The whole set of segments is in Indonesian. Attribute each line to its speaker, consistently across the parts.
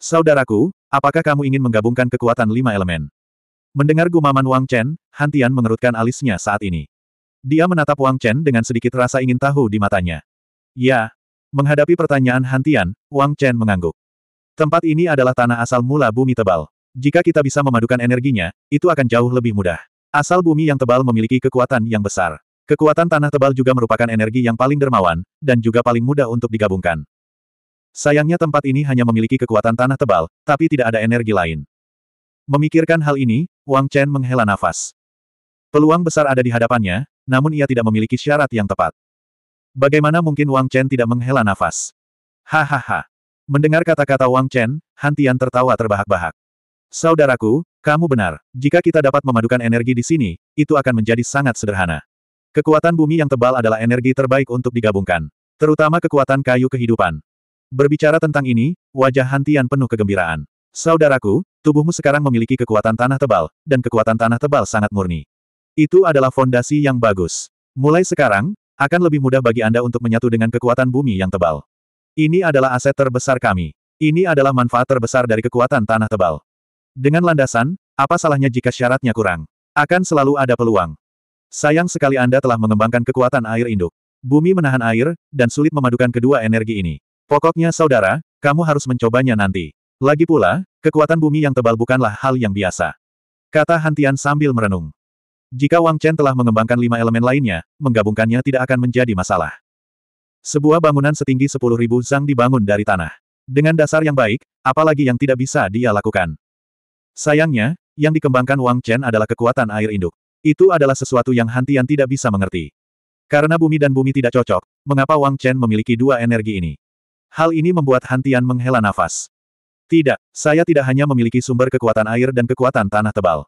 Speaker 1: Saudaraku, apakah kamu ingin menggabungkan kekuatan lima elemen? Mendengar gumaman Wang Chen, Hantian mengerutkan alisnya saat ini. Dia menatap Wang Chen dengan sedikit rasa ingin tahu di matanya. Ya. Menghadapi pertanyaan Hantian, Wang Chen mengangguk. Tempat ini adalah tanah asal mula bumi tebal. Jika kita bisa memadukan energinya, itu akan jauh lebih mudah. Asal bumi yang tebal memiliki kekuatan yang besar. Kekuatan tanah tebal juga merupakan energi yang paling dermawan, dan juga paling mudah untuk digabungkan. Sayangnya tempat ini hanya memiliki kekuatan tanah tebal, tapi tidak ada energi lain. Memikirkan hal ini, Wang Chen menghela nafas. Peluang besar ada di hadapannya, namun ia tidak memiliki syarat yang tepat. Bagaimana mungkin Wang Chen tidak menghela nafas? Hahaha. Mendengar kata-kata Wang Chen, Hantian tertawa terbahak-bahak. Saudaraku, kamu benar. Jika kita dapat memadukan energi di sini, itu akan menjadi sangat sederhana. Kekuatan bumi yang tebal adalah energi terbaik untuk digabungkan. Terutama kekuatan kayu kehidupan. Berbicara tentang ini, wajah Hantian penuh kegembiraan. Saudaraku, tubuhmu sekarang memiliki kekuatan tanah tebal, dan kekuatan tanah tebal sangat murni. Itu adalah fondasi yang bagus. Mulai sekarang, akan lebih mudah bagi Anda untuk menyatu dengan kekuatan bumi yang tebal. Ini adalah aset terbesar kami. Ini adalah manfaat terbesar dari kekuatan tanah tebal. Dengan landasan, apa salahnya jika syaratnya kurang? Akan selalu ada peluang. Sayang sekali Anda telah mengembangkan kekuatan air induk. Bumi menahan air, dan sulit memadukan kedua energi ini. Pokoknya saudara, kamu harus mencobanya nanti. Lagi pula, kekuatan bumi yang tebal bukanlah hal yang biasa. Kata Hantian sambil merenung. Jika Wang Chen telah mengembangkan lima elemen lainnya, menggabungkannya tidak akan menjadi masalah. Sebuah bangunan setinggi sepuluh ribu zang dibangun dari tanah. Dengan dasar yang baik, apalagi yang tidak bisa dia lakukan. Sayangnya, yang dikembangkan Wang Chen adalah kekuatan air induk. Itu adalah sesuatu yang Hantian tidak bisa mengerti. Karena bumi dan bumi tidak cocok, mengapa Wang Chen memiliki dua energi ini? Hal ini membuat Hantian menghela nafas. Tidak, saya tidak hanya memiliki sumber kekuatan air dan kekuatan tanah tebal.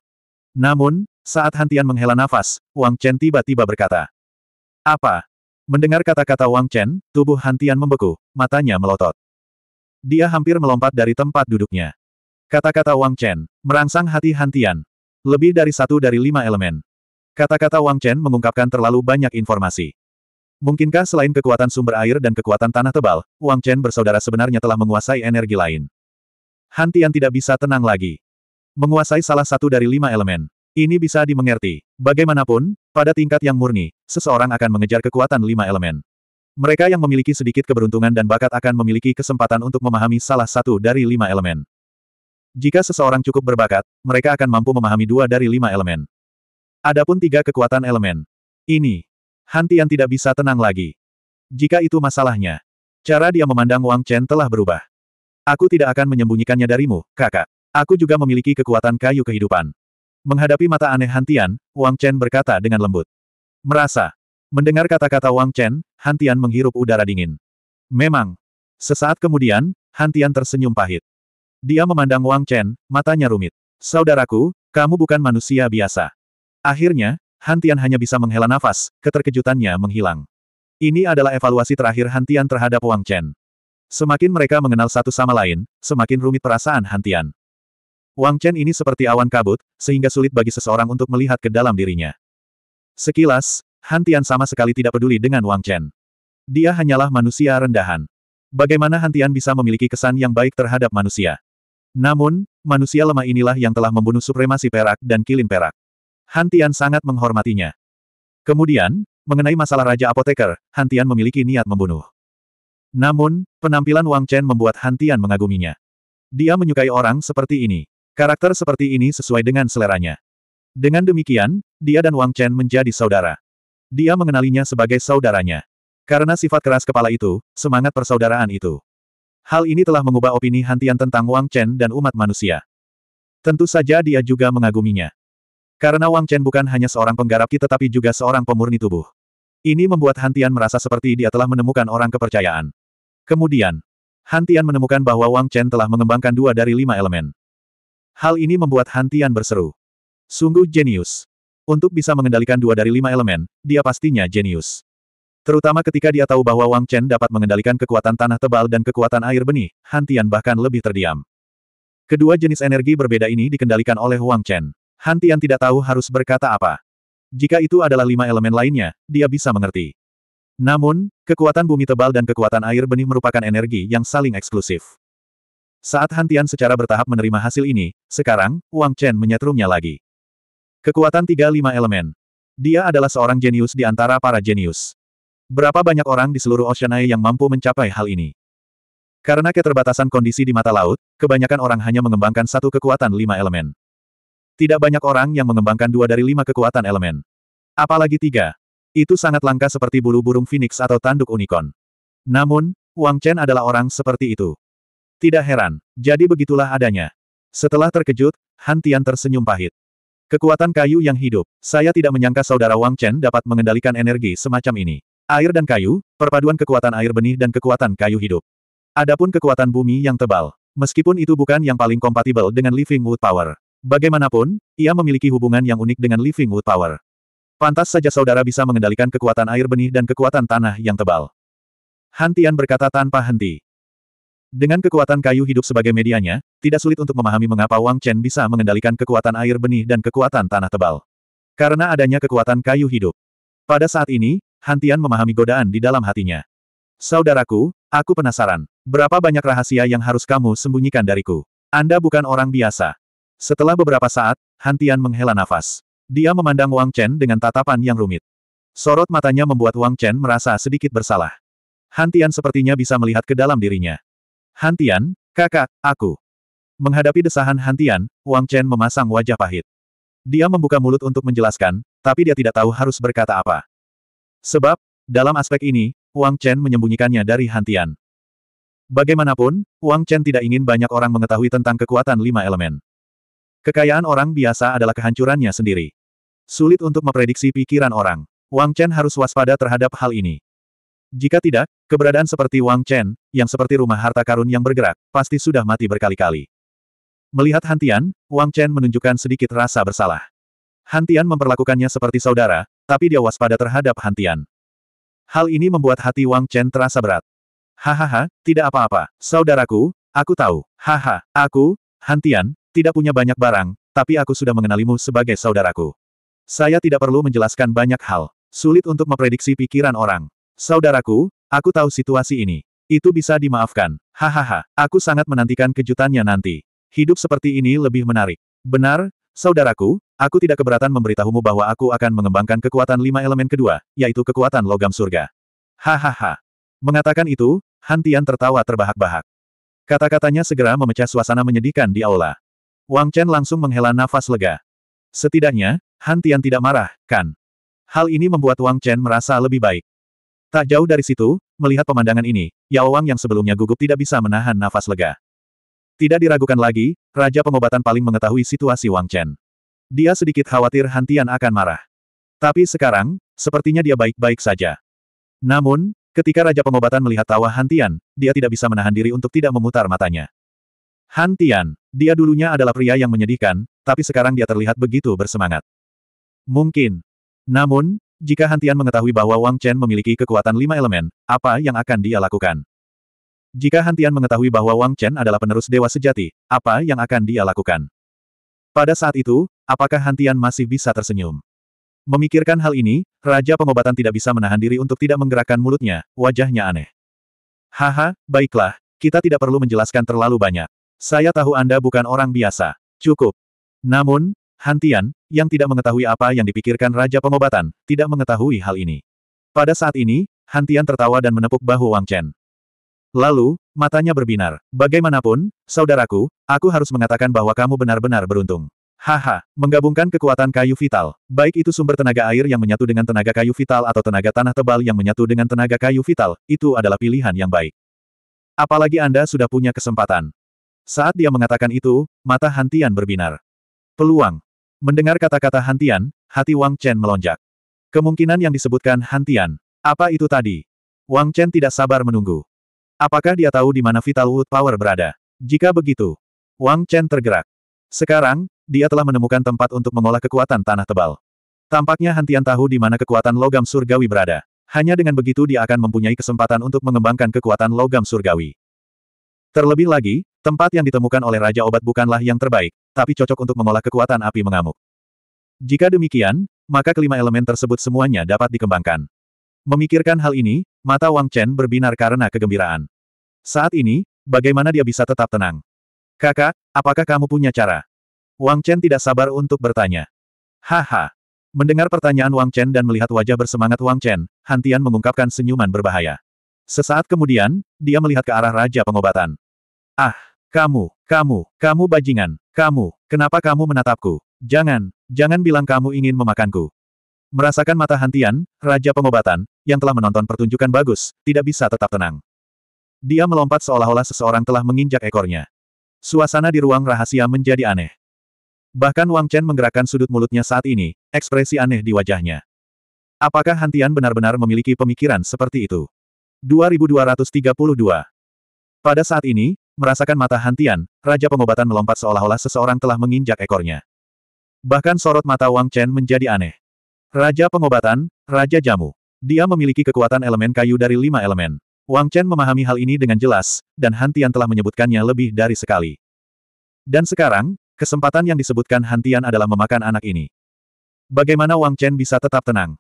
Speaker 1: Namun, saat Hantian menghela nafas, Wang Chen tiba-tiba berkata. Apa? Mendengar kata-kata Wang Chen, tubuh Hantian membeku, matanya melotot. Dia hampir melompat dari tempat duduknya. Kata-kata Wang Chen, merangsang hati Hantian. Lebih dari satu dari lima elemen. Kata-kata Wang Chen mengungkapkan terlalu banyak informasi. Mungkinkah selain kekuatan sumber air dan kekuatan tanah tebal, Wang Chen bersaudara sebenarnya telah menguasai energi lain? Han Tian tidak bisa tenang lagi. Menguasai salah satu dari lima elemen. Ini bisa dimengerti. Bagaimanapun, pada tingkat yang murni, seseorang akan mengejar kekuatan lima elemen. Mereka yang memiliki sedikit keberuntungan dan bakat akan memiliki kesempatan untuk memahami salah satu dari lima elemen. Jika seseorang cukup berbakat, mereka akan mampu memahami dua dari lima elemen. Adapun tiga kekuatan elemen. Ini, Hantian tidak bisa tenang lagi. Jika itu masalahnya. Cara dia memandang Wang Chen telah berubah. Aku tidak akan menyembunyikannya darimu, kakak. Aku juga memiliki kekuatan kayu kehidupan. Menghadapi mata aneh Hantian, Wang Chen berkata dengan lembut. Merasa. Mendengar kata-kata Wang Chen, Hantian menghirup udara dingin. Memang. Sesaat kemudian, Hantian tersenyum pahit. Dia memandang Wang Chen, matanya rumit. Saudaraku, kamu bukan manusia biasa. Akhirnya, Hantian hanya bisa menghela nafas, keterkejutannya menghilang. Ini adalah evaluasi terakhir Hantian terhadap Wang Chen. Semakin mereka mengenal satu sama lain, semakin rumit perasaan Hantian. Wang Chen ini seperti awan kabut, sehingga sulit bagi seseorang untuk melihat ke dalam dirinya. Sekilas, Hantian sama sekali tidak peduli dengan Wang Chen. Dia hanyalah manusia rendahan. Bagaimana Hantian bisa memiliki kesan yang baik terhadap manusia? Namun, manusia lemah inilah yang telah membunuh supremasi perak dan kilin perak. Hantian sangat menghormatinya. Kemudian, mengenai masalah Raja Apoteker, Hantian memiliki niat membunuh. Namun, penampilan Wang Chen membuat Hantian mengaguminya. Dia menyukai orang seperti ini. Karakter seperti ini sesuai dengan seleranya. Dengan demikian, dia dan Wang Chen menjadi saudara. Dia mengenalinya sebagai saudaranya. Karena sifat keras kepala itu, semangat persaudaraan itu. Hal ini telah mengubah opini Hantian tentang Wang Chen dan umat manusia. Tentu saja dia juga mengaguminya. Karena Wang Chen bukan hanya seorang penggarap Ki tetapi juga seorang pemurni tubuh. Ini membuat Hantian merasa seperti dia telah menemukan orang kepercayaan. Kemudian, Hantian menemukan bahwa Wang Chen telah mengembangkan dua dari lima elemen. Hal ini membuat Hantian berseru. Sungguh jenius. Untuk bisa mengendalikan dua dari lima elemen, dia pastinya jenius. Terutama ketika dia tahu bahwa Wang Chen dapat mengendalikan kekuatan tanah tebal dan kekuatan air benih, Hantian bahkan lebih terdiam. Kedua jenis energi berbeda ini dikendalikan oleh Wang Chen. Hantian tidak tahu harus berkata apa. Jika itu adalah lima elemen lainnya, dia bisa mengerti. Namun, kekuatan bumi tebal dan kekuatan air benih merupakan energi yang saling eksklusif. Saat Hantian secara bertahap menerima hasil ini, sekarang, Wang Chen menyetrumnya lagi. Kekuatan tiga lima elemen. Dia adalah seorang jenius di antara para jenius. Berapa banyak orang di seluruh Oceania yang mampu mencapai hal ini? Karena keterbatasan kondisi di mata laut, kebanyakan orang hanya mengembangkan satu kekuatan lima elemen. Tidak banyak orang yang mengembangkan dua dari lima kekuatan elemen. Apalagi tiga. Itu sangat langka seperti bulu burung phoenix atau tanduk unicorn. Namun, Wang Chen adalah orang seperti itu. Tidak heran, jadi begitulah adanya. Setelah terkejut, Han Tian tersenyum pahit. Kekuatan kayu yang hidup, saya tidak menyangka saudara Wang Chen dapat mengendalikan energi semacam ini. Air dan kayu, perpaduan kekuatan air benih dan kekuatan kayu hidup. Adapun kekuatan bumi yang tebal, meskipun itu bukan yang paling kompatibel dengan Living Wood Power. Bagaimanapun, ia memiliki hubungan yang unik dengan Living Wood Power. Pantas saja saudara bisa mengendalikan kekuatan air benih dan kekuatan tanah yang tebal. Hantian berkata tanpa henti. Dengan kekuatan kayu hidup sebagai medianya, tidak sulit untuk memahami mengapa Wang Chen bisa mengendalikan kekuatan air benih dan kekuatan tanah tebal. Karena adanya kekuatan kayu hidup. Pada saat ini, Hantian memahami godaan di dalam hatinya. Saudaraku, aku penasaran. Berapa banyak rahasia yang harus kamu sembunyikan dariku? Anda bukan orang biasa. Setelah beberapa saat, Hantian menghela nafas. Dia memandang Wang Chen dengan tatapan yang rumit. Sorot matanya membuat Wang Chen merasa sedikit bersalah. Hantian sepertinya bisa melihat ke dalam dirinya. Hantian, kakak, aku. Menghadapi desahan Hantian, Wang Chen memasang wajah pahit. Dia membuka mulut untuk menjelaskan, tapi dia tidak tahu harus berkata apa. Sebab, dalam aspek ini, Wang Chen menyembunyikannya dari Hantian. Bagaimanapun, Wang Chen tidak ingin banyak orang mengetahui tentang kekuatan lima elemen. Kekayaan orang biasa adalah kehancurannya sendiri. Sulit untuk memprediksi pikiran orang. Wang Chen harus waspada terhadap hal ini. Jika tidak, keberadaan seperti Wang Chen, yang seperti rumah harta karun yang bergerak, pasti sudah mati berkali-kali. Melihat Hantian, Wang Chen menunjukkan sedikit rasa bersalah. Hantian memperlakukannya seperti saudara, tapi dia waspada terhadap Hantian. Hal ini membuat hati Wang Chen terasa berat. Hahaha, tidak apa-apa, saudaraku, aku tahu. Haha, aku, Hantian, tidak punya banyak barang, tapi aku sudah mengenalimu sebagai saudaraku. Saya tidak perlu menjelaskan banyak hal. Sulit untuk memprediksi pikiran orang. Saudaraku, aku tahu situasi ini. Itu bisa dimaafkan. Hahaha, aku sangat menantikan kejutannya nanti. Hidup seperti ini lebih menarik. Benar, saudaraku, aku tidak keberatan memberitahumu bahwa aku akan mengembangkan kekuatan lima elemen kedua, yaitu kekuatan logam surga. Hahaha. Mengatakan itu, Hantian tertawa terbahak-bahak. Kata-katanya segera memecah suasana menyedihkan di aula. Wang Chen langsung menghela nafas lega. Setidaknya, Han Tian tidak marah, kan? Hal ini membuat Wang Chen merasa lebih baik. Tak jauh dari situ, melihat pemandangan ini, Yao Wang yang sebelumnya gugup tidak bisa menahan nafas lega. Tidak diragukan lagi, Raja Pengobatan paling mengetahui situasi Wang Chen. Dia sedikit khawatir Han Tian akan marah. Tapi sekarang, sepertinya dia baik-baik saja. Namun, Ketika Raja Pengobatan melihat tawa Hantian, dia tidak bisa menahan diri untuk tidak memutar matanya. Hantian, dia dulunya adalah pria yang menyedihkan, tapi sekarang dia terlihat begitu bersemangat. Mungkin. Namun, jika Hantian mengetahui bahwa Wang Chen memiliki kekuatan lima elemen, apa yang akan dia lakukan? Jika Hantian mengetahui bahwa Wang Chen adalah penerus dewa sejati, apa yang akan dia lakukan? Pada saat itu, apakah Hantian masih bisa tersenyum? Memikirkan hal ini, Raja Pengobatan tidak bisa menahan diri untuk tidak menggerakkan mulutnya, wajahnya aneh. Haha, baiklah, kita tidak perlu menjelaskan terlalu banyak. Saya tahu Anda bukan orang biasa. Cukup. Namun, Hantian, yang tidak mengetahui apa yang dipikirkan Raja Pengobatan, tidak mengetahui hal ini. Pada saat ini, Hantian tertawa dan menepuk bahu Wang Chen. Lalu, matanya berbinar. Bagaimanapun, saudaraku, aku harus mengatakan bahwa kamu benar-benar beruntung. Haha, menggabungkan kekuatan kayu vital, baik itu sumber tenaga air yang menyatu dengan tenaga kayu vital atau tenaga tanah tebal yang menyatu dengan tenaga kayu vital, itu adalah pilihan yang baik. Apalagi Anda sudah punya kesempatan. Saat dia mengatakan itu, mata Hantian berbinar. Peluang. Mendengar kata-kata Hantian, hati Wang Chen melonjak. Kemungkinan yang disebutkan Hantian. Apa itu tadi? Wang Chen tidak sabar menunggu. Apakah dia tahu di mana Vital Wood Power berada? Jika begitu, Wang Chen tergerak. Sekarang, dia telah menemukan tempat untuk mengolah kekuatan tanah tebal. Tampaknya Hantian tahu di mana kekuatan logam surgawi berada. Hanya dengan begitu dia akan mempunyai kesempatan untuk mengembangkan kekuatan logam surgawi. Terlebih lagi, Tempat yang ditemukan oleh Raja Obat bukanlah yang terbaik, tapi cocok untuk mengolah kekuatan api mengamuk. Jika demikian, maka kelima elemen tersebut semuanya dapat dikembangkan. Memikirkan hal ini, mata Wang Chen berbinar karena kegembiraan. Saat ini, bagaimana dia bisa tetap tenang? Kakak, apakah kamu punya cara? Wang Chen tidak sabar untuk bertanya. Haha. Mendengar pertanyaan Wang Chen dan melihat wajah bersemangat Wang Chen, Hantian mengungkapkan senyuman berbahaya. Sesaat kemudian, dia melihat ke arah Raja Pengobatan. Ah! Kamu, kamu, kamu bajingan, kamu, kenapa kamu menatapku? Jangan, jangan bilang kamu ingin memakanku. Merasakan mata hantian, Raja Pengobatan, yang telah menonton pertunjukan bagus, tidak bisa tetap tenang. Dia melompat seolah-olah seseorang telah menginjak ekornya. Suasana di ruang rahasia menjadi aneh. Bahkan Wang Chen menggerakkan sudut mulutnya saat ini, ekspresi aneh di wajahnya. Apakah Hantian benar-benar memiliki pemikiran seperti itu? 2232 Pada saat ini, Merasakan mata Hantian, Raja Pengobatan melompat seolah-olah seseorang telah menginjak ekornya. Bahkan sorot mata Wang Chen menjadi aneh. Raja Pengobatan, Raja Jamu. Dia memiliki kekuatan elemen kayu dari lima elemen. Wang Chen memahami hal ini dengan jelas, dan Hantian telah menyebutkannya lebih dari sekali. Dan sekarang, kesempatan yang disebutkan Hantian adalah memakan anak ini. Bagaimana Wang Chen bisa tetap tenang?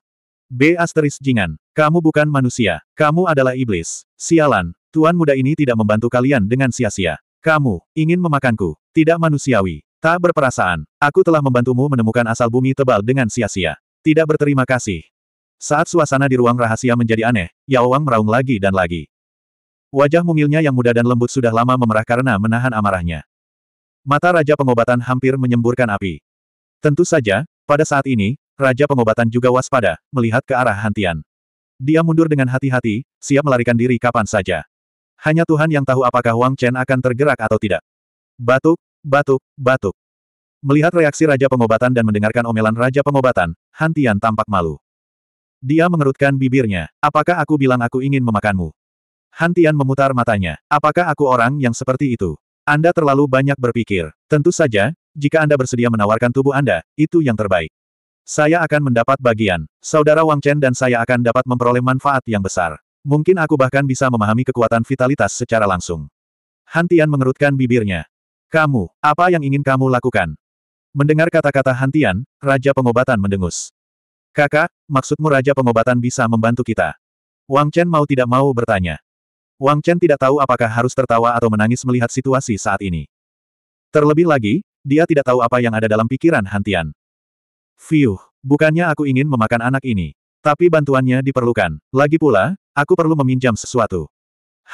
Speaker 1: B asteris Jingan, kamu bukan manusia, kamu adalah iblis. Sialan, Tuan muda ini tidak membantu kalian dengan sia-sia. Kamu, ingin memakanku. Tidak manusiawi. Tak berperasaan. Aku telah membantumu menemukan asal bumi tebal dengan sia-sia. Tidak berterima kasih. Saat suasana di ruang rahasia menjadi aneh, Yao Wang meraung lagi dan lagi. Wajah mungilnya yang muda dan lembut sudah lama memerah karena menahan amarahnya. Mata Raja Pengobatan hampir menyemburkan api. Tentu saja, pada saat ini, Raja Pengobatan juga waspada, melihat ke arah Hantian. Dia mundur dengan hati-hati, siap melarikan diri kapan saja. Hanya Tuhan yang tahu apakah Wang Chen akan tergerak atau tidak. Batuk, batuk, batuk. Melihat reaksi Raja Pengobatan dan mendengarkan omelan Raja Pengobatan, Hantian tampak malu. Dia mengerutkan bibirnya, apakah aku bilang aku ingin memakanmu? Hantian memutar matanya, apakah aku orang yang seperti itu? Anda terlalu banyak berpikir. Tentu saja, jika Anda bersedia menawarkan tubuh Anda, itu yang terbaik. Saya akan mendapat bagian. Saudara Wang Chen dan saya akan dapat memperoleh manfaat yang besar. Mungkin aku bahkan bisa memahami kekuatan vitalitas secara langsung. Hantian mengerutkan bibirnya. Kamu, apa yang ingin kamu lakukan? Mendengar kata-kata Hantian, Raja Pengobatan mendengus. Kakak, maksudmu Raja Pengobatan bisa membantu kita? Wang Chen mau tidak mau bertanya. Wang Chen tidak tahu apakah harus tertawa atau menangis melihat situasi saat ini. Terlebih lagi, dia tidak tahu apa yang ada dalam pikiran Hantian. Fiuh, bukannya aku ingin memakan anak ini. Tapi bantuannya diperlukan. Lagi pula, aku perlu meminjam sesuatu.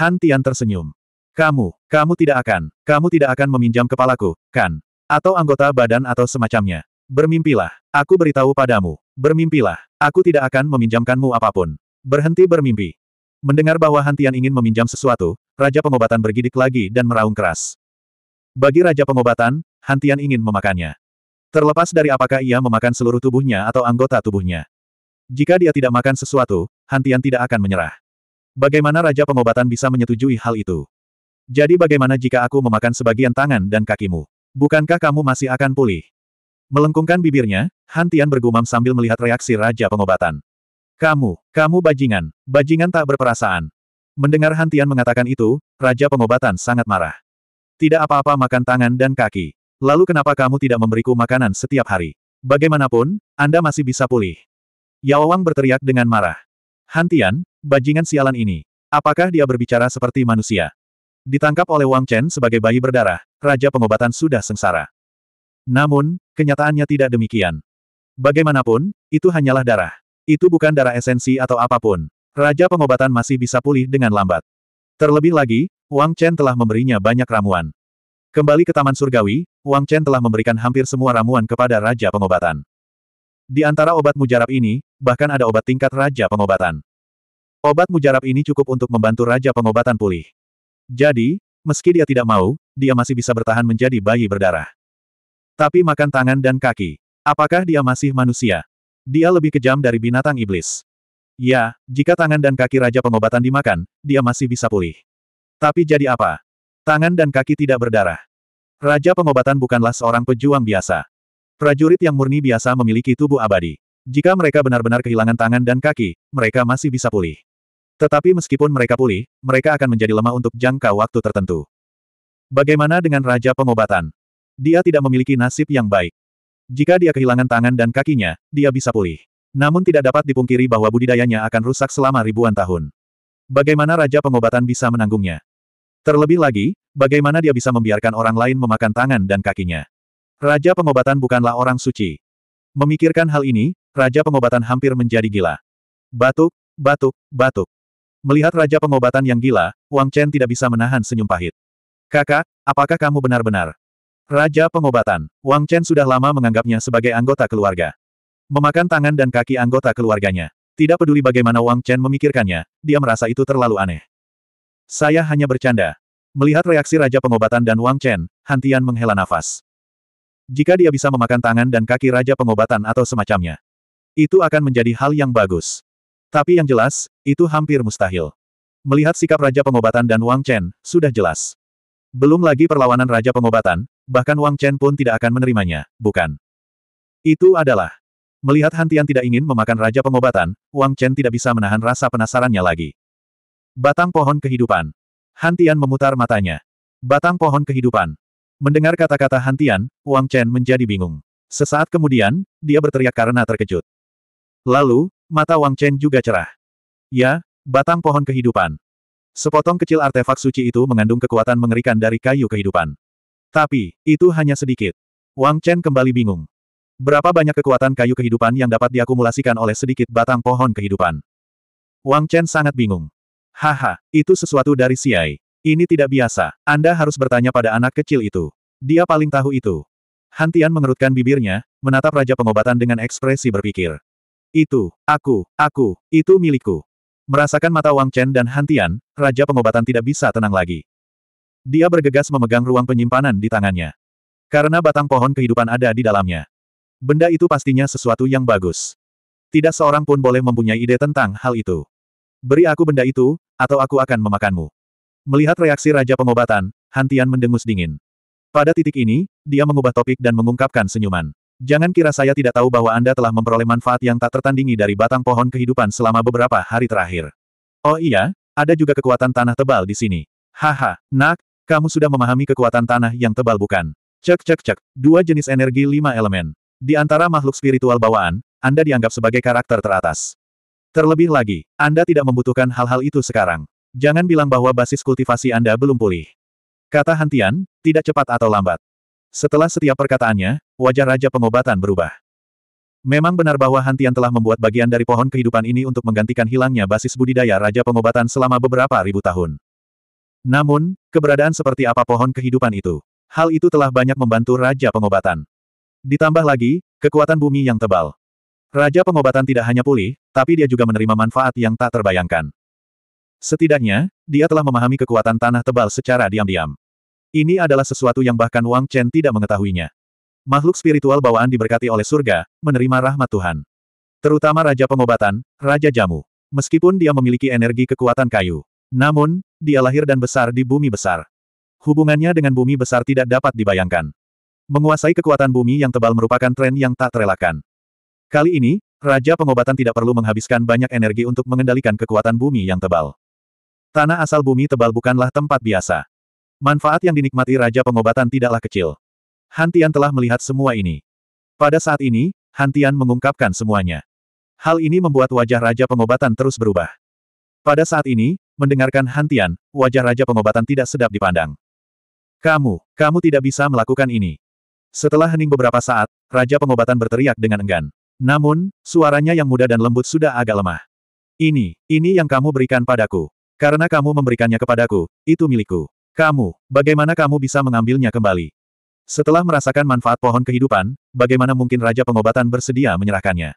Speaker 1: Han Tian tersenyum. Kamu, kamu tidak akan, kamu tidak akan meminjam kepalaku, kan? Atau anggota badan atau semacamnya. Bermimpilah, aku beritahu padamu. Bermimpilah, aku tidak akan meminjamkanmu apapun. Berhenti bermimpi. Mendengar bahwa Hantian ingin meminjam sesuatu, Raja Pengobatan bergidik lagi dan meraung keras. Bagi Raja Pengobatan, Hantian ingin memakannya. Terlepas dari apakah ia memakan seluruh tubuhnya atau anggota tubuhnya. Jika dia tidak makan sesuatu, Hantian tidak akan menyerah. Bagaimana Raja Pengobatan bisa menyetujui hal itu? Jadi bagaimana jika aku memakan sebagian tangan dan kakimu? Bukankah kamu masih akan pulih? Melengkungkan bibirnya, Hantian bergumam sambil melihat reaksi Raja Pengobatan. Kamu, kamu bajingan, bajingan tak berperasaan. Mendengar Hantian mengatakan itu, Raja Pengobatan sangat marah. Tidak apa-apa makan tangan dan kaki. Lalu kenapa kamu tidak memberiku makanan setiap hari? Bagaimanapun, Anda masih bisa pulih. Yao Wang berteriak dengan marah. Hantian, bajingan sialan ini. Apakah dia berbicara seperti manusia? Ditangkap oleh Wang Chen sebagai bayi berdarah, Raja Pengobatan sudah sengsara. Namun, kenyataannya tidak demikian. Bagaimanapun, itu hanyalah darah. Itu bukan darah esensi atau apapun. Raja Pengobatan masih bisa pulih dengan lambat. Terlebih lagi, Wang Chen telah memberinya banyak ramuan. Kembali ke Taman Surgawi, Wang Chen telah memberikan hampir semua ramuan kepada Raja Pengobatan. Di antara obat mujarab ini, bahkan ada obat tingkat Raja Pengobatan. Obat mujarab ini cukup untuk membantu Raja Pengobatan pulih. Jadi, meski dia tidak mau, dia masih bisa bertahan menjadi bayi berdarah. Tapi makan tangan dan kaki. Apakah dia masih manusia? Dia lebih kejam dari binatang iblis. Ya, jika tangan dan kaki Raja Pengobatan dimakan, dia masih bisa pulih. Tapi jadi apa? Tangan dan kaki tidak berdarah. Raja Pengobatan bukanlah seorang pejuang biasa. Prajurit yang murni biasa memiliki tubuh abadi. Jika mereka benar-benar kehilangan tangan dan kaki, mereka masih bisa pulih. Tetapi meskipun mereka pulih, mereka akan menjadi lemah untuk jangka waktu tertentu. Bagaimana dengan Raja Pengobatan? Dia tidak memiliki nasib yang baik. Jika dia kehilangan tangan dan kakinya, dia bisa pulih. Namun tidak dapat dipungkiri bahwa budidayanya akan rusak selama ribuan tahun. Bagaimana Raja Pengobatan bisa menanggungnya? Terlebih lagi, bagaimana dia bisa membiarkan orang lain memakan tangan dan kakinya? Raja Pengobatan bukanlah orang suci. Memikirkan hal ini, Raja Pengobatan hampir menjadi gila. Batuk, batuk, batuk. Melihat Raja Pengobatan yang gila, Wang Chen tidak bisa menahan senyum pahit. Kakak, apakah kamu benar-benar? Raja Pengobatan, Wang Chen sudah lama menganggapnya sebagai anggota keluarga. Memakan tangan dan kaki anggota keluarganya. Tidak peduli bagaimana Wang Chen memikirkannya, dia merasa itu terlalu aneh. Saya hanya bercanda. Melihat reaksi Raja Pengobatan dan Wang Chen, Hantian menghela nafas. Jika dia bisa memakan tangan dan kaki Raja Pengobatan atau semacamnya, itu akan menjadi hal yang bagus. Tapi yang jelas, itu hampir mustahil. Melihat sikap Raja Pengobatan dan Wang Chen, sudah jelas. Belum lagi perlawanan Raja Pengobatan, bahkan Wang Chen pun tidak akan menerimanya, bukan? Itu adalah. Melihat Hantian tidak ingin memakan Raja Pengobatan, Wang Chen tidak bisa menahan rasa penasarannya lagi. Batang pohon kehidupan. Hantian memutar matanya. Batang pohon kehidupan. Mendengar kata-kata Hantian, Wang Chen menjadi bingung. Sesaat kemudian, dia berteriak karena terkejut. Lalu, mata Wang Chen juga cerah. Ya, batang pohon kehidupan. Sepotong kecil artefak suci itu mengandung kekuatan mengerikan dari kayu kehidupan. Tapi, itu hanya sedikit. Wang Chen kembali bingung. Berapa banyak kekuatan kayu kehidupan yang dapat diakumulasikan oleh sedikit batang pohon kehidupan? Wang Chen sangat bingung. Haha, itu sesuatu dari Xiai. Ini tidak biasa. Anda harus bertanya pada anak kecil itu. Dia paling tahu itu. Hantian mengerutkan bibirnya, menatap Raja Pengobatan dengan ekspresi berpikir. Itu, aku, aku, itu milikku. Merasakan mata Wang Chen dan Hantian Raja Pengobatan tidak bisa tenang lagi. Dia bergegas memegang ruang penyimpanan di tangannya. Karena batang pohon kehidupan ada di dalamnya. Benda itu pastinya sesuatu yang bagus. Tidak seorang pun boleh mempunyai ide tentang hal itu. Beri aku benda itu, atau aku akan memakanmu. Melihat reaksi Raja Pengobatan, Hantian mendengus dingin. Pada titik ini, dia mengubah topik dan mengungkapkan senyuman. Jangan kira saya tidak tahu bahwa Anda telah memperoleh manfaat yang tak tertandingi dari batang pohon kehidupan selama beberapa hari terakhir. Oh iya, ada juga kekuatan tanah tebal di sini. Haha, nak, kamu sudah memahami kekuatan tanah yang tebal bukan? Cek cek cek, dua jenis energi lima elemen. Di antara makhluk spiritual bawaan, Anda dianggap sebagai karakter teratas. Terlebih lagi, Anda tidak membutuhkan hal-hal itu sekarang. Jangan bilang bahwa basis kultivasi Anda belum pulih. Kata Hantian, tidak cepat atau lambat. Setelah setiap perkataannya, wajah Raja Pengobatan berubah. Memang benar bahwa Hantian telah membuat bagian dari pohon kehidupan ini untuk menggantikan hilangnya basis budidaya Raja Pengobatan selama beberapa ribu tahun. Namun, keberadaan seperti apa pohon kehidupan itu? Hal itu telah banyak membantu Raja Pengobatan. Ditambah lagi, kekuatan bumi yang tebal. Raja Pengobatan tidak hanya pulih, tapi dia juga menerima manfaat yang tak terbayangkan. Setidaknya, dia telah memahami kekuatan tanah tebal secara diam-diam. Ini adalah sesuatu yang bahkan Wang Chen tidak mengetahuinya. Makhluk spiritual bawaan diberkati oleh surga, menerima rahmat Tuhan. Terutama Raja Pengobatan, Raja Jamu. Meskipun dia memiliki energi kekuatan kayu. Namun, dia lahir dan besar di bumi besar. Hubungannya dengan bumi besar tidak dapat dibayangkan. Menguasai kekuatan bumi yang tebal merupakan tren yang tak terelakkan. Kali ini, Raja Pengobatan tidak perlu menghabiskan banyak energi untuk mengendalikan kekuatan bumi yang tebal. Tanah asal bumi tebal bukanlah tempat biasa. Manfaat yang dinikmati Raja Pengobatan tidaklah kecil. Hantian telah melihat semua ini. Pada saat ini, Hantian mengungkapkan semuanya. Hal ini membuat wajah Raja Pengobatan terus berubah. Pada saat ini, mendengarkan Hantian, wajah Raja Pengobatan tidak sedap dipandang. Kamu, kamu tidak bisa melakukan ini. Setelah hening beberapa saat, Raja Pengobatan berteriak dengan enggan. Namun, suaranya yang muda dan lembut sudah agak lemah. Ini, ini yang kamu berikan padaku. Karena kamu memberikannya kepadaku, itu milikku. Kamu, bagaimana kamu bisa mengambilnya kembali? Setelah merasakan manfaat pohon kehidupan, bagaimana mungkin Raja Pengobatan bersedia menyerahkannya?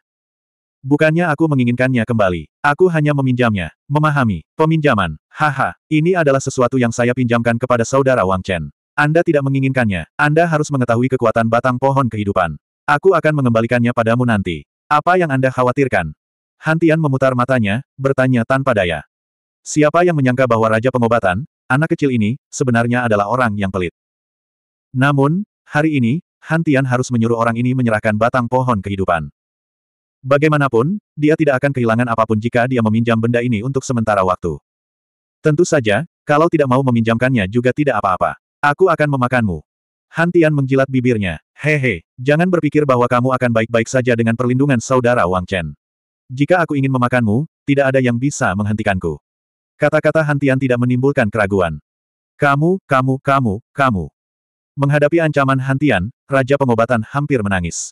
Speaker 1: Bukannya aku menginginkannya kembali. Aku hanya meminjamnya. Memahami. Peminjaman. Haha, ini adalah sesuatu yang saya pinjamkan kepada saudara Wang Chen. Anda tidak menginginkannya. Anda harus mengetahui kekuatan batang pohon kehidupan. Aku akan mengembalikannya padamu nanti. Apa yang Anda khawatirkan? Hantian memutar matanya, bertanya tanpa daya. Siapa yang menyangka bahwa Raja Pengobatan, Anak kecil ini, sebenarnya adalah orang yang pelit. Namun, hari ini, Hantian harus menyuruh orang ini menyerahkan batang pohon kehidupan. Bagaimanapun, dia tidak akan kehilangan apapun jika dia meminjam benda ini untuk sementara waktu. Tentu saja, kalau tidak mau meminjamkannya juga tidak apa-apa. Aku akan memakanmu. Hantian menjilat bibirnya. Hehe, jangan berpikir bahwa kamu akan baik-baik saja dengan perlindungan saudara Wang Chen. Jika aku ingin memakanmu, tidak ada yang bisa menghentikanku. Kata-kata Hantian tidak menimbulkan keraguan. Kamu, kamu, kamu, kamu. Menghadapi ancaman Hantian, Raja Pengobatan hampir menangis.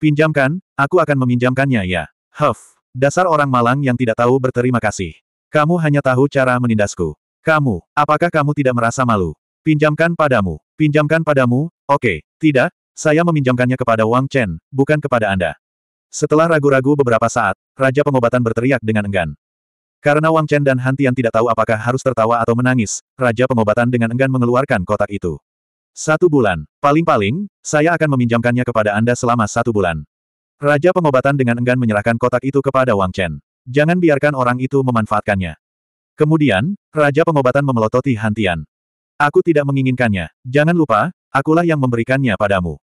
Speaker 1: Pinjamkan, aku akan meminjamkannya ya. Huff, dasar orang malang yang tidak tahu berterima kasih. Kamu hanya tahu cara menindasku. Kamu, apakah kamu tidak merasa malu? Pinjamkan padamu, pinjamkan padamu, oke, okay. tidak, saya meminjamkannya kepada Wang Chen, bukan kepada Anda. Setelah ragu-ragu beberapa saat, Raja Pengobatan berteriak dengan enggan. Karena Wang Chen dan Hantian tidak tahu apakah harus tertawa atau menangis, Raja Pengobatan dengan enggan mengeluarkan kotak itu. Satu bulan. Paling-paling, saya akan meminjamkannya kepada Anda selama satu bulan. Raja Pengobatan dengan enggan menyerahkan kotak itu kepada Wang Chen. Jangan biarkan orang itu memanfaatkannya. Kemudian, Raja Pengobatan memelototi Hantian. Aku tidak menginginkannya. Jangan lupa, akulah yang memberikannya padamu.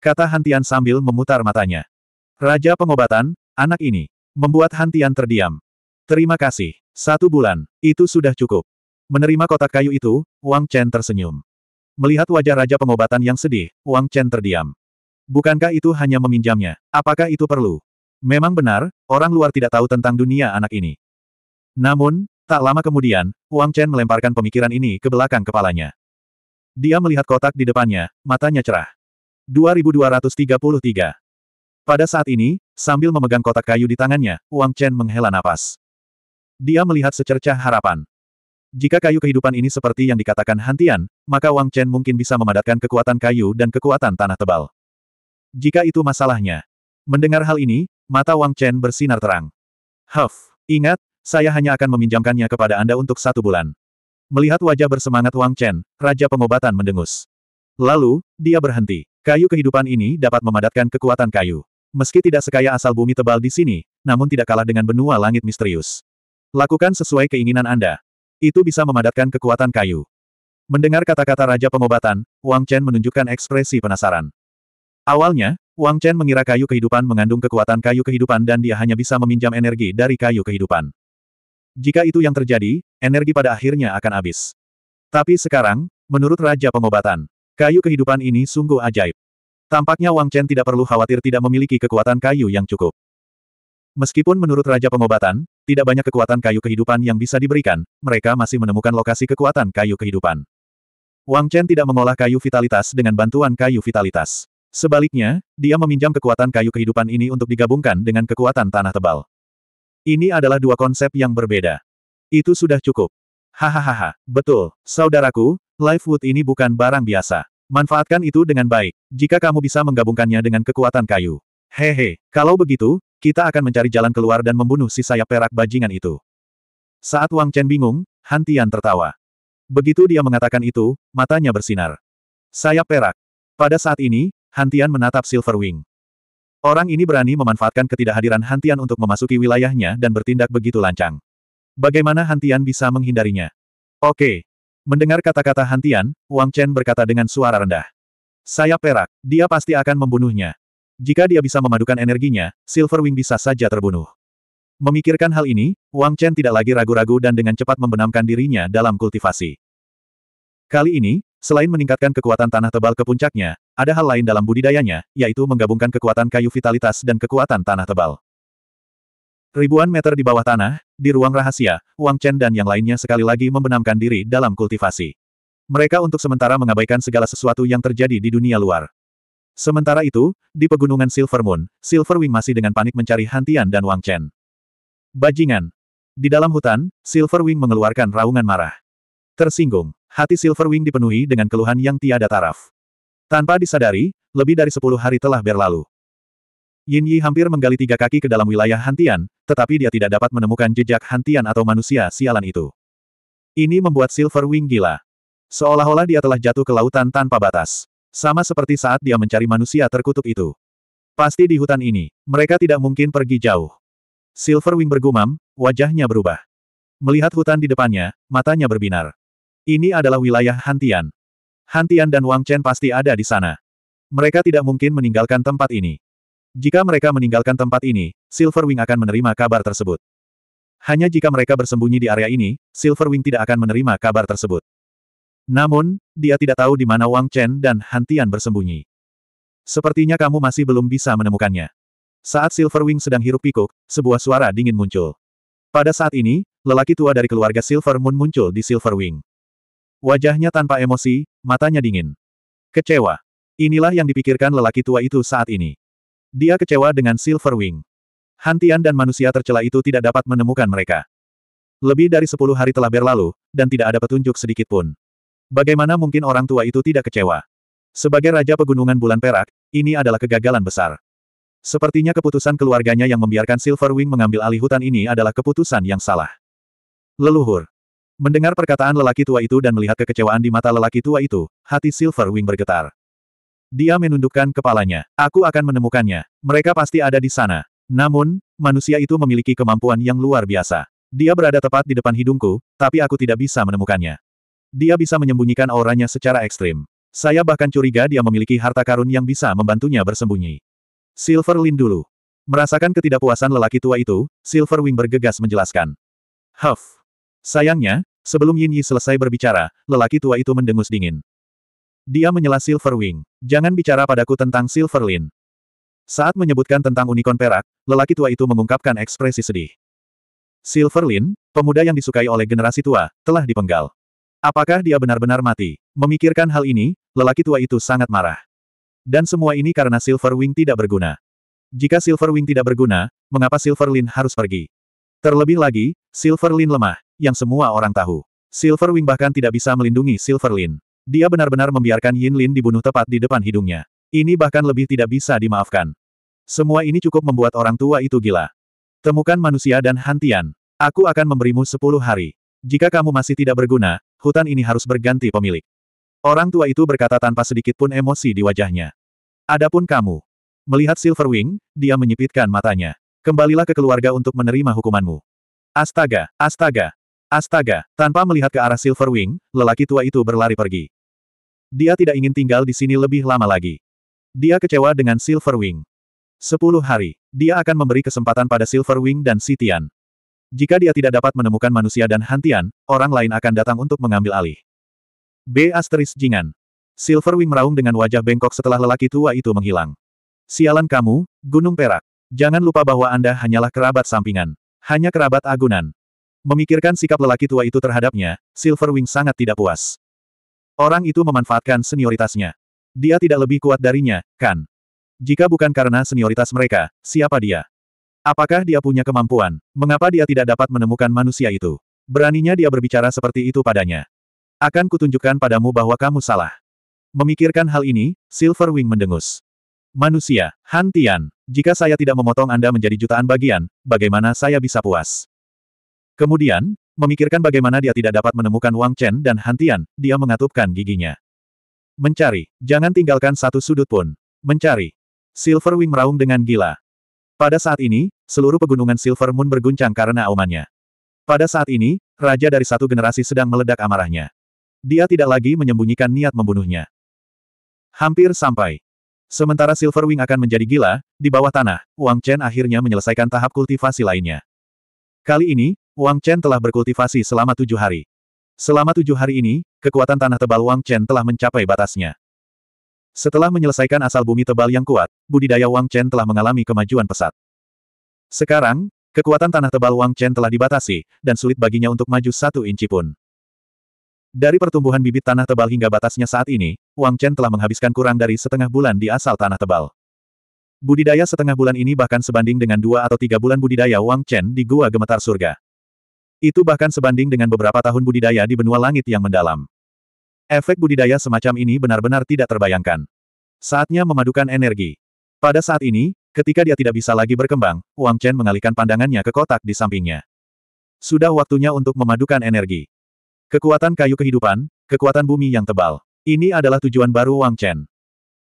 Speaker 1: Kata Hantian sambil memutar matanya. Raja Pengobatan, anak ini. Membuat Hantian terdiam. Terima kasih. Satu bulan, itu sudah cukup. Menerima kotak kayu itu, Wang Chen tersenyum. Melihat wajah Raja Pengobatan yang sedih, Wang Chen terdiam. Bukankah itu hanya meminjamnya? Apakah itu perlu? Memang benar, orang luar tidak tahu tentang dunia anak ini. Namun, tak lama kemudian, Wang Chen melemparkan pemikiran ini ke belakang kepalanya. Dia melihat kotak di depannya, matanya cerah. 2233. Pada saat ini, sambil memegang kotak kayu di tangannya, Wang Chen menghela napas. Dia melihat secercah harapan. Jika kayu kehidupan ini seperti yang dikatakan Hantian, maka Wang Chen mungkin bisa memadatkan kekuatan kayu dan kekuatan tanah tebal. Jika itu masalahnya. Mendengar hal ini, mata Wang Chen bersinar terang. Huff, ingat, saya hanya akan meminjamkannya kepada Anda untuk satu bulan. Melihat wajah bersemangat Wang Chen, Raja Pengobatan mendengus. Lalu, dia berhenti. Kayu kehidupan ini dapat memadatkan kekuatan kayu. Meski tidak sekaya asal bumi tebal di sini, namun tidak kalah dengan benua langit misterius. Lakukan sesuai keinginan Anda. Itu bisa memadatkan kekuatan kayu. Mendengar kata-kata Raja Pengobatan, Wang Chen menunjukkan ekspresi penasaran. Awalnya, Wang Chen mengira kayu kehidupan mengandung kekuatan kayu kehidupan dan dia hanya bisa meminjam energi dari kayu kehidupan. Jika itu yang terjadi, energi pada akhirnya akan habis. Tapi sekarang, menurut Raja Pengobatan, kayu kehidupan ini sungguh ajaib. Tampaknya Wang Chen tidak perlu khawatir tidak memiliki kekuatan kayu yang cukup. Meskipun menurut Raja Pengobatan, tidak banyak kekuatan kayu kehidupan yang bisa diberikan, mereka masih menemukan lokasi kekuatan kayu kehidupan. Wang Chen tidak mengolah kayu vitalitas dengan bantuan kayu vitalitas. Sebaliknya, dia meminjam kekuatan kayu kehidupan ini untuk digabungkan dengan kekuatan tanah tebal. Ini adalah dua konsep yang berbeda. Itu sudah cukup. Hahaha, betul, saudaraku, live wood ini bukan barang biasa. Manfaatkan itu dengan baik, jika kamu bisa menggabungkannya dengan kekuatan kayu. Hehe, kalau begitu, kita akan mencari jalan keluar dan membunuh si sayap perak bajingan itu. Saat Wang Chen bingung, Han Tian tertawa. Begitu dia mengatakan itu, matanya bersinar. Sayap perak. Pada saat ini, Han Tian menatap Silverwing. Orang ini berani memanfaatkan ketidakhadiran Han Tian untuk memasuki wilayahnya dan bertindak begitu lancang. Bagaimana Han Tian bisa menghindarinya? Oke. Mendengar kata-kata Han Tian, Wang Chen berkata dengan suara rendah. Sayap perak, dia pasti akan membunuhnya. Jika dia bisa memadukan energinya, Silverwing bisa saja terbunuh. Memikirkan hal ini, Wang Chen tidak lagi ragu-ragu dan dengan cepat membenamkan dirinya dalam kultivasi. Kali ini, selain meningkatkan kekuatan tanah tebal ke puncaknya, ada hal lain dalam budidayanya, yaitu menggabungkan kekuatan kayu vitalitas dan kekuatan tanah tebal. Ribuan meter di bawah tanah, di ruang rahasia, Wang Chen dan yang lainnya sekali lagi membenamkan diri dalam kultivasi. Mereka untuk sementara mengabaikan segala sesuatu yang terjadi di dunia luar. Sementara itu, di pegunungan Silver Moon, Silver Wing masih dengan panik mencari Hantian dan Wang Chen. Bajingan! Di dalam hutan, Silver Wing mengeluarkan raungan marah. Tersinggung, hati Silver Wing dipenuhi dengan keluhan yang tiada taraf. Tanpa disadari, lebih dari sepuluh hari telah berlalu. Yin Yi hampir menggali tiga kaki ke dalam wilayah Hantian, tetapi dia tidak dapat menemukan jejak Hantian atau manusia sialan itu. Ini membuat Silver Wing gila. Seolah-olah dia telah jatuh ke lautan tanpa batas. Sama seperti saat dia mencari manusia terkutuk itu. Pasti di hutan ini, mereka tidak mungkin pergi jauh. Silverwing bergumam, wajahnya berubah. Melihat hutan di depannya, matanya berbinar. Ini adalah wilayah Hantian. Hantian dan Wang Chen pasti ada di sana. Mereka tidak mungkin meninggalkan tempat ini. Jika mereka meninggalkan tempat ini, Silverwing akan menerima kabar tersebut. Hanya jika mereka bersembunyi di area ini, Silverwing tidak akan menerima kabar tersebut. Namun, dia tidak tahu di mana Wang Chen dan Han Tian bersembunyi. Sepertinya kamu masih belum bisa menemukannya. Saat Silverwing sedang hirup pikuk, sebuah suara dingin muncul. Pada saat ini, lelaki tua dari keluarga Silver Moon muncul di Silverwing. Wajahnya tanpa emosi, matanya dingin. Kecewa. Inilah yang dipikirkan lelaki tua itu saat ini. Dia kecewa dengan Silverwing. Hantian dan manusia tercela itu tidak dapat menemukan mereka. Lebih dari sepuluh hari telah berlalu, dan tidak ada petunjuk sedikit pun. Bagaimana mungkin orang tua itu tidak kecewa? Sebagai Raja Pegunungan Bulan Perak, ini adalah kegagalan besar. Sepertinya keputusan keluarganya yang membiarkan Silverwing mengambil alih hutan ini adalah keputusan yang salah. Leluhur. Mendengar perkataan lelaki tua itu dan melihat kekecewaan di mata lelaki tua itu, hati Silverwing bergetar. Dia menundukkan kepalanya. Aku akan menemukannya. Mereka pasti ada di sana. Namun, manusia itu memiliki kemampuan yang luar biasa. Dia berada tepat di depan hidungku, tapi aku tidak bisa menemukannya. Dia bisa menyembunyikan auranya secara ekstrim. Saya bahkan curiga dia memiliki harta karun yang bisa membantunya bersembunyi. Silver Lin dulu. Merasakan ketidakpuasan lelaki tua itu, Silver Wing bergegas menjelaskan. Huff. Sayangnya, sebelum Yin Yi selesai berbicara, lelaki tua itu mendengus dingin. Dia menyela Silver Wing. Jangan bicara padaku tentang Silver Lin. Saat menyebutkan tentang unicorn perak, lelaki tua itu mengungkapkan ekspresi sedih. Silver Lin, pemuda yang disukai oleh generasi tua, telah dipenggal. Apakah dia benar-benar mati? Memikirkan hal ini, lelaki tua itu sangat marah. Dan semua ini karena Silverwing tidak berguna. Jika Silverwing tidak berguna, mengapa Silverlin harus pergi? Terlebih lagi, Silverlin lemah, yang semua orang tahu. Silverwing bahkan tidak bisa melindungi Silverlin. Dia benar-benar membiarkan Yinlin dibunuh tepat di depan hidungnya. Ini bahkan lebih tidak bisa dimaafkan. Semua ini cukup membuat orang tua itu gila. Temukan manusia dan hantian. Aku akan memberimu sepuluh hari. Jika kamu masih tidak berguna, hutan ini harus berganti pemilik. Orang tua itu berkata tanpa sedikit pun emosi di wajahnya. Adapun kamu. Melihat Silverwing, dia menyipitkan matanya. Kembalilah ke keluarga untuk menerima hukumanmu. Astaga, astaga, astaga, tanpa melihat ke arah Silverwing, lelaki tua itu berlari pergi. Dia tidak ingin tinggal di sini lebih lama lagi. Dia kecewa dengan Silverwing. Sepuluh hari, dia akan memberi kesempatan pada Silverwing dan Sitian. Jika dia tidak dapat menemukan manusia dan hantian, orang lain akan datang untuk mengambil alih. B. Asteris Jingan. Silverwing meraung dengan wajah bengkok setelah lelaki tua itu menghilang. Sialan kamu, Gunung Perak. Jangan lupa bahwa Anda hanyalah kerabat sampingan. Hanya kerabat agunan. Memikirkan sikap lelaki tua itu terhadapnya, Silverwing sangat tidak puas. Orang itu memanfaatkan senioritasnya. Dia tidak lebih kuat darinya, kan? Jika bukan karena senioritas mereka, siapa dia? Apakah dia punya kemampuan? Mengapa dia tidak dapat menemukan manusia itu? Beraninya dia berbicara seperti itu padanya. Akan kutunjukkan padamu bahwa kamu salah. Memikirkan hal ini, Silverwing mendengus. Manusia, Hantian, jika saya tidak memotong Anda menjadi jutaan bagian, bagaimana saya bisa puas? Kemudian, memikirkan bagaimana dia tidak dapat menemukan Wang Chen dan Hantian, dia mengatupkan giginya. Mencari, jangan tinggalkan satu sudut pun. Mencari. Silverwing meraung dengan gila. Pada saat ini, seluruh pegunungan Silver Moon berguncang karena aumannya. Pada saat ini, raja dari satu generasi sedang meledak amarahnya. Dia tidak lagi menyembunyikan niat membunuhnya. Hampir sampai. Sementara Silverwing akan menjadi gila, di bawah tanah, Wang Chen akhirnya menyelesaikan tahap kultivasi lainnya. Kali ini, Wang Chen telah berkultivasi selama tujuh hari. Selama tujuh hari ini, kekuatan tanah tebal Wang Chen telah mencapai batasnya. Setelah menyelesaikan asal bumi tebal yang kuat, budidaya Wang Chen telah mengalami kemajuan pesat. Sekarang, kekuatan tanah tebal Wang Chen telah dibatasi, dan sulit baginya untuk maju satu inci pun. Dari pertumbuhan bibit tanah tebal hingga batasnya saat ini, Wang Chen telah menghabiskan kurang dari setengah bulan di asal tanah tebal. Budidaya setengah bulan ini bahkan sebanding dengan dua atau tiga bulan budidaya Wang Chen di Gua Gemetar Surga. Itu bahkan sebanding dengan beberapa tahun budidaya di benua langit yang mendalam. Efek budidaya semacam ini benar-benar tidak terbayangkan. Saatnya memadukan energi. Pada saat ini, ketika dia tidak bisa lagi berkembang, Wang Chen mengalihkan pandangannya ke kotak di sampingnya. Sudah waktunya untuk memadukan energi. Kekuatan kayu kehidupan, kekuatan bumi yang tebal. Ini adalah tujuan baru Wang Chen.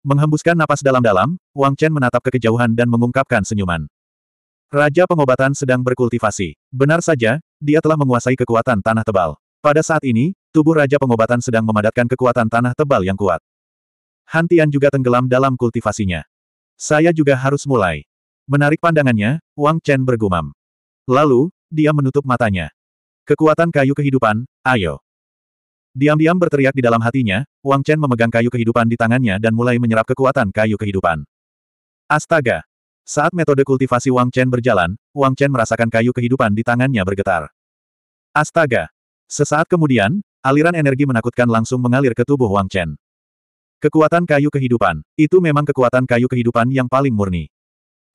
Speaker 1: Menghembuskan napas dalam-dalam, Wang Chen menatap ke kejauhan dan mengungkapkan senyuman. Raja pengobatan sedang berkultivasi. Benar saja, dia telah menguasai kekuatan tanah tebal. Pada saat ini, Tubuh Raja Pengobatan sedang memadatkan kekuatan tanah tebal yang kuat. Hantian juga tenggelam dalam kultivasinya. Saya juga harus mulai. Menarik pandangannya, Wang Chen bergumam. Lalu, dia menutup matanya. Kekuatan kayu kehidupan, ayo. Diam-diam berteriak di dalam hatinya, Wang Chen memegang kayu kehidupan di tangannya dan mulai menyerap kekuatan kayu kehidupan. Astaga! Saat metode kultivasi Wang Chen berjalan, Wang Chen merasakan kayu kehidupan di tangannya bergetar. Astaga! Sesaat kemudian, Aliran energi menakutkan langsung mengalir ke tubuh Wang Chen. Kekuatan kayu kehidupan, itu memang kekuatan kayu kehidupan yang paling murni.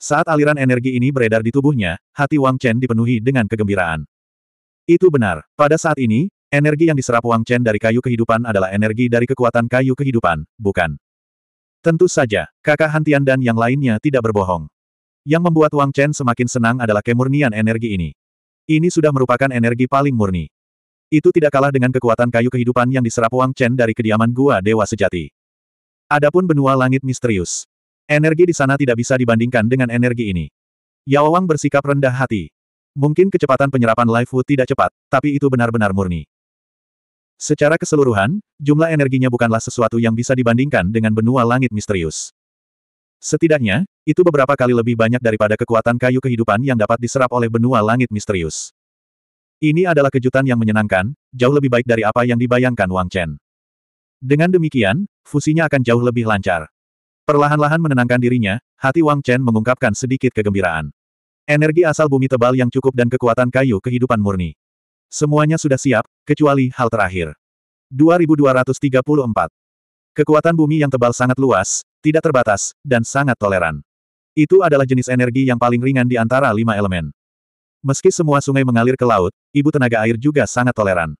Speaker 1: Saat aliran energi ini beredar di tubuhnya, hati Wang Chen dipenuhi dengan kegembiraan. Itu benar, pada saat ini, energi yang diserap Wang Chen dari kayu kehidupan adalah energi dari kekuatan kayu kehidupan, bukan. Tentu saja, kakak Hantian dan yang lainnya tidak berbohong. Yang membuat Wang Chen semakin senang adalah kemurnian energi ini. Ini sudah merupakan energi paling murni. Itu tidak kalah dengan kekuatan kayu kehidupan yang diserap Wang Chen dari kediaman gua dewa sejati. Adapun benua langit misterius. Energi di sana tidak bisa dibandingkan dengan energi ini. Yao Wang bersikap rendah hati. Mungkin kecepatan penyerapan Life Wood tidak cepat, tapi itu benar-benar murni. Secara keseluruhan, jumlah energinya bukanlah sesuatu yang bisa dibandingkan dengan benua langit misterius. Setidaknya, itu beberapa kali lebih banyak daripada kekuatan kayu kehidupan yang dapat diserap oleh benua langit misterius. Ini adalah kejutan yang menyenangkan, jauh lebih baik dari apa yang dibayangkan Wang Chen. Dengan demikian, fusinya akan jauh lebih lancar. Perlahan-lahan menenangkan dirinya, hati Wang Chen mengungkapkan sedikit kegembiraan. Energi asal bumi tebal yang cukup dan kekuatan kayu kehidupan murni. Semuanya sudah siap, kecuali hal terakhir. 2234. Kekuatan bumi yang tebal sangat luas, tidak terbatas, dan sangat toleran. Itu adalah jenis energi yang paling ringan di antara lima elemen. Meski semua sungai mengalir ke laut, ibu tenaga air juga sangat toleran.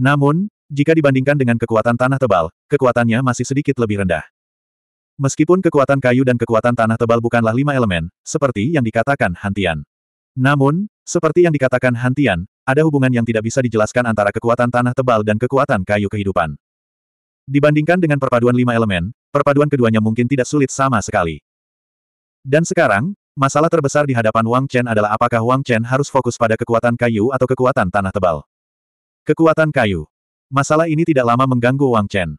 Speaker 1: Namun, jika dibandingkan dengan kekuatan tanah tebal, kekuatannya masih sedikit lebih rendah. Meskipun kekuatan kayu dan kekuatan tanah tebal bukanlah lima elemen, seperti yang dikatakan Hantian. Namun, seperti yang dikatakan Hantian, ada hubungan yang tidak bisa dijelaskan antara kekuatan tanah tebal dan kekuatan kayu kehidupan. Dibandingkan dengan perpaduan lima elemen, perpaduan keduanya mungkin tidak sulit sama sekali. Dan sekarang, Masalah terbesar di hadapan Wang Chen adalah apakah Wang Chen harus fokus pada kekuatan kayu atau kekuatan tanah tebal. Kekuatan kayu. Masalah ini tidak lama mengganggu Wang Chen.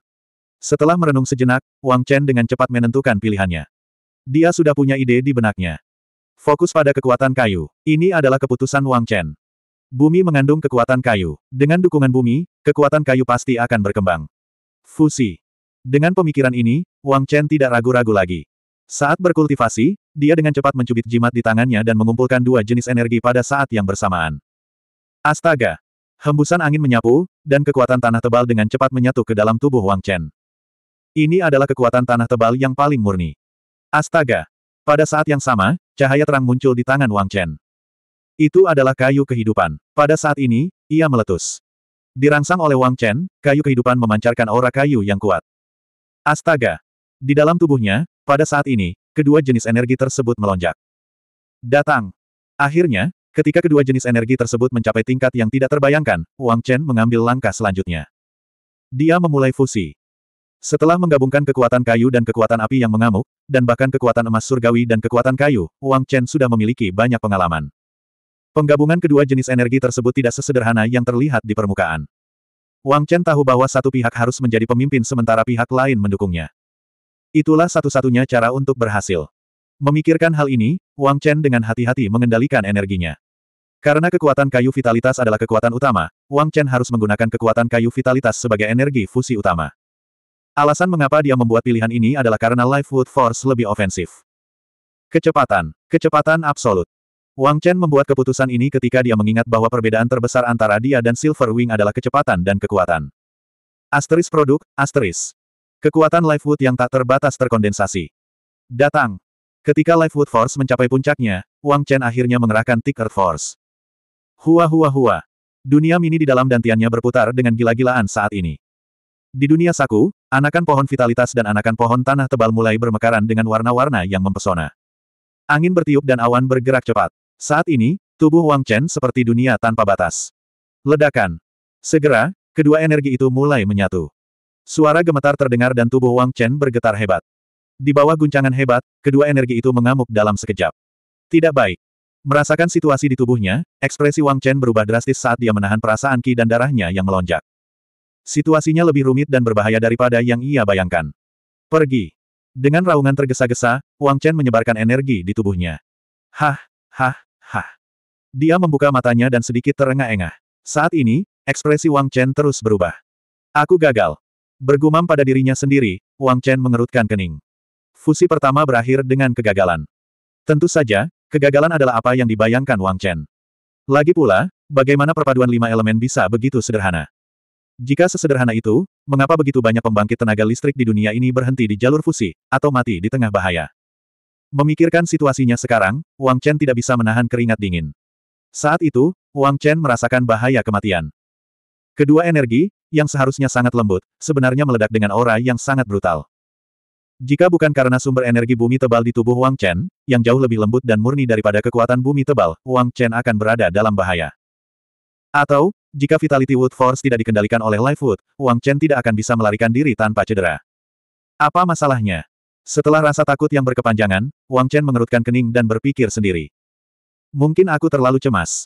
Speaker 1: Setelah merenung sejenak, Wang Chen dengan cepat menentukan pilihannya. Dia sudah punya ide di benaknya. Fokus pada kekuatan kayu. Ini adalah keputusan Wang Chen. Bumi mengandung kekuatan kayu. Dengan dukungan bumi, kekuatan kayu pasti akan berkembang. Fusi. Dengan pemikiran ini, Wang Chen tidak ragu-ragu lagi. Saat berkultivasi, dia dengan cepat mencubit jimat di tangannya dan mengumpulkan dua jenis energi pada saat yang bersamaan. Astaga! Hembusan angin menyapu, dan kekuatan tanah tebal dengan cepat menyatu ke dalam tubuh Wang Chen. Ini adalah kekuatan tanah tebal yang paling murni. Astaga! Pada saat yang sama, cahaya terang muncul di tangan Wang Chen. Itu adalah kayu kehidupan. Pada saat ini, ia meletus. Dirangsang oleh Wang Chen, kayu kehidupan memancarkan aura kayu yang kuat. Astaga! Di dalam tubuhnya, pada saat ini, kedua jenis energi tersebut melonjak. Datang. Akhirnya, ketika kedua jenis energi tersebut mencapai tingkat yang tidak terbayangkan, Wang Chen mengambil langkah selanjutnya. Dia memulai fusi. Setelah menggabungkan kekuatan kayu dan kekuatan api yang mengamuk, dan bahkan kekuatan emas surgawi dan kekuatan kayu, Wang Chen sudah memiliki banyak pengalaman. Penggabungan kedua jenis energi tersebut tidak sesederhana yang terlihat di permukaan. Wang Chen tahu bahwa satu pihak harus menjadi pemimpin sementara pihak lain mendukungnya. Itulah satu-satunya cara untuk berhasil. Memikirkan hal ini, Wang Chen dengan hati-hati mengendalikan energinya. Karena kekuatan kayu vitalitas adalah kekuatan utama, Wang Chen harus menggunakan kekuatan kayu vitalitas sebagai energi fusi utama. Alasan mengapa dia membuat pilihan ini adalah karena Wood Force lebih ofensif. Kecepatan. Kecepatan absolut. Wang Chen membuat keputusan ini ketika dia mengingat bahwa perbedaan terbesar antara dia dan Silver Wing adalah kecepatan dan kekuatan. Asteris produk, asteris. Kekuatan Lifewood yang tak terbatas terkondensasi. Datang. Ketika Lifewood Force mencapai puncaknya, Wang Chen akhirnya mengerahkan Tick Force. Hua hua hua. Dunia mini di dalam dantiannya berputar dengan gila-gilaan saat ini. Di dunia saku, anakan pohon vitalitas dan anakan pohon tanah tebal mulai bermekaran dengan warna-warna yang mempesona. Angin bertiup dan awan bergerak cepat. Saat ini, tubuh Wang Chen seperti dunia tanpa batas. Ledakan. Segera, kedua energi itu mulai menyatu. Suara gemetar terdengar dan tubuh Wang Chen bergetar hebat. Di bawah guncangan hebat, kedua energi itu mengamuk dalam sekejap. Tidak baik. Merasakan situasi di tubuhnya, ekspresi Wang Chen berubah drastis saat dia menahan perasaan ki dan darahnya yang melonjak. Situasinya lebih rumit dan berbahaya daripada yang ia bayangkan. Pergi. Dengan raungan tergesa-gesa, Wang Chen menyebarkan energi di tubuhnya. Hah, hah, hah. Dia membuka matanya dan sedikit terengah-engah. Saat ini, ekspresi Wang Chen terus berubah. Aku gagal. Bergumam pada dirinya sendiri, Wang Chen mengerutkan kening. Fusi pertama berakhir dengan kegagalan. Tentu saja, kegagalan adalah apa yang dibayangkan Wang Chen. Lagi pula, bagaimana perpaduan lima elemen bisa begitu sederhana? Jika sesederhana itu, mengapa begitu banyak pembangkit tenaga listrik di dunia ini berhenti di jalur fusi, atau mati di tengah bahaya? Memikirkan situasinya sekarang, Wang Chen tidak bisa menahan keringat dingin. Saat itu, Wang Chen merasakan bahaya kematian. Kedua energi, yang seharusnya sangat lembut, sebenarnya meledak dengan aura yang sangat brutal. Jika bukan karena sumber energi bumi tebal di tubuh Wang Chen, yang jauh lebih lembut dan murni daripada kekuatan bumi tebal, Wang Chen akan berada dalam bahaya. Atau, jika Vitality Wood Force tidak dikendalikan oleh Life Wood, Wang Chen tidak akan bisa melarikan diri tanpa cedera. Apa masalahnya? Setelah rasa takut yang berkepanjangan, Wang Chen mengerutkan kening dan berpikir sendiri. Mungkin aku terlalu cemas.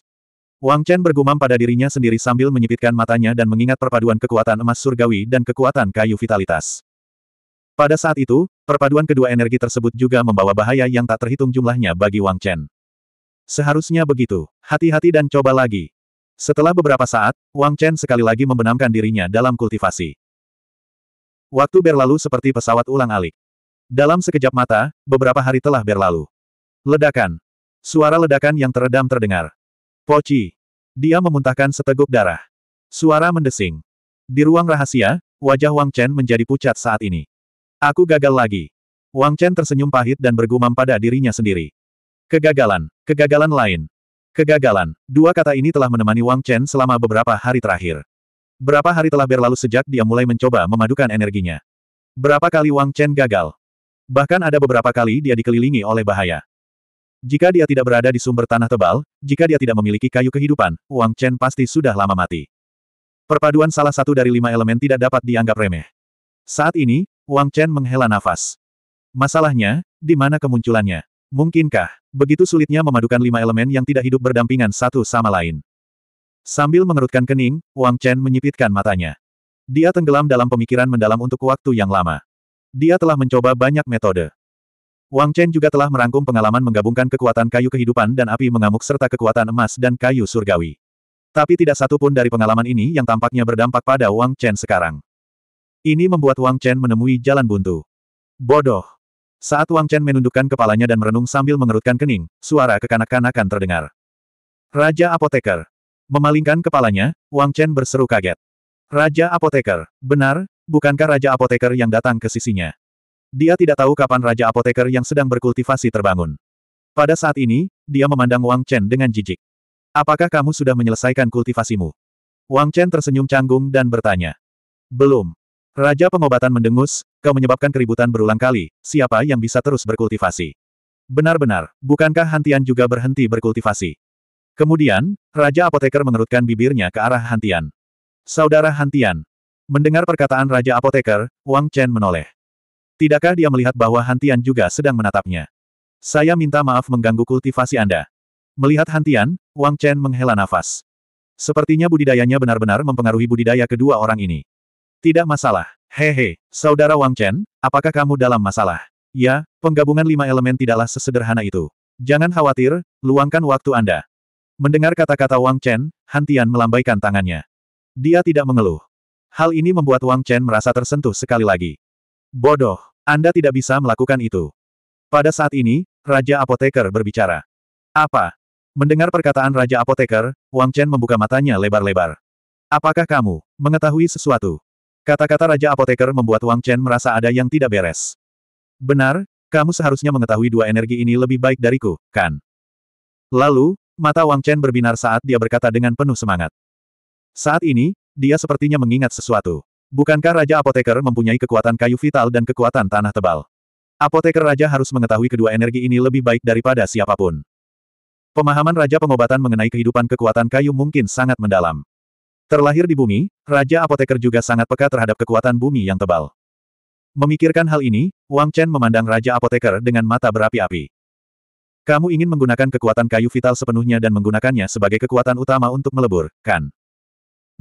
Speaker 1: Wang Chen bergumam pada dirinya sendiri sambil menyipitkan matanya dan mengingat perpaduan kekuatan emas surgawi dan kekuatan kayu vitalitas. Pada saat itu, perpaduan kedua energi tersebut juga membawa bahaya yang tak terhitung jumlahnya bagi Wang Chen. Seharusnya begitu, hati-hati dan coba lagi. Setelah beberapa saat, Wang Chen sekali lagi membenamkan dirinya dalam kultivasi. Waktu berlalu seperti pesawat ulang-alik. Dalam sekejap mata, beberapa hari telah berlalu. Ledakan. Suara ledakan yang teredam terdengar. Poci. Dia memuntahkan seteguk darah. Suara mendesing. Di ruang rahasia, wajah Wang Chen menjadi pucat saat ini. Aku gagal lagi. Wang Chen tersenyum pahit dan bergumam pada dirinya sendiri. Kegagalan, kegagalan lain. Kegagalan, dua kata ini telah menemani Wang Chen selama beberapa hari terakhir. Berapa hari telah berlalu sejak dia mulai mencoba memadukan energinya. Berapa kali Wang Chen gagal. Bahkan ada beberapa kali dia dikelilingi oleh bahaya. Jika dia tidak berada di sumber tanah tebal, jika dia tidak memiliki kayu kehidupan, Wang Chen pasti sudah lama mati. Perpaduan salah satu dari lima elemen tidak dapat dianggap remeh. Saat ini, Wang Chen menghela nafas. Masalahnya, di mana kemunculannya? Mungkinkah, begitu sulitnya memadukan lima elemen yang tidak hidup berdampingan satu sama lain? Sambil mengerutkan kening, Wang Chen menyipitkan matanya. Dia tenggelam dalam pemikiran mendalam untuk waktu yang lama. Dia telah mencoba banyak metode. Wang Chen juga telah merangkum pengalaman menggabungkan kekuatan kayu kehidupan dan api mengamuk serta kekuatan emas dan kayu surgawi. Tapi tidak satu pun dari pengalaman ini yang tampaknya berdampak pada Wang Chen sekarang. Ini membuat Wang Chen menemui jalan buntu. Bodoh. Saat Wang Chen menundukkan kepalanya dan merenung sambil mengerutkan kening, suara kekanak-kanakan terdengar. Raja Apoteker. Memalingkan kepalanya, Wang Chen berseru kaget. Raja Apoteker, benar, bukankah Raja Apoteker yang datang ke sisinya? Dia tidak tahu kapan Raja Apoteker yang sedang berkultivasi terbangun. Pada saat ini, dia memandang Wang Chen dengan jijik. Apakah kamu sudah menyelesaikan kultivasimu? Wang Chen tersenyum canggung dan bertanya. Belum. Raja pengobatan mendengus, kau menyebabkan keributan berulang kali, siapa yang bisa terus berkultivasi? Benar-benar, bukankah Hantian juga berhenti berkultivasi? Kemudian, Raja Apoteker mengerutkan bibirnya ke arah Hantian. Saudara Hantian. Mendengar perkataan Raja Apoteker, Wang Chen menoleh. Tidakkah dia melihat bahwa Hantian juga sedang menatapnya? Saya minta maaf mengganggu kultivasi Anda. Melihat Hantian, Wang Chen menghela nafas. Sepertinya budidayanya benar-benar mempengaruhi budidaya kedua orang ini. Tidak masalah. Hehe, saudara Wang Chen, apakah kamu dalam masalah? Ya, penggabungan lima elemen tidaklah sesederhana itu. Jangan khawatir, luangkan waktu Anda. Mendengar kata-kata Wang Chen, Hantian melambaikan tangannya. Dia tidak mengeluh. Hal ini membuat Wang Chen merasa tersentuh sekali lagi. Bodoh, Anda tidak bisa melakukan itu. Pada saat ini, Raja Apoteker berbicara. Apa? Mendengar perkataan Raja Apoteker, Wang Chen membuka matanya lebar-lebar. Apakah kamu mengetahui sesuatu? Kata-kata Raja Apoteker membuat Wang Chen merasa ada yang tidak beres. Benar, kamu seharusnya mengetahui dua energi ini lebih baik dariku, kan? Lalu, mata Wang Chen berbinar saat dia berkata dengan penuh semangat. Saat ini, dia sepertinya mengingat sesuatu. Bukankah Raja Apoteker mempunyai kekuatan kayu vital dan kekuatan tanah tebal? Apoteker Raja harus mengetahui kedua energi ini lebih baik daripada siapapun. Pemahaman Raja Pengobatan mengenai kehidupan kekuatan kayu mungkin sangat mendalam. Terlahir di bumi, Raja Apoteker juga sangat peka terhadap kekuatan bumi yang tebal. Memikirkan hal ini, Wang Chen memandang Raja Apoteker dengan mata berapi-api. Kamu ingin menggunakan kekuatan kayu vital sepenuhnya dan menggunakannya sebagai kekuatan utama untuk melebur, kan?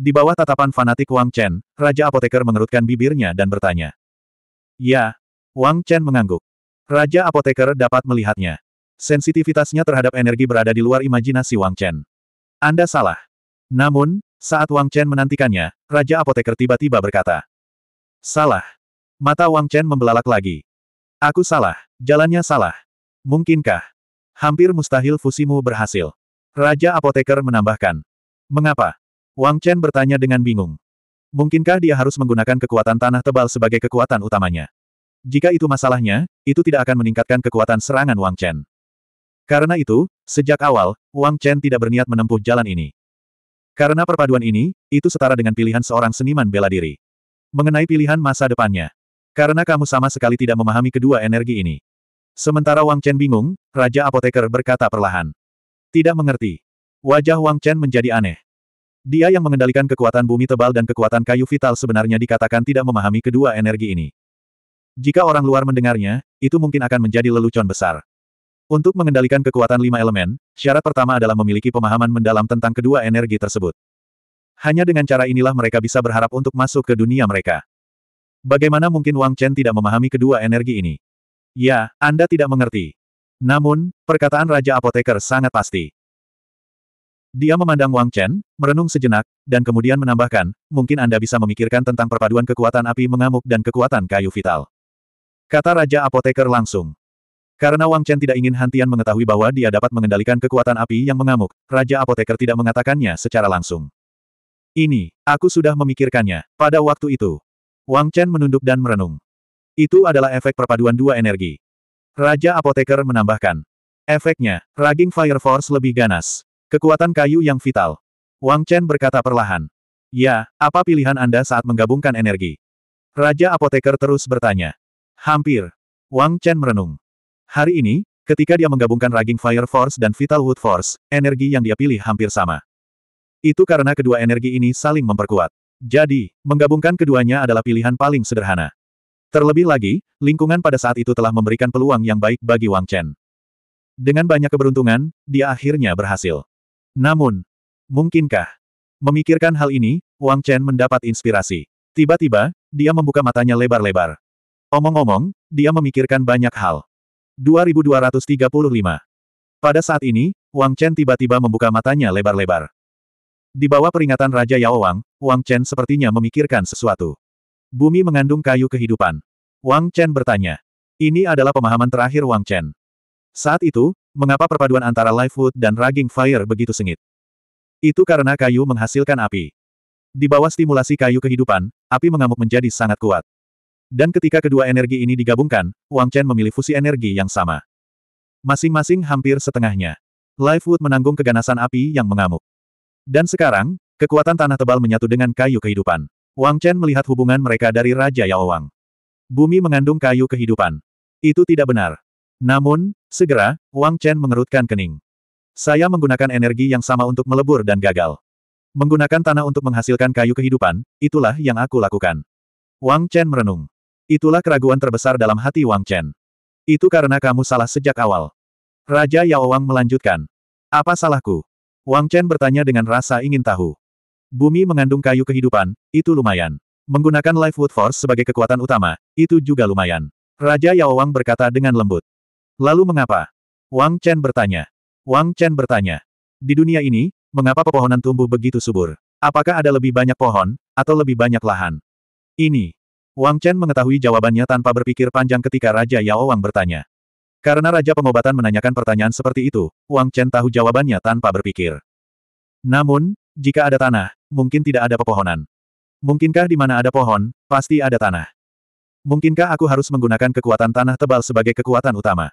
Speaker 1: Di bawah tatapan fanatik Wang Chen, Raja Apoteker mengerutkan bibirnya dan bertanya. Ya. Wang Chen mengangguk. Raja Apoteker dapat melihatnya. Sensitivitasnya terhadap energi berada di luar imajinasi Wang Chen. Anda salah. Namun, saat Wang Chen menantikannya, Raja Apoteker tiba-tiba berkata. Salah. Mata Wang Chen membelalak lagi. Aku salah. Jalannya salah. Mungkinkah? Hampir mustahil fusimu berhasil. Raja Apoteker menambahkan. Mengapa? Wang Chen bertanya dengan bingung. Mungkinkah dia harus menggunakan kekuatan tanah tebal sebagai kekuatan utamanya? Jika itu masalahnya, itu tidak akan meningkatkan kekuatan serangan Wang Chen. Karena itu, sejak awal, Wang Chen tidak berniat menempuh jalan ini. Karena perpaduan ini, itu setara dengan pilihan seorang seniman bela diri. Mengenai pilihan masa depannya. Karena kamu sama sekali tidak memahami kedua energi ini. Sementara Wang Chen bingung, Raja Apoteker berkata perlahan. Tidak mengerti. Wajah Wang Chen menjadi aneh. Dia yang mengendalikan kekuatan bumi tebal dan kekuatan kayu vital sebenarnya dikatakan tidak memahami kedua energi ini. Jika orang luar mendengarnya, itu mungkin akan menjadi lelucon besar. Untuk mengendalikan kekuatan lima elemen, syarat pertama adalah memiliki pemahaman mendalam tentang kedua energi tersebut. Hanya dengan cara inilah mereka bisa berharap untuk masuk ke dunia mereka. Bagaimana mungkin Wang Chen tidak memahami kedua energi ini? Ya, Anda tidak mengerti. Namun, perkataan Raja Apoteker sangat pasti. Dia memandang Wang Chen, merenung sejenak, dan kemudian menambahkan, mungkin Anda bisa memikirkan tentang perpaduan kekuatan api mengamuk dan kekuatan kayu vital. Kata Raja Apoteker langsung. Karena Wang Chen tidak ingin Hantian mengetahui bahwa dia dapat mengendalikan kekuatan api yang mengamuk, Raja Apoteker tidak mengatakannya secara langsung. Ini, aku sudah memikirkannya, pada waktu itu. Wang Chen menunduk dan merenung. Itu adalah efek perpaduan dua energi. Raja Apoteker menambahkan. Efeknya, Raging Fire Force lebih ganas. Kekuatan kayu yang vital. Wang Chen berkata perlahan. Ya, apa pilihan Anda saat menggabungkan energi? Raja Apoteker terus bertanya. Hampir. Wang Chen merenung. Hari ini, ketika dia menggabungkan Raging Fire Force dan Vital Wood Force, energi yang dia pilih hampir sama. Itu karena kedua energi ini saling memperkuat. Jadi, menggabungkan keduanya adalah pilihan paling sederhana. Terlebih lagi, lingkungan pada saat itu telah memberikan peluang yang baik bagi Wang Chen. Dengan banyak keberuntungan, dia akhirnya berhasil. Namun, mungkinkah? Memikirkan hal ini, Wang Chen mendapat inspirasi. Tiba-tiba, dia membuka matanya lebar-lebar. Omong-omong, dia memikirkan banyak hal. 2235 Pada saat ini, Wang Chen tiba-tiba membuka matanya lebar-lebar. Di bawah peringatan Raja Yao Wang, Wang Chen sepertinya memikirkan sesuatu. Bumi mengandung kayu kehidupan. Wang Chen bertanya. Ini adalah pemahaman terakhir Wang Chen. Saat itu, mengapa perpaduan antara Lifewood dan Raging Fire begitu sengit? Itu karena kayu menghasilkan api. Di bawah stimulasi kayu kehidupan, api mengamuk menjadi sangat kuat. Dan ketika kedua energi ini digabungkan, Wang Chen memilih fusi energi yang sama. Masing-masing hampir setengahnya. Lifewood menanggung keganasan api yang mengamuk. Dan sekarang, kekuatan tanah tebal menyatu dengan kayu kehidupan. Wang Chen melihat hubungan mereka dari Raja Yao Wang. Bumi mengandung kayu kehidupan. Itu tidak benar. Namun, Segera, Wang Chen mengerutkan kening. Saya menggunakan energi yang sama untuk melebur dan gagal. Menggunakan tanah untuk menghasilkan kayu kehidupan, itulah yang aku lakukan. Wang Chen merenung. Itulah keraguan terbesar dalam hati Wang Chen. Itu karena kamu salah sejak awal. Raja Yao Wang melanjutkan. Apa salahku? Wang Chen bertanya dengan rasa ingin tahu. Bumi mengandung kayu kehidupan, itu lumayan. Menggunakan Life Wood Force sebagai kekuatan utama, itu juga lumayan. Raja Yao Wang berkata dengan lembut. Lalu mengapa? Wang Chen bertanya. Wang Chen bertanya. Di dunia ini, mengapa pepohonan tumbuh begitu subur? Apakah ada lebih banyak pohon, atau lebih banyak lahan? Ini. Wang Chen mengetahui jawabannya tanpa berpikir panjang ketika Raja Yao Wang bertanya. Karena Raja Pengobatan menanyakan pertanyaan seperti itu, Wang Chen tahu jawabannya tanpa berpikir. Namun, jika ada tanah, mungkin tidak ada pepohonan. Mungkinkah di mana ada pohon, pasti ada tanah. Mungkinkah aku harus menggunakan kekuatan tanah tebal sebagai kekuatan utama?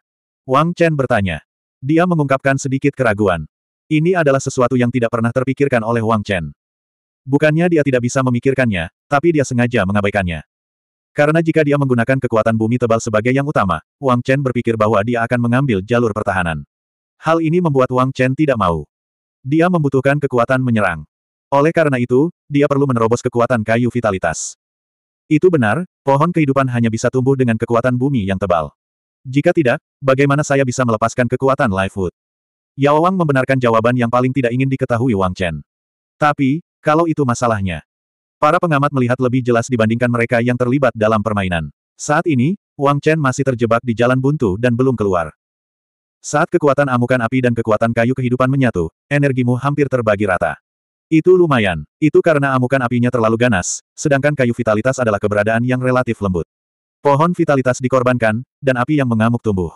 Speaker 1: Wang Chen bertanya. Dia mengungkapkan sedikit keraguan. Ini adalah sesuatu yang tidak pernah terpikirkan oleh Wang Chen. Bukannya dia tidak bisa memikirkannya, tapi dia sengaja mengabaikannya. Karena jika dia menggunakan kekuatan bumi tebal sebagai yang utama, Wang Chen berpikir bahwa dia akan mengambil jalur pertahanan. Hal ini membuat Wang Chen tidak mau. Dia membutuhkan kekuatan menyerang. Oleh karena itu, dia perlu menerobos kekuatan kayu vitalitas. Itu benar, pohon kehidupan hanya bisa tumbuh dengan kekuatan bumi yang tebal. Jika tidak, bagaimana saya bisa melepaskan kekuatan Life Yao Wang membenarkan jawaban yang paling tidak ingin diketahui Wang Chen. Tapi, kalau itu masalahnya. Para pengamat melihat lebih jelas dibandingkan mereka yang terlibat dalam permainan. Saat ini, Wang Chen masih terjebak di jalan buntu dan belum keluar. Saat kekuatan amukan api dan kekuatan kayu kehidupan menyatu, energimu hampir terbagi rata. Itu lumayan. Itu karena amukan apinya terlalu ganas, sedangkan kayu vitalitas adalah keberadaan yang relatif lembut. Pohon vitalitas dikorbankan, dan api yang mengamuk tumbuh.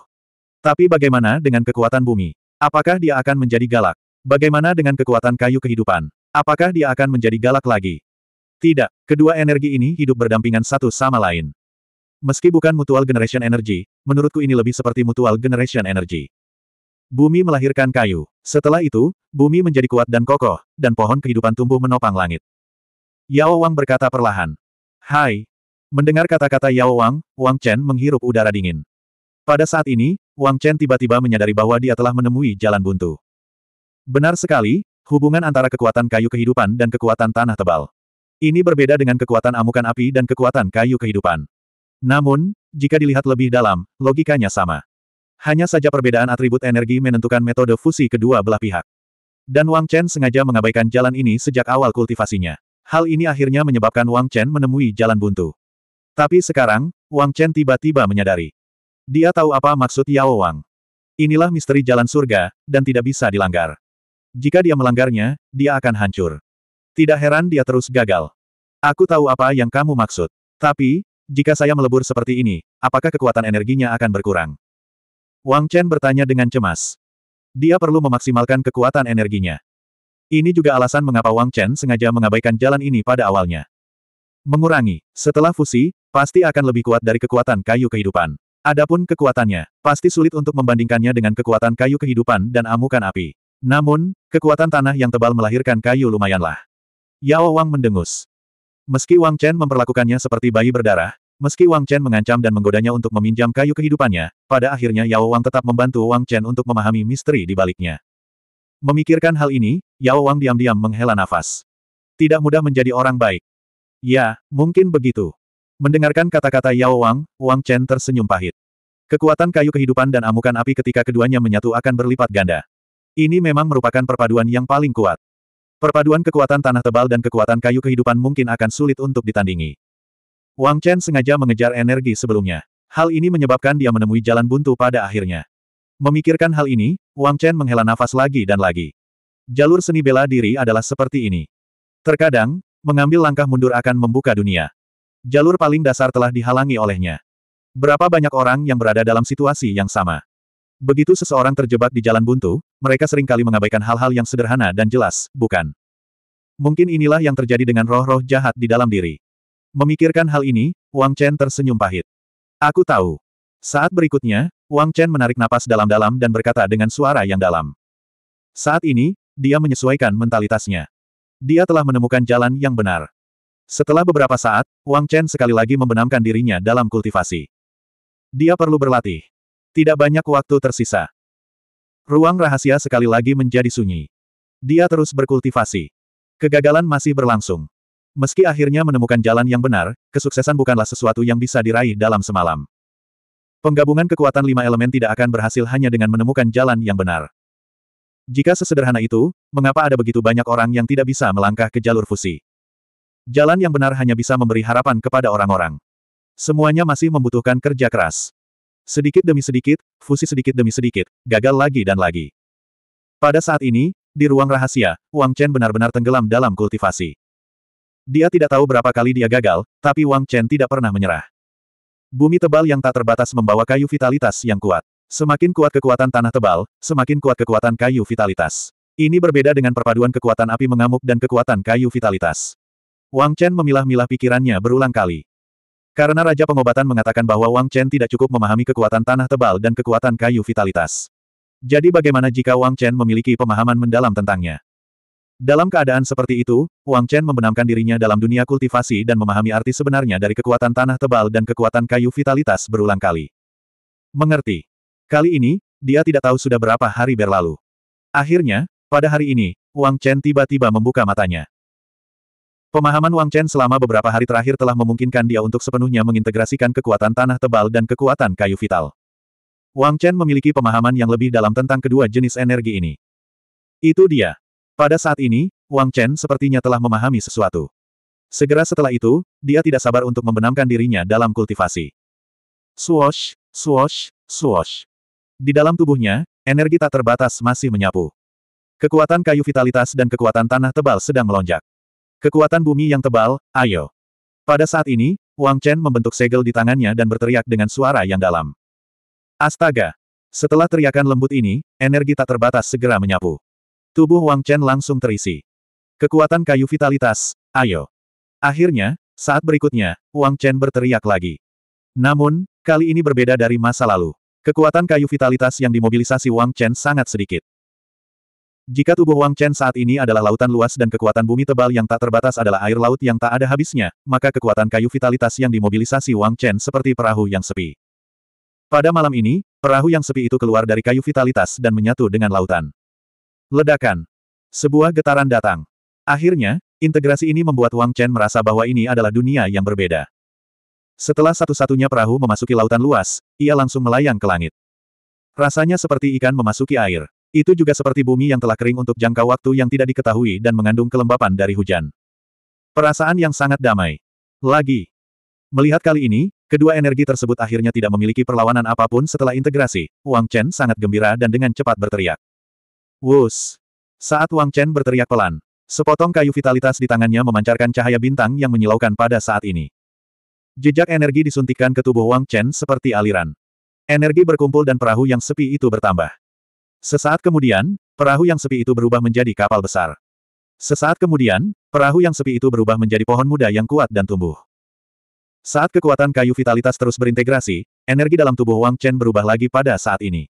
Speaker 1: Tapi bagaimana dengan kekuatan bumi? Apakah dia akan menjadi galak? Bagaimana dengan kekuatan kayu kehidupan? Apakah dia akan menjadi galak lagi? Tidak, kedua energi ini hidup berdampingan satu sama lain. Meski bukan mutual generation energy, menurutku ini lebih seperti mutual generation energy. Bumi melahirkan kayu. Setelah itu, bumi menjadi kuat dan kokoh, dan pohon kehidupan tumbuh menopang langit. Yao Wang berkata perlahan. Hai, Mendengar kata-kata Yao Wang, Wang Chen menghirup udara dingin. Pada saat ini, Wang Chen tiba-tiba menyadari bahwa dia telah menemui jalan buntu. Benar sekali, hubungan antara kekuatan kayu kehidupan dan kekuatan tanah tebal. Ini berbeda dengan kekuatan amukan api dan kekuatan kayu kehidupan. Namun, jika dilihat lebih dalam, logikanya sama. Hanya saja perbedaan atribut energi menentukan metode fusi kedua belah pihak. Dan Wang Chen sengaja mengabaikan jalan ini sejak awal kultivasinya. Hal ini akhirnya menyebabkan Wang Chen menemui jalan buntu. Tapi sekarang, Wang Chen tiba-tiba menyadari. Dia tahu apa maksud Yao Wang. Inilah misteri jalan surga, dan tidak bisa dilanggar. Jika dia melanggarnya, dia akan hancur. Tidak heran dia terus gagal. Aku tahu apa yang kamu maksud. Tapi, jika saya melebur seperti ini, apakah kekuatan energinya akan berkurang? Wang Chen bertanya dengan cemas. Dia perlu memaksimalkan kekuatan energinya. Ini juga alasan mengapa Wang Chen sengaja mengabaikan jalan ini pada awalnya. Mengurangi. Setelah fusi, pasti akan lebih kuat dari kekuatan kayu kehidupan. Adapun kekuatannya, pasti sulit untuk membandingkannya dengan kekuatan kayu kehidupan dan amukan api. Namun, kekuatan tanah yang tebal melahirkan kayu lumayanlah. Yao Wang mendengus. Meski Wang Chen memperlakukannya seperti bayi berdarah, meski Wang Chen mengancam dan menggodanya untuk meminjam kayu kehidupannya, pada akhirnya Yao Wang tetap membantu Wang Chen untuk memahami misteri di baliknya. Memikirkan hal ini, Yao Wang diam-diam menghela nafas. Tidak mudah menjadi orang baik. Ya, mungkin begitu. Mendengarkan kata-kata Yao Wang, Wang Chen tersenyum pahit. Kekuatan kayu kehidupan dan amukan api ketika keduanya menyatu akan berlipat ganda. Ini memang merupakan perpaduan yang paling kuat. Perpaduan kekuatan tanah tebal dan kekuatan kayu kehidupan mungkin akan sulit untuk ditandingi. Wang Chen sengaja mengejar energi sebelumnya. Hal ini menyebabkan dia menemui jalan buntu pada akhirnya. Memikirkan hal ini, Wang Chen menghela nafas lagi dan lagi. Jalur seni bela diri adalah seperti ini. Terkadang, Mengambil langkah mundur akan membuka dunia. Jalur paling dasar telah dihalangi olehnya. Berapa banyak orang yang berada dalam situasi yang sama? Begitu seseorang terjebak di jalan buntu, mereka seringkali mengabaikan hal-hal yang sederhana dan jelas, bukan? Mungkin inilah yang terjadi dengan roh-roh jahat di dalam diri. Memikirkan hal ini, Wang Chen tersenyum pahit. Aku tahu. Saat berikutnya, Wang Chen menarik napas dalam-dalam dan berkata dengan suara yang dalam. Saat ini, dia menyesuaikan mentalitasnya dia telah menemukan jalan yang benar. Setelah beberapa saat, Wang Chen sekali lagi membenamkan dirinya dalam kultivasi. Dia perlu berlatih. Tidak banyak waktu tersisa. Ruang rahasia sekali lagi menjadi sunyi. Dia terus berkultivasi. Kegagalan masih berlangsung. Meski akhirnya menemukan jalan yang benar, kesuksesan bukanlah sesuatu yang bisa diraih dalam semalam. Penggabungan kekuatan lima elemen tidak akan berhasil hanya dengan menemukan jalan yang benar. Jika sesederhana itu, mengapa ada begitu banyak orang yang tidak bisa melangkah ke jalur fusi? Jalan yang benar hanya bisa memberi harapan kepada orang-orang. Semuanya masih membutuhkan kerja keras. Sedikit demi sedikit, fusi sedikit demi sedikit, gagal lagi dan lagi. Pada saat ini, di ruang rahasia, Wang Chen benar-benar tenggelam dalam kultivasi. Dia tidak tahu berapa kali dia gagal, tapi Wang Chen tidak pernah menyerah. Bumi tebal yang tak terbatas membawa kayu vitalitas yang kuat. Semakin kuat kekuatan tanah tebal, semakin kuat kekuatan kayu vitalitas. Ini berbeda dengan perpaduan kekuatan api mengamuk dan kekuatan kayu vitalitas. Wang Chen memilah-milah pikirannya berulang kali. Karena Raja Pengobatan mengatakan bahwa Wang Chen tidak cukup memahami kekuatan tanah tebal dan kekuatan kayu vitalitas. Jadi bagaimana jika Wang Chen memiliki pemahaman mendalam tentangnya? Dalam keadaan seperti itu, Wang Chen membenamkan dirinya dalam dunia kultivasi dan memahami arti sebenarnya dari kekuatan tanah tebal dan kekuatan kayu vitalitas berulang kali. Mengerti. Kali ini, dia tidak tahu sudah berapa hari berlalu. Akhirnya, pada hari ini, Wang Chen tiba-tiba membuka matanya. Pemahaman Wang Chen selama beberapa hari terakhir telah memungkinkan dia untuk sepenuhnya mengintegrasikan kekuatan tanah tebal dan kekuatan kayu vital. Wang Chen memiliki pemahaman yang lebih dalam tentang kedua jenis energi ini. Itu dia. Pada saat ini, Wang Chen sepertinya telah memahami sesuatu. Segera setelah itu, dia tidak sabar untuk membenamkan dirinya dalam kultivasi. Swash, swash, swash. Di dalam tubuhnya, energi tak terbatas masih menyapu. Kekuatan kayu vitalitas dan kekuatan tanah tebal sedang melonjak. Kekuatan bumi yang tebal, ayo. Pada saat ini, Wang Chen membentuk segel di tangannya dan berteriak dengan suara yang dalam. Astaga! Setelah teriakan lembut ini, energi tak terbatas segera menyapu. Tubuh Wang Chen langsung terisi. Kekuatan kayu vitalitas, ayo. Akhirnya, saat berikutnya, Wang Chen berteriak lagi. Namun, kali ini berbeda dari masa lalu. Kekuatan kayu vitalitas yang dimobilisasi Wang Chen sangat sedikit. Jika tubuh Wang Chen saat ini adalah lautan luas dan kekuatan bumi tebal yang tak terbatas adalah air laut yang tak ada habisnya, maka kekuatan kayu vitalitas yang dimobilisasi Wang Chen seperti perahu yang sepi. Pada malam ini, perahu yang sepi itu keluar dari kayu vitalitas dan menyatu dengan lautan. Ledakan. Sebuah getaran datang. Akhirnya, integrasi ini membuat Wang Chen merasa bahwa ini adalah dunia yang berbeda. Setelah satu-satunya perahu memasuki lautan luas, ia langsung melayang ke langit. Rasanya seperti ikan memasuki air. Itu juga seperti bumi yang telah kering untuk jangka waktu yang tidak diketahui dan mengandung kelembapan dari hujan. Perasaan yang sangat damai. Lagi. Melihat kali ini, kedua energi tersebut akhirnya tidak memiliki perlawanan apapun setelah integrasi, Wang Chen sangat gembira dan dengan cepat berteriak. Wus! Saat Wang Chen berteriak pelan, sepotong kayu vitalitas di tangannya memancarkan cahaya bintang yang menyilaukan pada saat ini. Jejak energi disuntikan ke tubuh Wang Chen seperti aliran. Energi berkumpul dan perahu yang sepi itu bertambah. Sesaat kemudian, perahu yang sepi itu berubah menjadi kapal besar. Sesaat kemudian, perahu yang sepi itu berubah menjadi pohon muda yang kuat dan tumbuh. Saat kekuatan kayu vitalitas terus berintegrasi, energi dalam tubuh Wang Chen berubah lagi pada saat ini.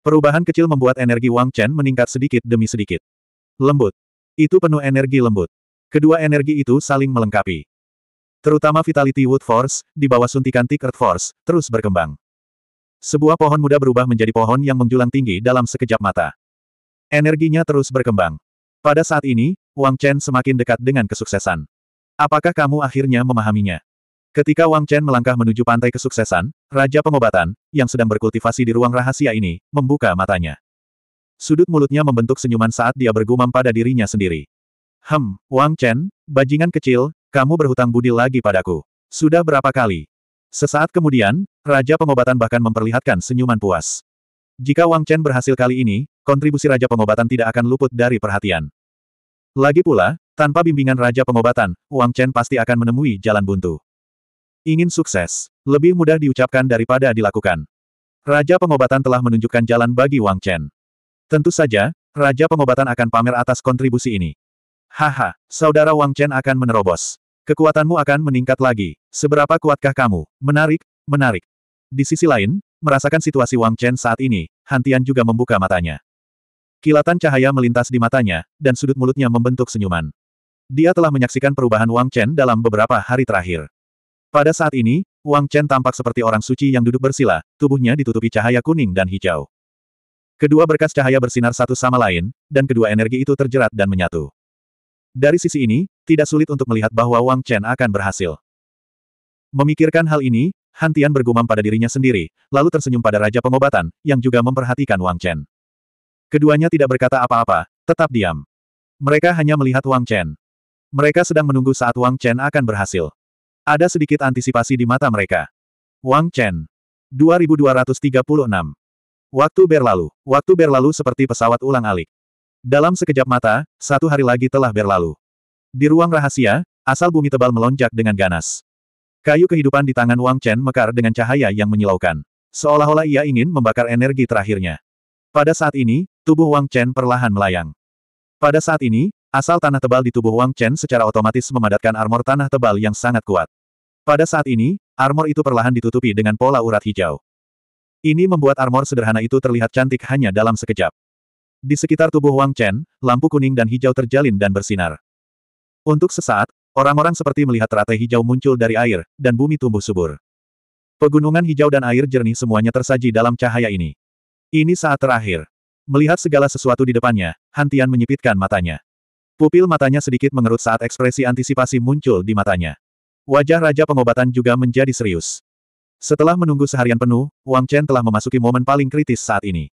Speaker 1: Perubahan kecil membuat energi Wang Chen meningkat sedikit demi sedikit. Lembut. Itu penuh energi lembut. Kedua energi itu saling melengkapi terutama Vitality Wood Force, di bawah suntikan Tickert Force, terus berkembang. Sebuah pohon muda berubah menjadi pohon yang menjulang tinggi dalam sekejap mata. Energinya terus berkembang. Pada saat ini, Wang Chen semakin dekat dengan kesuksesan. Apakah kamu akhirnya memahaminya? Ketika Wang Chen melangkah menuju pantai kesuksesan, Raja Pengobatan, yang sedang berkultivasi di ruang rahasia ini, membuka matanya. Sudut mulutnya membentuk senyuman saat dia bergumam pada dirinya sendiri. Hem, Wang Chen, bajingan kecil, kamu berhutang budi lagi padaku. Sudah berapa kali? Sesaat kemudian, Raja Pengobatan bahkan memperlihatkan senyuman puas. Jika Wang Chen berhasil kali ini, kontribusi Raja Pengobatan tidak akan luput dari perhatian. Lagi pula, tanpa bimbingan Raja Pengobatan, Wang Chen pasti akan menemui jalan buntu. Ingin sukses, lebih mudah diucapkan daripada dilakukan. Raja Pengobatan telah menunjukkan jalan bagi Wang Chen. Tentu saja, Raja Pengobatan akan pamer atas kontribusi ini. Haha, saudara Wang Chen akan menerobos. Kekuatanmu akan meningkat lagi. Seberapa kuatkah kamu? Menarik, menarik. Di sisi lain, merasakan situasi Wang Chen saat ini, Hantian juga membuka matanya. Kilatan cahaya melintas di matanya, dan sudut mulutnya membentuk senyuman. Dia telah menyaksikan perubahan Wang Chen dalam beberapa hari terakhir. Pada saat ini, Wang Chen tampak seperti orang suci yang duduk bersila, tubuhnya ditutupi cahaya kuning dan hijau. Kedua berkas cahaya bersinar satu sama lain, dan kedua energi itu terjerat dan menyatu. Dari sisi ini, tidak sulit untuk melihat bahwa Wang Chen akan berhasil. Memikirkan hal ini, Han Tian bergumam pada dirinya sendiri, lalu tersenyum pada Raja Pengobatan, yang juga memperhatikan Wang Chen. Keduanya tidak berkata apa-apa, tetap diam. Mereka hanya melihat Wang Chen. Mereka sedang menunggu saat Wang Chen akan berhasil. Ada sedikit antisipasi di mata mereka. Wang Chen. 2236. Waktu berlalu. Waktu berlalu seperti pesawat ulang alik. Dalam sekejap mata, satu hari lagi telah berlalu. Di ruang rahasia, asal bumi tebal melonjak dengan ganas. Kayu kehidupan di tangan Wang Chen mekar dengan cahaya yang menyilaukan. Seolah-olah ia ingin membakar energi terakhirnya. Pada saat ini, tubuh Wang Chen perlahan melayang. Pada saat ini, asal tanah tebal di tubuh Wang Chen secara otomatis memadatkan armor tanah tebal yang sangat kuat. Pada saat ini, armor itu perlahan ditutupi dengan pola urat hijau. Ini membuat armor sederhana itu terlihat cantik hanya dalam sekejap. Di sekitar tubuh Wang Chen, lampu kuning dan hijau terjalin dan bersinar. Untuk sesaat, orang-orang seperti melihat teratai hijau muncul dari air, dan bumi tumbuh subur. Pegunungan hijau dan air jernih semuanya tersaji dalam cahaya ini. Ini saat terakhir. Melihat segala sesuatu di depannya, Hantian menyipitkan matanya. Pupil matanya sedikit mengerut saat ekspresi antisipasi muncul di matanya. Wajah Raja Pengobatan juga menjadi serius. Setelah menunggu seharian penuh, Wang Chen telah memasuki momen paling kritis saat ini.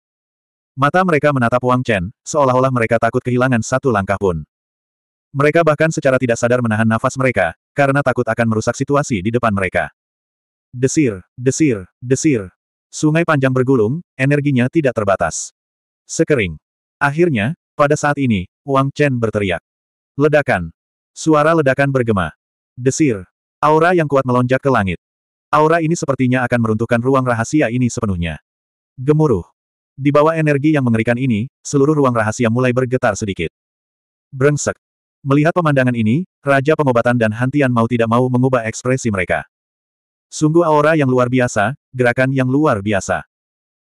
Speaker 1: Mata mereka menatap Wang Chen, seolah-olah mereka takut kehilangan satu langkah pun. Mereka bahkan secara tidak sadar menahan nafas mereka, karena takut akan merusak situasi di depan mereka. Desir, desir, desir. Sungai panjang bergulung, energinya tidak terbatas. Sekering. Akhirnya, pada saat ini, Wang Chen berteriak. Ledakan. Suara ledakan bergema. Desir. Aura yang kuat melonjak ke langit. Aura ini sepertinya akan meruntuhkan ruang rahasia ini sepenuhnya. Gemuruh. Di bawah energi yang mengerikan ini, seluruh ruang rahasia mulai bergetar sedikit. Brengsek. Melihat pemandangan ini, Raja Pengobatan dan Hantian mau tidak mau mengubah ekspresi mereka. Sungguh aura yang luar biasa, gerakan yang luar biasa.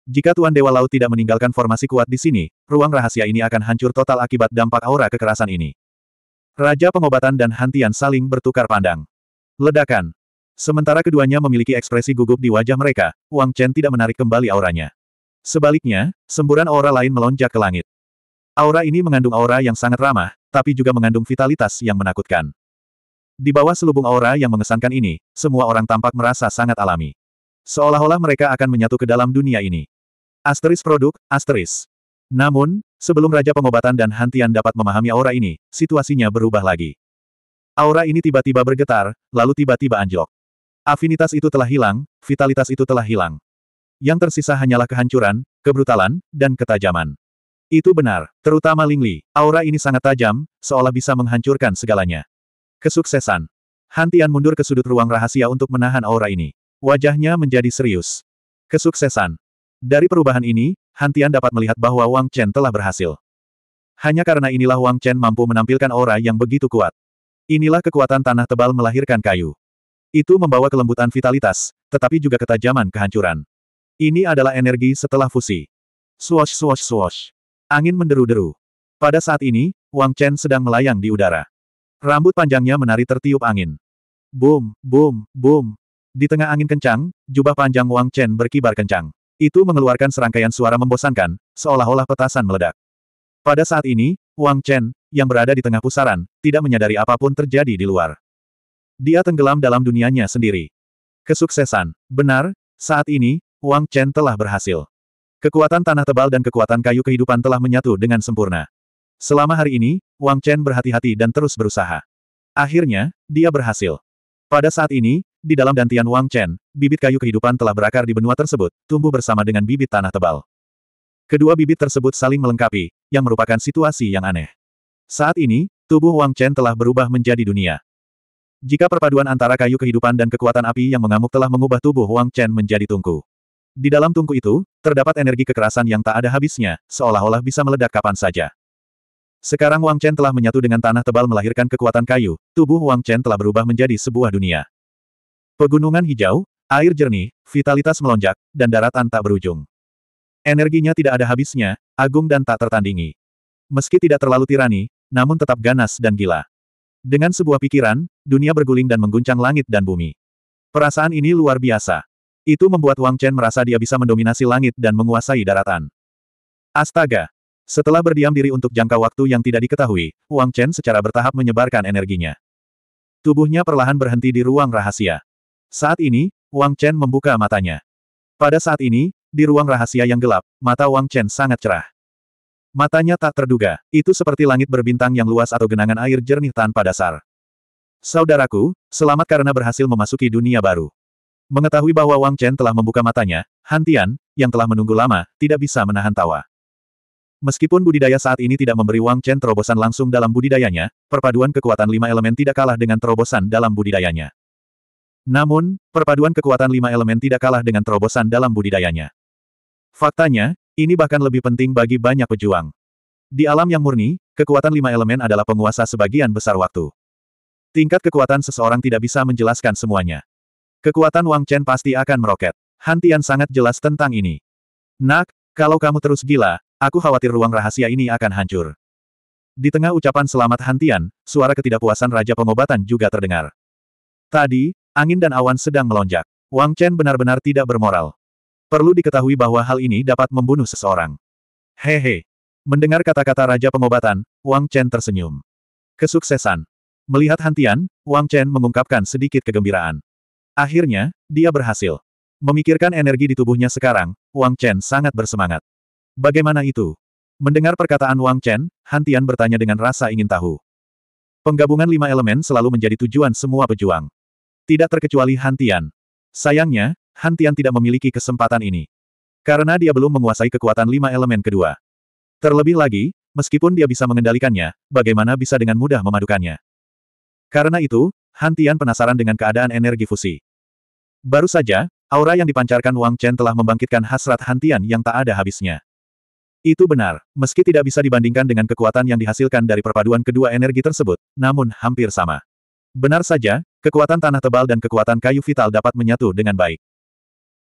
Speaker 1: Jika Tuan Dewa Laut tidak meninggalkan formasi kuat di sini, ruang rahasia ini akan hancur total akibat dampak aura kekerasan ini. Raja Pengobatan dan Hantian saling bertukar pandang. Ledakan. Sementara keduanya memiliki ekspresi gugup di wajah mereka, Wang Chen tidak menarik kembali auranya. Sebaliknya, semburan aura lain melonjak ke langit. Aura ini mengandung aura yang sangat ramah, tapi juga mengandung vitalitas yang menakutkan. Di bawah selubung aura yang mengesankan ini, semua orang tampak merasa sangat alami. Seolah-olah mereka akan menyatu ke dalam dunia ini. Asteris produk, asteris. Namun, sebelum Raja Pengobatan dan Hantian dapat memahami aura ini, situasinya berubah lagi. Aura ini tiba-tiba bergetar, lalu tiba-tiba anjlok. Afinitas itu telah hilang, vitalitas itu telah hilang yang tersisa hanyalah kehancuran, kebrutalan, dan ketajaman. Itu benar, terutama Ling Li. Aura ini sangat tajam, seolah bisa menghancurkan segalanya. Kesuksesan. Hantian mundur ke sudut ruang rahasia untuk menahan aura ini. Wajahnya menjadi serius. Kesuksesan. Dari perubahan ini, Hantian dapat melihat bahwa Wang Chen telah berhasil. Hanya karena inilah Wang Chen mampu menampilkan aura yang begitu kuat. Inilah kekuatan tanah tebal melahirkan kayu. Itu membawa kelembutan vitalitas, tetapi juga ketajaman kehancuran. Ini adalah energi setelah fusi. Swash swash swash. Angin menderu-deru. Pada saat ini, Wang Chen sedang melayang di udara. Rambut panjangnya menari tertiup angin. Boom, boom, boom. Di tengah angin kencang, jubah panjang Wang Chen berkibar kencang. Itu mengeluarkan serangkaian suara membosankan, seolah-olah petasan meledak. Pada saat ini, Wang Chen, yang berada di tengah pusaran, tidak menyadari apapun terjadi di luar. Dia tenggelam dalam dunianya sendiri. Kesuksesan, benar, saat ini, Wang Chen telah berhasil. Kekuatan tanah tebal dan kekuatan kayu kehidupan telah menyatu dengan sempurna. Selama hari ini, Wang Chen berhati-hati dan terus berusaha. Akhirnya, dia berhasil. Pada saat ini, di dalam dantian Wang Chen, bibit kayu kehidupan telah berakar di benua tersebut, tumbuh bersama dengan bibit tanah tebal. Kedua bibit tersebut saling melengkapi, yang merupakan situasi yang aneh. Saat ini, tubuh Wang Chen telah berubah menjadi dunia. Jika perpaduan antara kayu kehidupan dan kekuatan api yang mengamuk telah mengubah tubuh Wang Chen menjadi tungku. Di dalam tungku itu, terdapat energi kekerasan yang tak ada habisnya, seolah-olah bisa meledak kapan saja. Sekarang Wang Chen telah menyatu dengan tanah tebal melahirkan kekuatan kayu, tubuh Wang Chen telah berubah menjadi sebuah dunia. Pegunungan hijau, air jernih, vitalitas melonjak, dan daratan tak berujung. Energinya tidak ada habisnya, agung dan tak tertandingi. Meski tidak terlalu tirani, namun tetap ganas dan gila. Dengan sebuah pikiran, dunia berguling dan mengguncang langit dan bumi. Perasaan ini luar biasa. Itu membuat Wang Chen merasa dia bisa mendominasi langit dan menguasai daratan. Astaga! Setelah berdiam diri untuk jangka waktu yang tidak diketahui, Wang Chen secara bertahap menyebarkan energinya. Tubuhnya perlahan berhenti di ruang rahasia. Saat ini, Wang Chen membuka matanya. Pada saat ini, di ruang rahasia yang gelap, mata Wang Chen sangat cerah. Matanya tak terduga, itu seperti langit berbintang yang luas atau genangan air jernih tanpa dasar. Saudaraku, selamat karena berhasil memasuki dunia baru. Mengetahui bahwa Wang Chen telah membuka matanya, Han Tian, yang telah menunggu lama, tidak bisa menahan tawa. Meskipun budidaya saat ini tidak memberi Wang Chen terobosan langsung dalam budidayanya, perpaduan kekuatan lima elemen tidak kalah dengan terobosan dalam budidayanya. Namun, perpaduan kekuatan lima elemen tidak kalah dengan terobosan dalam budidayanya. Faktanya, ini bahkan lebih penting bagi banyak pejuang. Di alam yang murni, kekuatan lima elemen adalah penguasa sebagian besar waktu. Tingkat kekuatan seseorang tidak bisa menjelaskan semuanya. Kekuatan Wang Chen pasti akan meroket. Hantian sangat jelas tentang ini. Nak, kalau kamu terus gila, aku khawatir ruang rahasia ini akan hancur. Di tengah ucapan selamat Hantian, suara ketidakpuasan Raja Pengobatan juga terdengar. Tadi, angin dan awan sedang melonjak. Wang Chen benar-benar tidak bermoral. Perlu diketahui bahwa hal ini dapat membunuh seseorang. Hehe. Mendengar kata-kata Raja Pengobatan, Wang Chen tersenyum. Kesuksesan. Melihat Hantian, Wang Chen mengungkapkan sedikit kegembiraan. Akhirnya, dia berhasil. Memikirkan energi di tubuhnya sekarang, Wang Chen sangat bersemangat. Bagaimana itu? Mendengar perkataan Wang Chen, Hantian bertanya dengan rasa ingin tahu. Penggabungan lima elemen selalu menjadi tujuan semua pejuang. Tidak terkecuali Hantian. Sayangnya, Hantian tidak memiliki kesempatan ini. Karena dia belum menguasai kekuatan lima elemen kedua. Terlebih lagi, meskipun dia bisa mengendalikannya, bagaimana bisa dengan mudah memadukannya? Karena itu, Hantian penasaran dengan keadaan energi fusi. Baru saja, aura yang dipancarkan Wang Chen telah membangkitkan hasrat Hantian yang tak ada habisnya. Itu benar, meski tidak bisa dibandingkan dengan kekuatan yang dihasilkan dari perpaduan kedua energi tersebut, namun hampir sama. Benar saja, kekuatan tanah tebal dan kekuatan kayu vital dapat menyatu dengan baik.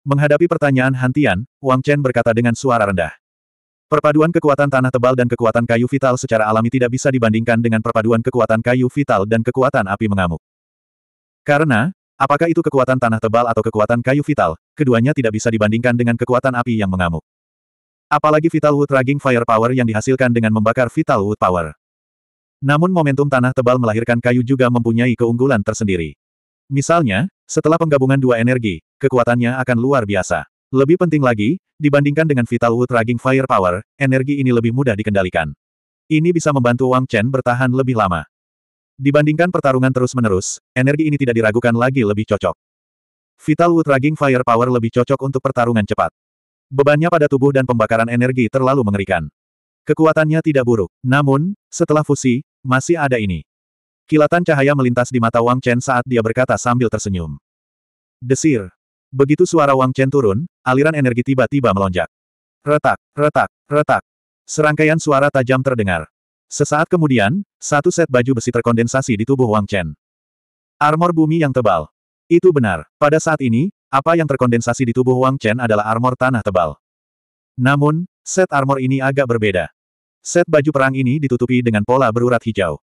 Speaker 1: Menghadapi pertanyaan Hantian, Wang Chen berkata dengan suara rendah. Perpaduan kekuatan tanah tebal dan kekuatan kayu vital secara alami tidak bisa dibandingkan dengan perpaduan kekuatan kayu vital dan kekuatan api mengamuk. Karena, apakah itu kekuatan tanah tebal atau kekuatan kayu vital, keduanya tidak bisa dibandingkan dengan kekuatan api yang mengamuk. Apalagi Vital Wood Raging fire power yang dihasilkan dengan membakar Vital Wood Power. Namun momentum tanah tebal melahirkan kayu juga mempunyai keunggulan tersendiri. Misalnya, setelah penggabungan dua energi, kekuatannya akan luar biasa. Lebih penting lagi, dibandingkan dengan Vital Wood Raging fire power, energi ini lebih mudah dikendalikan. Ini bisa membantu Wang Chen bertahan lebih lama. Dibandingkan pertarungan terus-menerus, energi ini tidak diragukan lagi lebih cocok. Vital Wood Raging Firepower lebih cocok untuk pertarungan cepat. Bebannya pada tubuh dan pembakaran energi terlalu mengerikan. Kekuatannya tidak buruk, namun, setelah fusi, masih ada ini. Kilatan cahaya melintas di mata Wang Chen saat dia berkata sambil tersenyum. Desir. Begitu suara Wang Chen turun, aliran energi tiba-tiba melonjak. Retak, retak, retak. Serangkaian suara tajam terdengar. Sesaat kemudian, satu set baju besi terkondensasi di tubuh Wang Chen. Armor bumi yang tebal. Itu benar. Pada saat ini, apa yang terkondensasi di tubuh Wang Chen adalah armor tanah tebal. Namun, set armor ini agak berbeda. Set baju perang ini ditutupi dengan pola berurat hijau.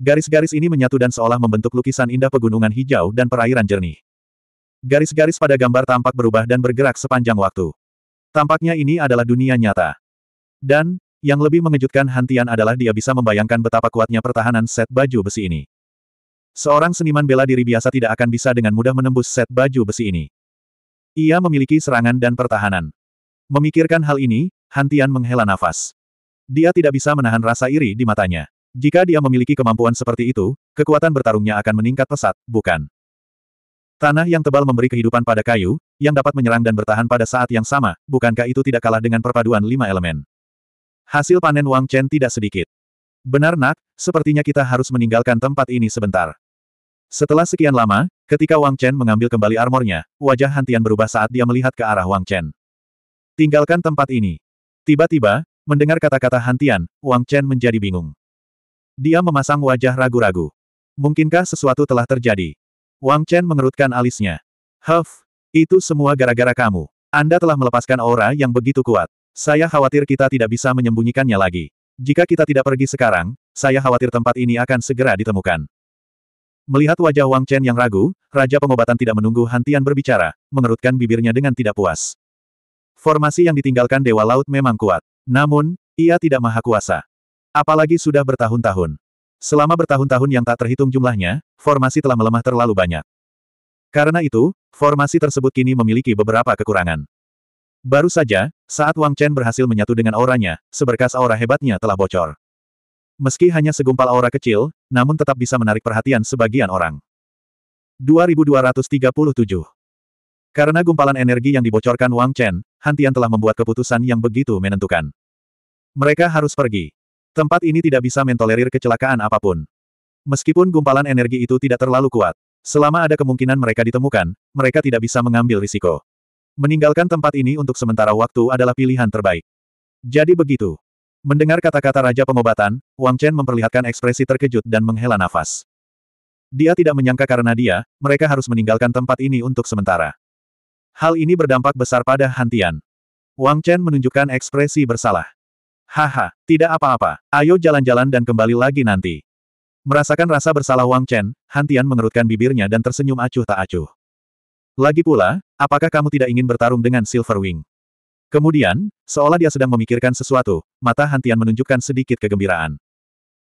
Speaker 1: Garis-garis ini menyatu dan seolah membentuk lukisan indah pegunungan hijau dan perairan jernih. Garis-garis pada gambar tampak berubah dan bergerak sepanjang waktu. Tampaknya ini adalah dunia nyata. Dan, yang lebih mengejutkan Hantian adalah dia bisa membayangkan betapa kuatnya pertahanan set baju besi ini. Seorang seniman bela diri biasa tidak akan bisa dengan mudah menembus set baju besi ini. Ia memiliki serangan dan pertahanan. Memikirkan hal ini, Hantian menghela nafas. Dia tidak bisa menahan rasa iri di matanya. Jika dia memiliki kemampuan seperti itu, kekuatan bertarungnya akan meningkat pesat, bukan? Tanah yang tebal memberi kehidupan pada kayu, yang dapat menyerang dan bertahan pada saat yang sama, bukankah itu tidak kalah dengan perpaduan lima elemen? Hasil panen Wang Chen tidak sedikit. Benar nak, sepertinya kita harus meninggalkan tempat ini sebentar. Setelah sekian lama, ketika Wang Chen mengambil kembali armornya, wajah Hantian berubah saat dia melihat ke arah Wang Chen. Tinggalkan tempat ini. Tiba-tiba, mendengar kata-kata Hantian, Wang Chen menjadi bingung. Dia memasang wajah ragu-ragu. Mungkinkah sesuatu telah terjadi? Wang Chen mengerutkan alisnya. Huff, itu semua gara-gara kamu. Anda telah melepaskan aura yang begitu kuat. Saya khawatir kita tidak bisa menyembunyikannya lagi. Jika kita tidak pergi sekarang, saya khawatir tempat ini akan segera ditemukan. Melihat wajah Wang Chen yang ragu, Raja Pengobatan tidak menunggu Hantian berbicara, mengerutkan bibirnya dengan tidak puas. Formasi yang ditinggalkan Dewa Laut memang kuat. Namun, ia tidak maha kuasa. Apalagi sudah bertahun-tahun. Selama bertahun-tahun yang tak terhitung jumlahnya, formasi telah melemah terlalu banyak. Karena itu, formasi tersebut kini memiliki beberapa kekurangan. Baru saja, saat Wang Chen berhasil menyatu dengan auranya, seberkas aura hebatnya telah bocor. Meski hanya segumpal aura kecil, namun tetap bisa menarik perhatian sebagian orang. 2237 Karena gumpalan energi yang dibocorkan Wang Chen, hantian telah membuat keputusan yang begitu menentukan. Mereka harus pergi. Tempat ini tidak bisa mentolerir kecelakaan apapun. Meskipun gumpalan energi itu tidak terlalu kuat, selama ada kemungkinan mereka ditemukan, mereka tidak bisa mengambil risiko. Meninggalkan tempat ini untuk sementara waktu adalah pilihan terbaik. Jadi begitu. Mendengar kata-kata Raja Pengobatan, Wang Chen memperlihatkan ekspresi terkejut dan menghela nafas. Dia tidak menyangka karena dia, mereka harus meninggalkan tempat ini untuk sementara. Hal ini berdampak besar pada Hantian. Wang Chen menunjukkan ekspresi bersalah. Haha, tidak apa-apa, ayo jalan-jalan dan kembali lagi nanti. Merasakan rasa bersalah Wang Chen, Hantian mengerutkan bibirnya dan tersenyum acuh tak acuh. Lagi pula, apakah kamu tidak ingin bertarung dengan Silverwing? Kemudian, seolah dia sedang memikirkan sesuatu, mata Hantian menunjukkan sedikit kegembiraan.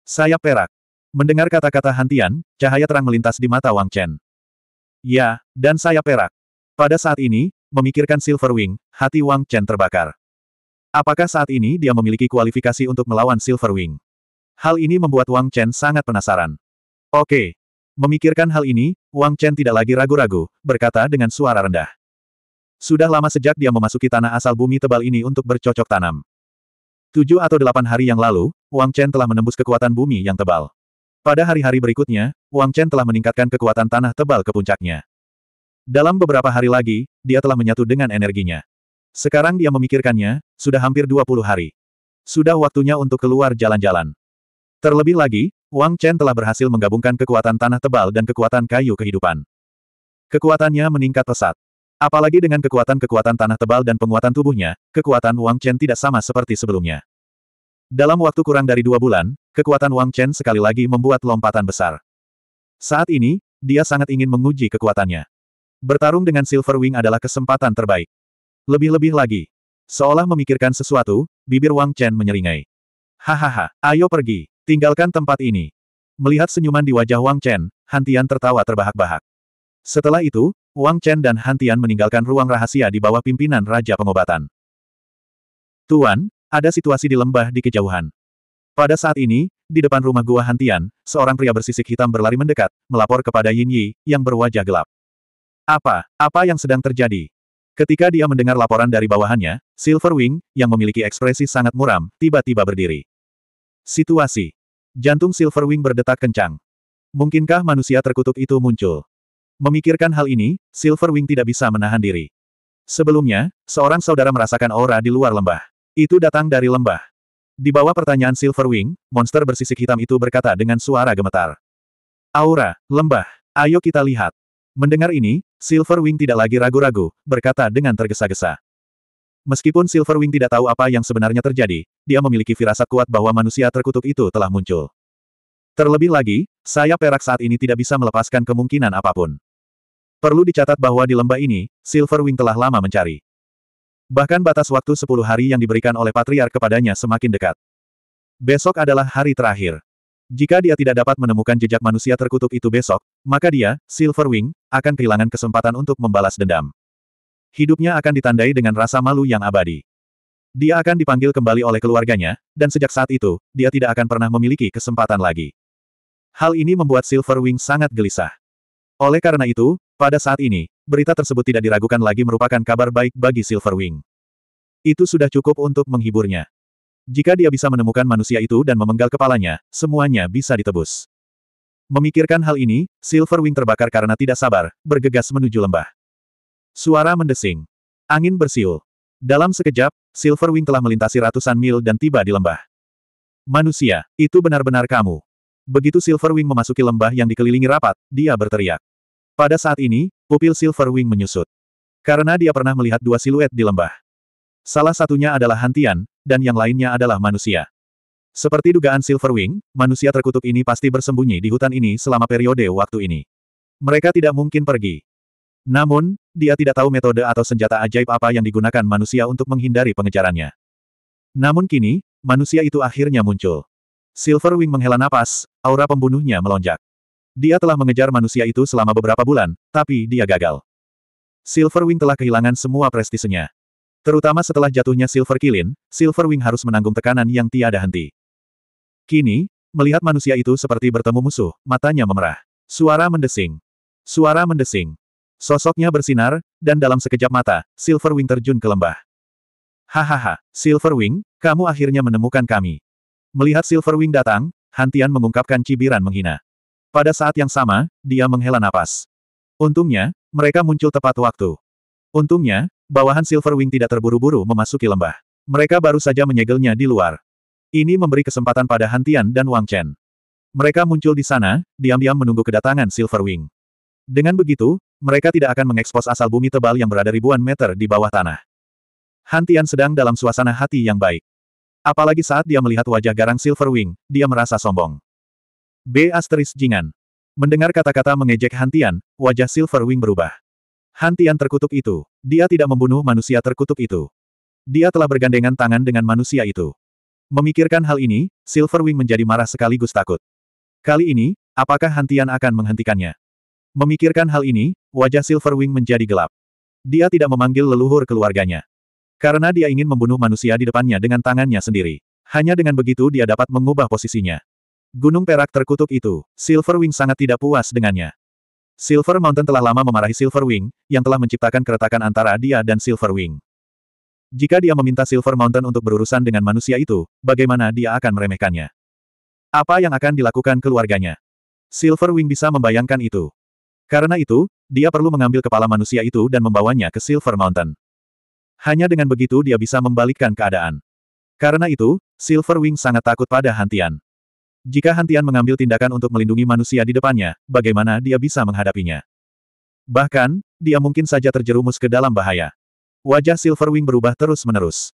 Speaker 1: Sayap perak. Mendengar kata-kata Hantian, cahaya terang melintas di mata Wang Chen. Ya, dan sayap perak. Pada saat ini, memikirkan Silverwing, hati Wang Chen terbakar. Apakah saat ini dia memiliki kualifikasi untuk melawan Silverwing? Hal ini membuat Wang Chen sangat penasaran. Oke, Memikirkan hal ini, Wang Chen tidak lagi ragu-ragu, berkata dengan suara rendah. Sudah lama sejak dia memasuki tanah asal bumi tebal ini untuk bercocok tanam. Tujuh atau delapan hari yang lalu, Wang Chen telah menembus kekuatan bumi yang tebal. Pada hari-hari berikutnya, Wang Chen telah meningkatkan kekuatan tanah tebal ke puncaknya. Dalam beberapa hari lagi, dia telah menyatu dengan energinya. Sekarang dia memikirkannya, sudah hampir 20 hari. Sudah waktunya untuk keluar jalan-jalan. Terlebih lagi, Wang Chen telah berhasil menggabungkan kekuatan tanah tebal dan kekuatan kayu kehidupan. Kekuatannya meningkat pesat. Apalagi dengan kekuatan-kekuatan tanah tebal dan penguatan tubuhnya, kekuatan Wang Chen tidak sama seperti sebelumnya. Dalam waktu kurang dari dua bulan, kekuatan Wang Chen sekali lagi membuat lompatan besar. Saat ini, dia sangat ingin menguji kekuatannya. Bertarung dengan Silver Wing adalah kesempatan terbaik. Lebih-lebih lagi. Seolah memikirkan sesuatu, bibir Wang Chen menyeringai. Hahaha, ayo pergi. Tinggalkan tempat ini. Melihat senyuman di wajah Wang Chen, Hantian tertawa terbahak-bahak. Setelah itu, Wang Chen dan Hantian meninggalkan ruang rahasia di bawah pimpinan Raja Pengobatan. Tuan, ada situasi di lembah di kejauhan. Pada saat ini, di depan rumah gua Hantian, seorang pria bersisik hitam berlari mendekat, melapor kepada Yin Yi, yang berwajah gelap. Apa, apa yang sedang terjadi? Ketika dia mendengar laporan dari bawahannya, Silver Wing yang memiliki ekspresi sangat muram, tiba-tiba berdiri. Situasi Jantung Silverwing berdetak kencang. Mungkinkah manusia terkutuk itu muncul? Memikirkan hal ini, Silverwing tidak bisa menahan diri. Sebelumnya, seorang saudara merasakan aura di luar lembah. Itu datang dari lembah. Di bawah pertanyaan Silverwing, monster bersisik hitam itu berkata dengan suara gemetar. Aura, lembah, ayo kita lihat. Mendengar ini, Silverwing tidak lagi ragu-ragu, berkata dengan tergesa-gesa. Meskipun Silverwing tidak tahu apa yang sebenarnya terjadi, dia memiliki firasat kuat bahwa manusia terkutuk itu telah muncul. Terlebih lagi, saya perak saat ini tidak bisa melepaskan kemungkinan apapun. Perlu dicatat bahwa di lembah ini, Silverwing telah lama mencari. Bahkan batas waktu 10 hari yang diberikan oleh Patriark kepadanya semakin dekat. Besok adalah hari terakhir. Jika dia tidak dapat menemukan jejak manusia terkutuk itu besok, maka dia, Silverwing, akan kehilangan kesempatan untuk membalas dendam hidupnya akan ditandai dengan rasa malu yang abadi. Dia akan dipanggil kembali oleh keluarganya, dan sejak saat itu, dia tidak akan pernah memiliki kesempatan lagi. Hal ini membuat Silverwing sangat gelisah. Oleh karena itu, pada saat ini, berita tersebut tidak diragukan lagi merupakan kabar baik bagi Silverwing. Itu sudah cukup untuk menghiburnya. Jika dia bisa menemukan manusia itu dan memenggal kepalanya, semuanya bisa ditebus. Memikirkan hal ini, Silverwing terbakar karena tidak sabar, bergegas menuju lembah. Suara mendesing. Angin bersiul. Dalam sekejap, Silverwing telah melintasi ratusan mil dan tiba di lembah. Manusia, itu benar-benar kamu. Begitu Silverwing memasuki lembah yang dikelilingi rapat, dia berteriak. Pada saat ini, pupil Silverwing menyusut. Karena dia pernah melihat dua siluet di lembah. Salah satunya adalah hantian, dan yang lainnya adalah manusia. Seperti dugaan Silverwing, manusia terkutuk ini pasti bersembunyi di hutan ini selama periode waktu ini. Mereka tidak mungkin pergi. Namun, dia tidak tahu metode atau senjata ajaib apa yang digunakan manusia untuk menghindari pengejarannya. Namun kini, manusia itu akhirnya muncul. Silverwing menghela napas, aura pembunuhnya melonjak. Dia telah mengejar manusia itu selama beberapa bulan, tapi dia gagal. Silverwing telah kehilangan semua prestisenya. Terutama setelah jatuhnya Silver Kilin, Silverwing harus menanggung tekanan yang tiada henti. Kini, melihat manusia itu seperti bertemu musuh, matanya memerah. Suara mendesing. Suara mendesing. Sosoknya bersinar, dan dalam sekejap mata, Silverwing terjun ke lembah. Hahaha, Silverwing, kamu akhirnya menemukan kami. Melihat Silverwing datang, Hantian mengungkapkan cibiran menghina. Pada saat yang sama, dia menghela napas. Untungnya, mereka muncul tepat waktu. Untungnya, bawahan Silverwing tidak terburu-buru memasuki lembah. Mereka baru saja menyegelnya di luar. Ini memberi kesempatan pada Hantian dan Wang Chen. Mereka muncul di sana, diam-diam menunggu kedatangan Silverwing. Dengan begitu, mereka tidak akan mengekspos asal bumi tebal yang berada ribuan meter di bawah tanah. Hantian sedang dalam suasana hati yang baik. Apalagi saat dia melihat wajah garang Silverwing, dia merasa sombong. B. Asteris Jingan. Mendengar kata-kata mengejek Hantian, wajah Silverwing berubah. Hantian terkutuk itu. Dia tidak membunuh manusia terkutuk itu. Dia telah bergandengan tangan dengan manusia itu. Memikirkan hal ini, Silverwing menjadi marah sekaligus takut. Kali ini, apakah Hantian akan menghentikannya? Memikirkan hal ini, wajah Silverwing menjadi gelap. Dia tidak memanggil leluhur keluarganya. Karena dia ingin membunuh manusia di depannya dengan tangannya sendiri. Hanya dengan begitu dia dapat mengubah posisinya. Gunung perak terkutuk itu, Silverwing sangat tidak puas dengannya. Silver Mountain telah lama memarahi Silverwing, yang telah menciptakan keretakan antara dia dan Silverwing. Jika dia meminta Silver Mountain untuk berurusan dengan manusia itu, bagaimana dia akan meremehkannya? Apa yang akan dilakukan keluarganya? Silverwing bisa membayangkan itu. Karena itu, dia perlu mengambil kepala manusia itu dan membawanya ke Silver Mountain. Hanya dengan begitu dia bisa membalikkan keadaan. Karena itu, Silver Wing sangat takut pada Hantian. Jika Hantian mengambil tindakan untuk melindungi manusia di depannya, bagaimana dia bisa menghadapinya? Bahkan, dia mungkin saja terjerumus ke dalam bahaya. Wajah Silverwing berubah terus-menerus.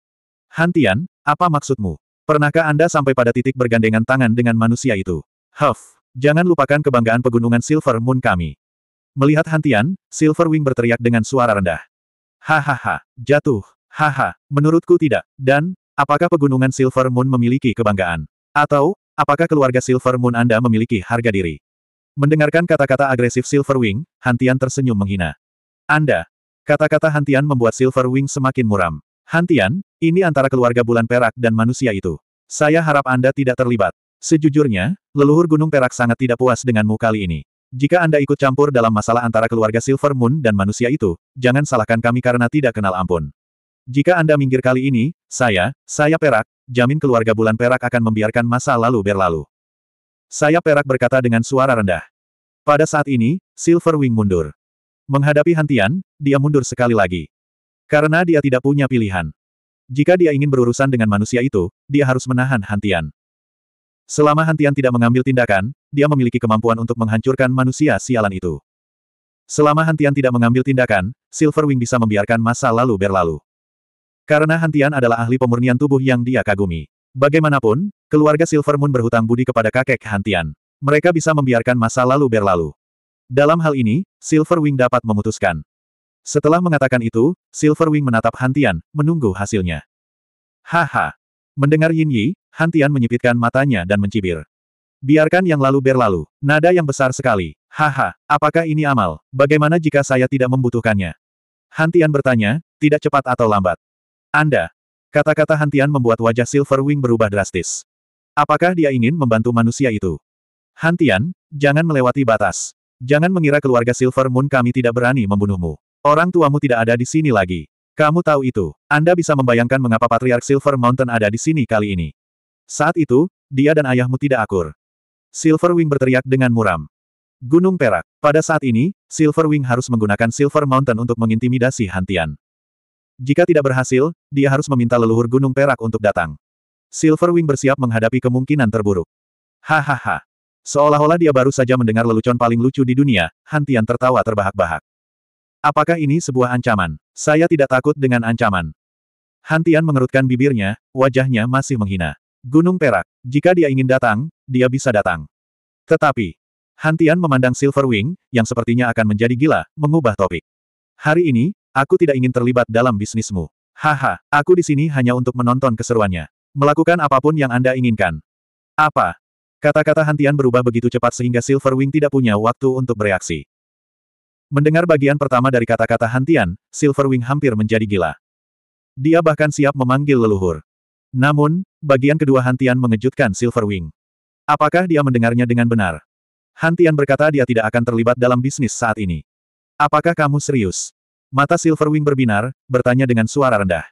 Speaker 1: Hantian, apa maksudmu? Pernahkah Anda sampai pada titik bergandengan tangan dengan manusia itu? Huff, jangan lupakan kebanggaan pegunungan Silver Moon kami. Melihat Hantian, Silverwing berteriak dengan suara rendah. Hahaha, jatuh, haha, menurutku tidak. Dan, apakah pegunungan Silver Moon memiliki kebanggaan? Atau, apakah keluarga Silver Moon Anda memiliki harga diri? Mendengarkan kata-kata agresif Silverwing, Hantian tersenyum menghina. Anda. Kata-kata Hantian membuat Silverwing semakin muram. Hantian, ini antara keluarga bulan perak dan manusia itu. Saya harap Anda tidak terlibat. Sejujurnya, leluhur Gunung Perak sangat tidak puas denganmu kali ini. Jika Anda ikut campur dalam masalah antara keluarga Silver Moon dan manusia itu, jangan salahkan kami karena tidak kenal ampun. Jika Anda minggir kali ini, saya, saya Perak, jamin keluarga bulan Perak akan membiarkan masa lalu berlalu. Saya Perak berkata dengan suara rendah. Pada saat ini, Silver Wing mundur. Menghadapi hantian, dia mundur sekali lagi. Karena dia tidak punya pilihan. Jika dia ingin berurusan dengan manusia itu, dia harus menahan hantian. Selama Hantian tidak mengambil tindakan, dia memiliki kemampuan untuk menghancurkan manusia sialan itu. Selama Hantian tidak mengambil tindakan, Silverwing bisa membiarkan masa lalu berlalu. Karena Hantian adalah ahli pemurnian tubuh yang dia kagumi. Bagaimanapun, keluarga Silver Moon berhutang budi kepada kakek Hantian. Mereka bisa membiarkan masa lalu berlalu. Dalam hal ini, Silverwing dapat memutuskan. Setelah mengatakan itu, Silverwing menatap Hantian, menunggu hasilnya. Haha, Mendengar Yin Yi, Hantian menyipitkan matanya dan mencibir. Biarkan yang lalu berlalu, nada yang besar sekali. Haha, apakah ini amal? Bagaimana jika saya tidak membutuhkannya? Hantian bertanya, tidak cepat atau lambat. Anda. Kata-kata Hantian membuat wajah Silver Wing berubah drastis. Apakah dia ingin membantu manusia itu? Hantian, jangan melewati batas. Jangan mengira keluarga Silver Moon kami tidak berani membunuhmu. Orang tuamu tidak ada di sini lagi. Kamu tahu itu. Anda bisa membayangkan mengapa Patriark Silver Mountain ada di sini kali ini. Saat itu, dia dan ayahmu tidak akur. Silverwing berteriak dengan muram. Gunung Perak. Pada saat ini, Silverwing harus menggunakan Silver Mountain untuk mengintimidasi Hantian. Jika tidak berhasil, dia harus meminta leluhur Gunung Perak untuk datang. Silverwing bersiap menghadapi kemungkinan terburuk. Hahaha. Seolah-olah dia baru saja mendengar lelucon paling lucu di dunia, Hantian tertawa terbahak-bahak. Apakah ini sebuah ancaman? Saya tidak takut dengan ancaman. Hantian mengerutkan bibirnya, wajahnya masih menghina. Gunung Perak, jika dia ingin datang, dia bisa datang. Tetapi, Hantian memandang Silverwing, yang sepertinya akan menjadi gila, mengubah topik. Hari ini, aku tidak ingin terlibat dalam bisnismu. Haha, aku di sini hanya untuk menonton keseruannya. Melakukan apapun yang Anda inginkan. Apa? Kata-kata Hantian berubah begitu cepat sehingga Silverwing tidak punya waktu untuk bereaksi. Mendengar bagian pertama dari kata-kata Hantian, Silverwing hampir menjadi gila. Dia bahkan siap memanggil leluhur. Namun, bagian kedua Hantian mengejutkan Silverwing. Apakah dia mendengarnya dengan benar? Hantian berkata dia tidak akan terlibat dalam bisnis saat ini. Apakah kamu serius? Mata Silverwing berbinar, bertanya dengan suara rendah.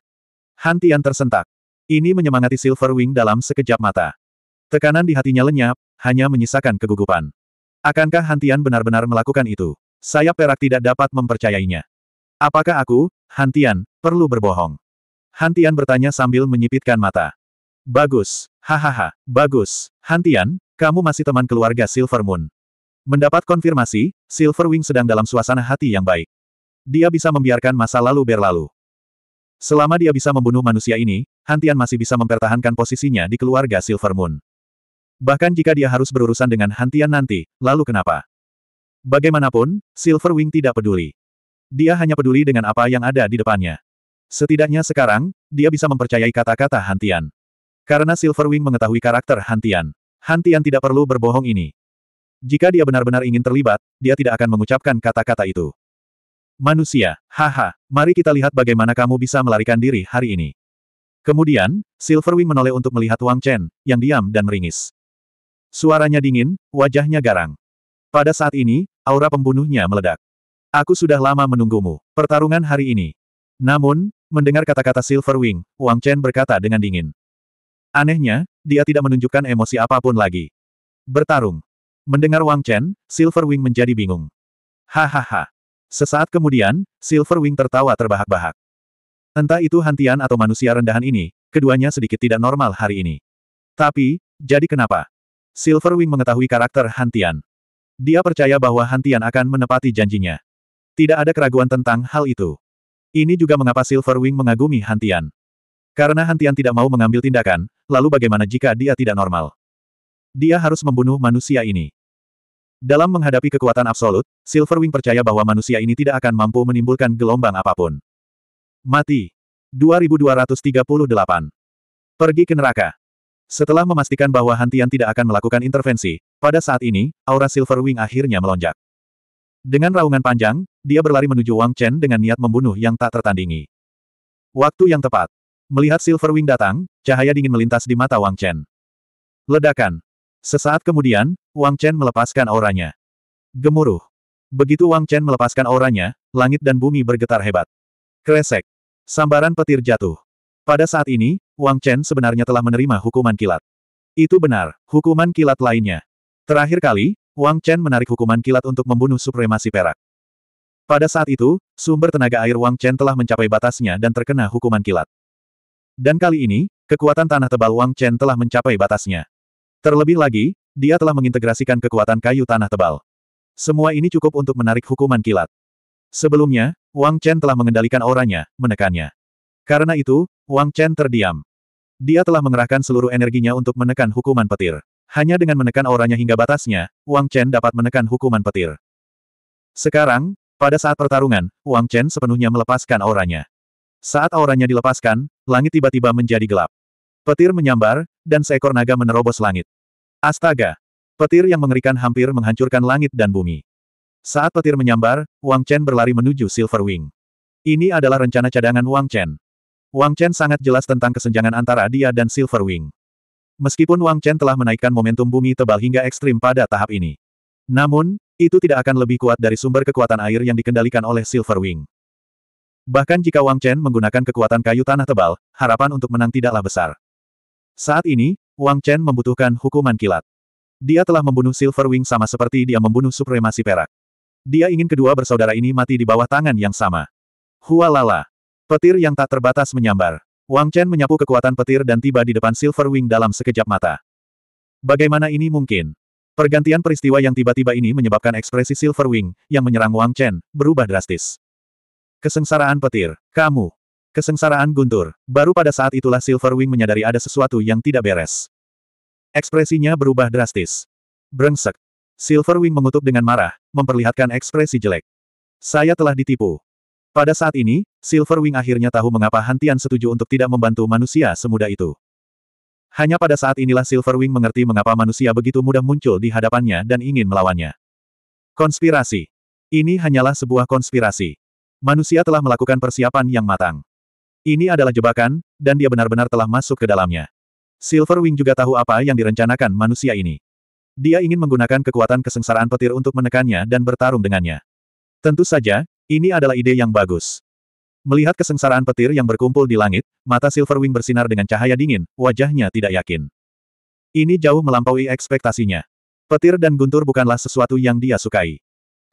Speaker 1: Hantian tersentak. Ini menyemangati Silverwing dalam sekejap mata. Tekanan di hatinya lenyap, hanya menyisakan kegugupan. Akankah Hantian benar-benar melakukan itu? Sayap perak tidak dapat mempercayainya. Apakah aku, Hantian, perlu berbohong? Hantian bertanya sambil menyipitkan mata. Bagus, hahaha, bagus. Hantian, kamu masih teman keluarga Silver Moon. Mendapat konfirmasi, Silver Wing sedang dalam suasana hati yang baik. Dia bisa membiarkan masa lalu berlalu. Selama dia bisa membunuh manusia ini, Hantian masih bisa mempertahankan posisinya di keluarga Silver Moon. Bahkan jika dia harus berurusan dengan Hantian nanti, lalu kenapa? Bagaimanapun, Silverwing tidak peduli. Dia hanya peduli dengan apa yang ada di depannya. Setidaknya sekarang, dia bisa mempercayai kata-kata Hantian. Karena Silverwing mengetahui karakter Hantian. Hantian tidak perlu berbohong ini. Jika dia benar-benar ingin terlibat, dia tidak akan mengucapkan kata-kata itu. Manusia, haha, mari kita lihat bagaimana kamu bisa melarikan diri hari ini. Kemudian, Silverwing menoleh untuk melihat Wang Chen, yang diam dan meringis. Suaranya dingin, wajahnya garang. Pada saat ini, aura pembunuhnya meledak. Aku sudah lama menunggumu. Pertarungan hari ini. Namun, mendengar kata-kata Silverwing, Wang Chen berkata dengan dingin. Anehnya, dia tidak menunjukkan emosi apapun lagi. Bertarung. Mendengar Wang Chen, Silverwing menjadi bingung. Hahaha. Sesaat kemudian, Silverwing tertawa terbahak-bahak. Entah itu hantian atau manusia rendahan ini, keduanya sedikit tidak normal hari ini. Tapi, jadi kenapa? Silverwing mengetahui karakter hantian. Dia percaya bahwa Hantian akan menepati janjinya. Tidak ada keraguan tentang hal itu. Ini juga mengapa Silverwing mengagumi Hantian. Karena Hantian tidak mau mengambil tindakan, lalu bagaimana jika dia tidak normal? Dia harus membunuh manusia ini. Dalam menghadapi kekuatan absolut, Silverwing percaya bahwa manusia ini tidak akan mampu menimbulkan gelombang apapun. Mati. 2238. Pergi ke neraka. Setelah memastikan bahwa Hantian tidak akan melakukan intervensi, pada saat ini, aura Silverwing akhirnya melonjak. Dengan raungan panjang, dia berlari menuju Wang Chen dengan niat membunuh yang tak tertandingi. Waktu yang tepat. Melihat Silverwing datang, cahaya dingin melintas di mata Wang Chen. Ledakan. Sesaat kemudian, Wang Chen melepaskan auranya. Gemuruh. Begitu Wang Chen melepaskan auranya, langit dan bumi bergetar hebat. Kresek. Sambaran petir jatuh. Pada saat ini, Wang Chen sebenarnya telah menerima hukuman kilat. Itu benar, hukuman kilat lainnya. Terakhir kali, Wang Chen menarik hukuman kilat untuk membunuh supremasi perak. Pada saat itu, sumber tenaga air Wang Chen telah mencapai batasnya dan terkena hukuman kilat. Dan kali ini, kekuatan tanah tebal Wang Chen telah mencapai batasnya. Terlebih lagi, dia telah mengintegrasikan kekuatan kayu tanah tebal. Semua ini cukup untuk menarik hukuman kilat. Sebelumnya, Wang Chen telah mengendalikan auranya, menekannya. Karena itu, Wang Chen terdiam. Dia telah mengerahkan seluruh energinya untuk menekan hukuman petir. Hanya dengan menekan auranya hingga batasnya, Wang Chen dapat menekan hukuman petir. Sekarang, pada saat pertarungan, Wang Chen sepenuhnya melepaskan auranya. Saat auranya dilepaskan, langit tiba-tiba menjadi gelap. Petir menyambar, dan seekor naga menerobos langit. Astaga! Petir yang mengerikan hampir menghancurkan langit dan bumi. Saat petir menyambar, Wang Chen berlari menuju Silver Wing. Ini adalah rencana cadangan Wang Chen. Wang Chen sangat jelas tentang kesenjangan antara dia dan Silver Wing. Meskipun Wang Chen telah menaikkan momentum bumi tebal hingga ekstrim pada tahap ini. Namun, itu tidak akan lebih kuat dari sumber kekuatan air yang dikendalikan oleh Silver Wing. Bahkan jika Wang Chen menggunakan kekuatan kayu tanah tebal, harapan untuk menang tidaklah besar. Saat ini, Wang Chen membutuhkan hukuman kilat. Dia telah membunuh Silver Wing sama seperti dia membunuh supremasi perak. Dia ingin kedua bersaudara ini mati di bawah tangan yang sama. Hualala. Petir yang tak terbatas menyambar. Wang Chen menyapu kekuatan petir dan tiba di depan Silver Wing dalam sekejap mata. Bagaimana ini mungkin? Pergantian peristiwa yang tiba-tiba ini menyebabkan ekspresi Silver Wing, yang menyerang Wang Chen, berubah drastis. Kesengsaraan petir. Kamu. Kesengsaraan guntur. Baru pada saat itulah Silver Wing menyadari ada sesuatu yang tidak beres. Ekspresinya berubah drastis. Brengsek. Silver Wing mengutuk dengan marah, memperlihatkan ekspresi jelek. Saya telah ditipu. Pada saat ini, Silverwing akhirnya tahu mengapa Hantian setuju untuk tidak membantu manusia semudah itu. Hanya pada saat inilah Silverwing mengerti mengapa manusia begitu mudah muncul di hadapannya dan ingin melawannya. Konspirasi. Ini hanyalah sebuah konspirasi. Manusia telah melakukan persiapan yang matang. Ini adalah jebakan, dan dia benar-benar telah masuk ke dalamnya. Silverwing juga tahu apa yang direncanakan manusia ini. Dia ingin menggunakan kekuatan kesengsaraan petir untuk menekannya dan bertarung dengannya. Tentu saja, ini adalah ide yang bagus. Melihat kesengsaraan petir yang berkumpul di langit, mata Silverwing bersinar dengan cahaya dingin, wajahnya tidak yakin. Ini jauh melampaui ekspektasinya. Petir dan guntur bukanlah sesuatu yang dia sukai.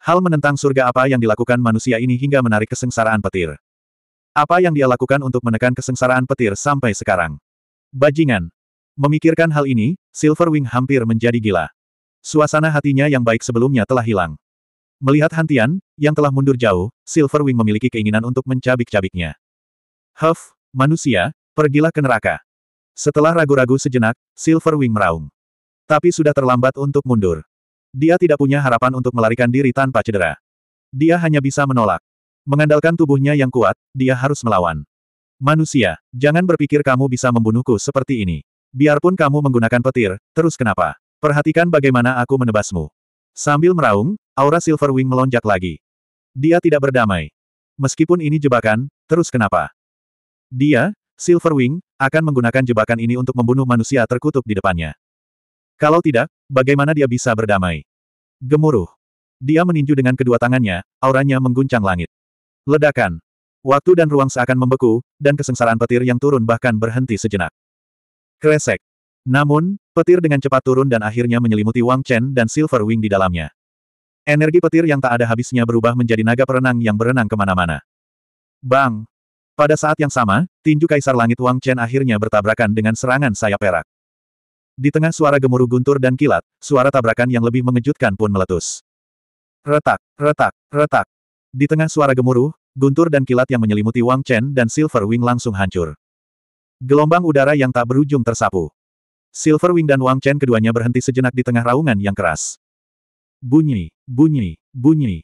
Speaker 1: Hal menentang surga apa yang dilakukan manusia ini hingga menarik kesengsaraan petir. Apa yang dia lakukan untuk menekan kesengsaraan petir sampai sekarang? Bajingan. Memikirkan hal ini, Silverwing hampir menjadi gila. Suasana hatinya yang baik sebelumnya telah hilang. Melihat Hantian, yang telah mundur jauh, Silverwing memiliki keinginan untuk mencabik-cabiknya. Huff, manusia, pergilah ke neraka. Setelah ragu-ragu sejenak, Silverwing meraung. Tapi sudah terlambat untuk mundur. Dia tidak punya harapan untuk melarikan diri tanpa cedera. Dia hanya bisa menolak. Mengandalkan tubuhnya yang kuat, dia harus melawan. Manusia, jangan berpikir kamu bisa membunuhku seperti ini. Biarpun kamu menggunakan petir, terus kenapa? Perhatikan bagaimana aku menebasmu. Sambil meraung, aura Silverwing melonjak lagi. Dia tidak berdamai. Meskipun ini jebakan, terus kenapa? Dia, Silverwing, akan menggunakan jebakan ini untuk membunuh manusia terkutuk di depannya. Kalau tidak, bagaimana dia bisa berdamai? Gemuruh. Dia meninju dengan kedua tangannya, auranya mengguncang langit. Ledakan. Waktu dan ruang seakan membeku, dan kesengsaraan petir yang turun bahkan berhenti sejenak. Kresek. Namun, petir dengan cepat turun dan akhirnya menyelimuti Wang Chen dan Silver Wing di dalamnya. Energi petir yang tak ada habisnya berubah menjadi naga perenang yang berenang kemana-mana. Bang! Pada saat yang sama, tinju Kaisar Langit Wang Chen akhirnya bertabrakan dengan serangan sayap perak. Di tengah suara gemuruh guntur dan kilat, suara tabrakan yang lebih mengejutkan pun meletus. Retak, retak, retak. Di tengah suara gemuruh, guntur dan kilat yang menyelimuti Wang Chen dan Silver Wing langsung hancur. Gelombang udara yang tak berujung tersapu. Silverwing dan Wang Chen keduanya berhenti sejenak di tengah raungan yang keras. Bunyi, bunyi, bunyi.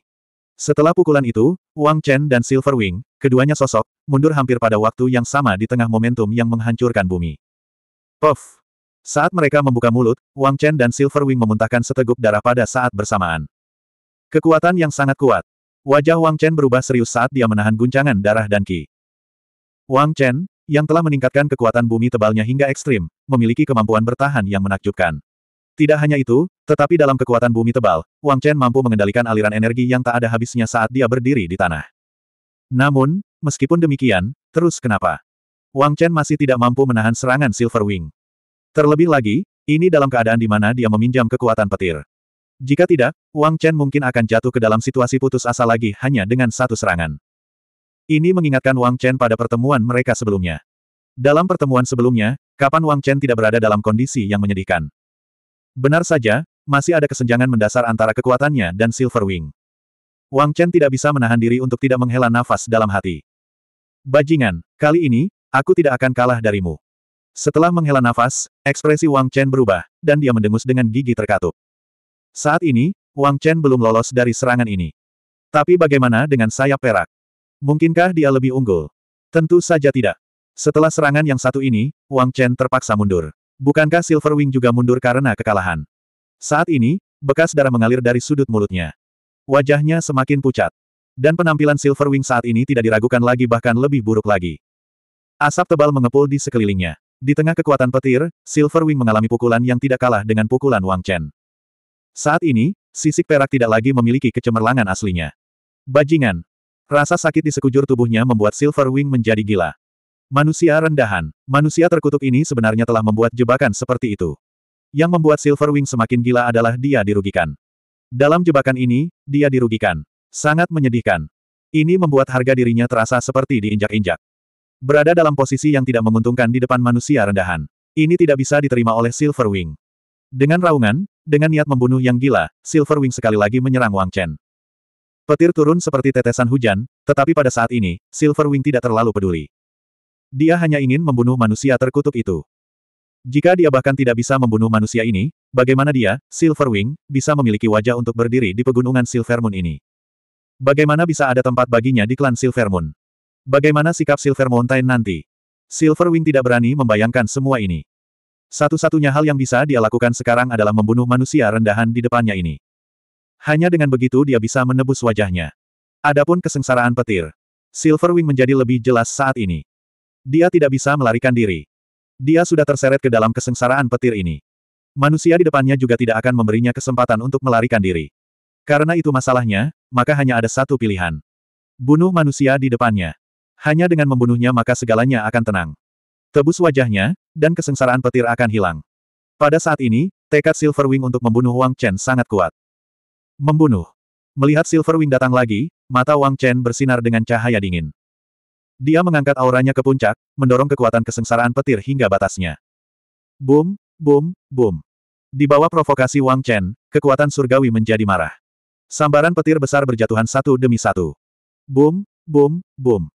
Speaker 1: Setelah pukulan itu, Wang Chen dan Silverwing, keduanya sosok, mundur hampir pada waktu yang sama di tengah momentum yang menghancurkan bumi. Puff! Saat mereka membuka mulut, Wang Chen dan Silverwing memuntahkan seteguk darah pada saat bersamaan. Kekuatan yang sangat kuat. Wajah Wang Chen berubah serius saat dia menahan guncangan darah dan ki. Wang Chen, yang telah meningkatkan kekuatan bumi tebalnya hingga ekstrim, memiliki kemampuan bertahan yang menakjubkan. Tidak hanya itu, tetapi dalam kekuatan bumi tebal, Wang Chen mampu mengendalikan aliran energi yang tak ada habisnya saat dia berdiri di tanah. Namun, meskipun demikian, terus kenapa? Wang Chen masih tidak mampu menahan serangan Silver Wing. Terlebih lagi, ini dalam keadaan di mana dia meminjam kekuatan petir. Jika tidak, Wang Chen mungkin akan jatuh ke dalam situasi putus asa lagi hanya dengan satu serangan. Ini mengingatkan Wang Chen pada pertemuan mereka sebelumnya. Dalam pertemuan sebelumnya, kapan Wang Chen tidak berada dalam kondisi yang menyedihkan. Benar saja, masih ada kesenjangan mendasar antara kekuatannya dan Silver Wing. Wang Chen tidak bisa menahan diri untuk tidak menghela nafas dalam hati. Bajingan, kali ini, aku tidak akan kalah darimu. Setelah menghela nafas, ekspresi Wang Chen berubah, dan dia mendengus dengan gigi terkatup. Saat ini, Wang Chen belum lolos dari serangan ini. Tapi bagaimana dengan sayap perak? Mungkinkah dia lebih unggul? Tentu saja tidak. Setelah serangan yang satu ini, Wang Chen terpaksa mundur. Bukankah Silverwing juga mundur karena kekalahan? Saat ini, bekas darah mengalir dari sudut mulutnya. Wajahnya semakin pucat. Dan penampilan Silverwing saat ini tidak diragukan lagi bahkan lebih buruk lagi. Asap tebal mengepul di sekelilingnya. Di tengah kekuatan petir, Silverwing mengalami pukulan yang tidak kalah dengan pukulan Wang Chen. Saat ini, sisik perak tidak lagi memiliki kecemerlangan aslinya. Bajingan, Rasa sakit di sekujur tubuhnya membuat Silver Wing menjadi gila. Manusia rendahan, manusia terkutuk ini sebenarnya telah membuat jebakan seperti itu. Yang membuat Silver Wing semakin gila adalah dia dirugikan. Dalam jebakan ini, dia dirugikan. Sangat menyedihkan. Ini membuat harga dirinya terasa seperti diinjak-injak. Berada dalam posisi yang tidak menguntungkan di depan manusia rendahan. Ini tidak bisa diterima oleh Silver Wing. Dengan raungan, dengan niat membunuh yang gila, Silver Wing sekali lagi menyerang Wang Chen. Petir turun seperti tetesan hujan, tetapi pada saat ini, Silverwing tidak terlalu peduli. Dia hanya ingin membunuh manusia terkutuk itu. Jika dia bahkan tidak bisa membunuh manusia ini, bagaimana dia, Silverwing, bisa memiliki wajah untuk berdiri di pegunungan Silvermoon ini? Bagaimana bisa ada tempat baginya di klan Silvermoon? Bagaimana sikap Silver Mountain nanti? Silverwing tidak berani membayangkan semua ini. Satu-satunya hal yang bisa dia lakukan sekarang adalah membunuh manusia rendahan di depannya ini. Hanya dengan begitu dia bisa menebus wajahnya. Adapun kesengsaraan petir. Silverwing menjadi lebih jelas saat ini. Dia tidak bisa melarikan diri. Dia sudah terseret ke dalam kesengsaraan petir ini. Manusia di depannya juga tidak akan memberinya kesempatan untuk melarikan diri. Karena itu masalahnya, maka hanya ada satu pilihan. Bunuh manusia di depannya. Hanya dengan membunuhnya maka segalanya akan tenang. Tebus wajahnya, dan kesengsaraan petir akan hilang. Pada saat ini, tekad Silverwing untuk membunuh Wang Chen sangat kuat. Membunuh. Melihat Silverwing datang lagi, mata Wang Chen bersinar dengan cahaya dingin. Dia mengangkat auranya ke puncak, mendorong kekuatan kesengsaraan petir hingga batasnya. Boom, boom, boom. Di bawah provokasi Wang Chen, kekuatan surgawi menjadi marah. Sambaran petir besar berjatuhan satu demi satu. Boom, boom, boom.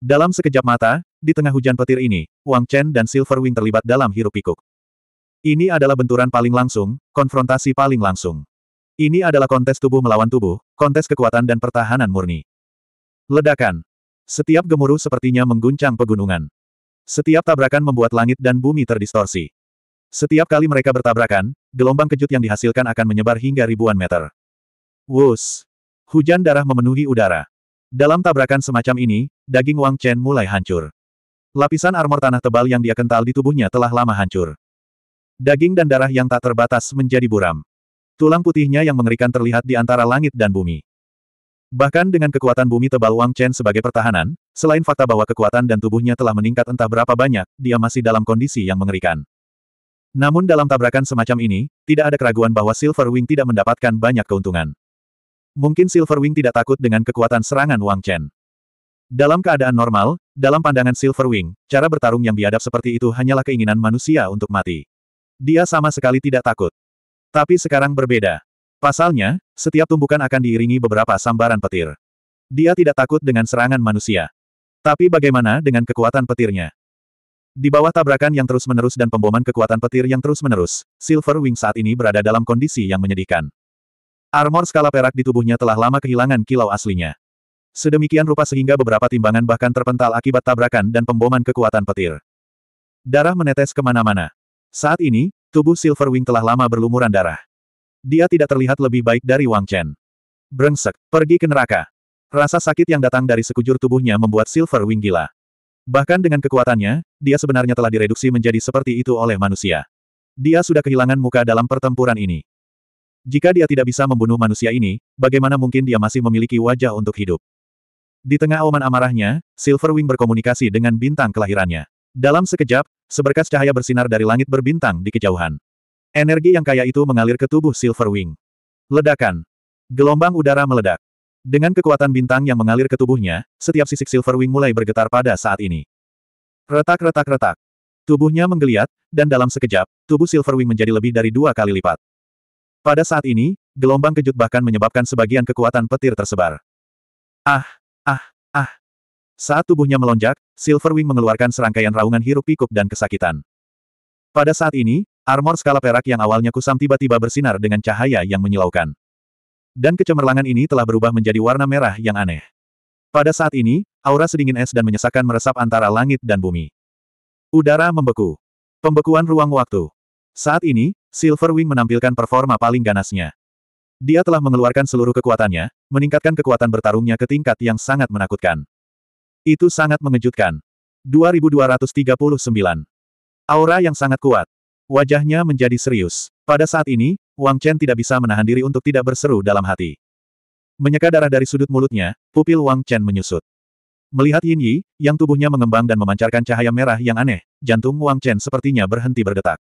Speaker 1: Dalam sekejap mata, di tengah hujan petir ini, Wang Chen dan Silverwing terlibat dalam hiruk pikuk. Ini adalah benturan paling langsung, konfrontasi paling langsung. Ini adalah kontes tubuh melawan tubuh, kontes kekuatan dan pertahanan murni. Ledakan. Setiap gemuruh sepertinya mengguncang pegunungan. Setiap tabrakan membuat langit dan bumi terdistorsi. Setiap kali mereka bertabrakan, gelombang kejut yang dihasilkan akan menyebar hingga ribuan meter. Wus! Hujan darah memenuhi udara. Dalam tabrakan semacam ini, daging Wang Chen mulai hancur. Lapisan armor tanah tebal yang dia kental di tubuhnya telah lama hancur. Daging dan darah yang tak terbatas menjadi buram. Tulang putihnya yang mengerikan terlihat di antara langit dan bumi. Bahkan dengan kekuatan bumi tebal Wang Chen sebagai pertahanan, selain fakta bahwa kekuatan dan tubuhnya telah meningkat entah berapa banyak, dia masih dalam kondisi yang mengerikan. Namun dalam tabrakan semacam ini, tidak ada keraguan bahwa Silver Wing tidak mendapatkan banyak keuntungan. Mungkin Silver Wing tidak takut dengan kekuatan serangan Wang Chen. Dalam keadaan normal, dalam pandangan Silver Wing, cara bertarung yang biadab seperti itu hanyalah keinginan manusia untuk mati. Dia sama sekali tidak takut. Tapi sekarang berbeda. Pasalnya, setiap tumbukan akan diiringi beberapa sambaran petir. Dia tidak takut dengan serangan manusia. Tapi bagaimana dengan kekuatan petirnya? Di bawah tabrakan yang terus-menerus dan pemboman kekuatan petir yang terus-menerus, Silver Wing saat ini berada dalam kondisi yang menyedihkan. Armor skala perak di tubuhnya telah lama kehilangan kilau aslinya. Sedemikian rupa sehingga beberapa timbangan bahkan terpental akibat tabrakan dan pemboman kekuatan petir. Darah menetes kemana-mana. Saat ini, Tubuh Silverwing telah lama berlumuran darah. Dia tidak terlihat lebih baik dari Wang Chen. Brengsek, pergi ke neraka. Rasa sakit yang datang dari sekujur tubuhnya membuat Silverwing gila. Bahkan dengan kekuatannya, dia sebenarnya telah direduksi menjadi seperti itu oleh manusia. Dia sudah kehilangan muka dalam pertempuran ini. Jika dia tidak bisa membunuh manusia ini, bagaimana mungkin dia masih memiliki wajah untuk hidup? Di tengah oman amarahnya, Silverwing berkomunikasi dengan bintang kelahirannya. Dalam sekejap, Seberkas cahaya bersinar dari langit berbintang di kejauhan. Energi yang kaya itu mengalir ke tubuh Silverwing. Ledakan. Gelombang udara meledak. Dengan kekuatan bintang yang mengalir ke tubuhnya, setiap sisik Silverwing mulai bergetar pada saat ini. Retak-retak-retak. Tubuhnya menggeliat, dan dalam sekejap, tubuh Silverwing menjadi lebih dari dua kali lipat. Pada saat ini, gelombang kejut bahkan menyebabkan sebagian kekuatan petir tersebar. Ah! Saat tubuhnya melonjak, Silverwing mengeluarkan serangkaian raungan hirup pikuk dan kesakitan. Pada saat ini, armor skala perak yang awalnya kusam tiba-tiba bersinar dengan cahaya yang menyilaukan. Dan kecemerlangan ini telah berubah menjadi warna merah yang aneh. Pada saat ini, aura sedingin es dan menyesakan meresap antara langit dan bumi. Udara membeku. Pembekuan ruang waktu. Saat ini, Silverwing menampilkan performa paling ganasnya. Dia telah mengeluarkan seluruh kekuatannya, meningkatkan kekuatan bertarungnya ke tingkat yang sangat menakutkan. Itu sangat mengejutkan. 2239. Aura yang sangat kuat. Wajahnya menjadi serius. Pada saat ini, Wang Chen tidak bisa menahan diri untuk tidak berseru dalam hati. Menyeka darah dari sudut mulutnya, pupil Wang Chen menyusut. Melihat Yin Yi, yang tubuhnya mengembang dan memancarkan cahaya merah yang aneh, jantung Wang Chen sepertinya berhenti berdetak.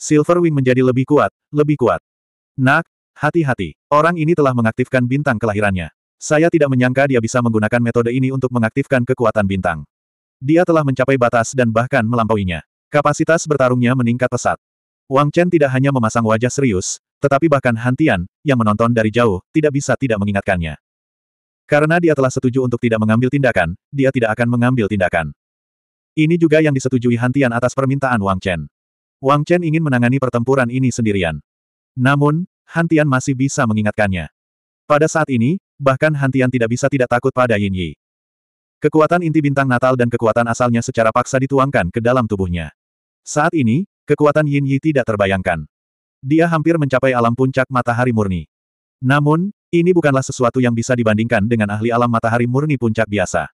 Speaker 1: Silver Wing menjadi lebih kuat, lebih kuat. Nak, hati-hati, orang ini telah mengaktifkan bintang kelahirannya. Saya tidak menyangka dia bisa menggunakan metode ini untuk mengaktifkan kekuatan bintang. Dia telah mencapai batas dan bahkan melampauinya. Kapasitas bertarungnya meningkat pesat. Wang Chen tidak hanya memasang wajah serius, tetapi bahkan Hantian yang menonton dari jauh, tidak bisa tidak mengingatkannya. Karena dia telah setuju untuk tidak mengambil tindakan, dia tidak akan mengambil tindakan. Ini juga yang disetujui Hantian atas permintaan Wang Chen. Wang Chen ingin menangani pertempuran ini sendirian. Namun, Hantian masih bisa mengingatkannya. Pada saat ini, Bahkan Hantian tidak bisa tidak takut pada Yin Yi. Kekuatan inti bintang natal dan kekuatan asalnya secara paksa dituangkan ke dalam tubuhnya. Saat ini, kekuatan Yin Yi tidak terbayangkan. Dia hampir mencapai alam puncak matahari murni. Namun, ini bukanlah sesuatu yang bisa dibandingkan dengan ahli alam matahari murni puncak biasa.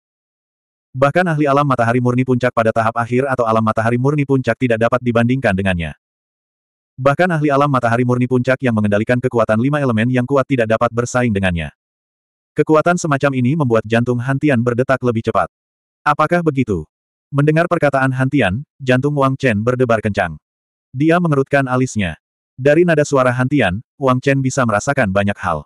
Speaker 1: Bahkan ahli alam matahari murni puncak pada tahap akhir atau alam matahari murni puncak tidak dapat dibandingkan dengannya. Bahkan ahli alam matahari murni puncak yang mengendalikan kekuatan lima elemen yang kuat tidak dapat bersaing dengannya. Kekuatan semacam ini membuat jantung Hantian berdetak lebih cepat. Apakah begitu? Mendengar perkataan Hantian, jantung Wang Chen berdebar kencang. Dia mengerutkan alisnya. Dari nada suara Hantian, Wang Chen bisa merasakan banyak hal.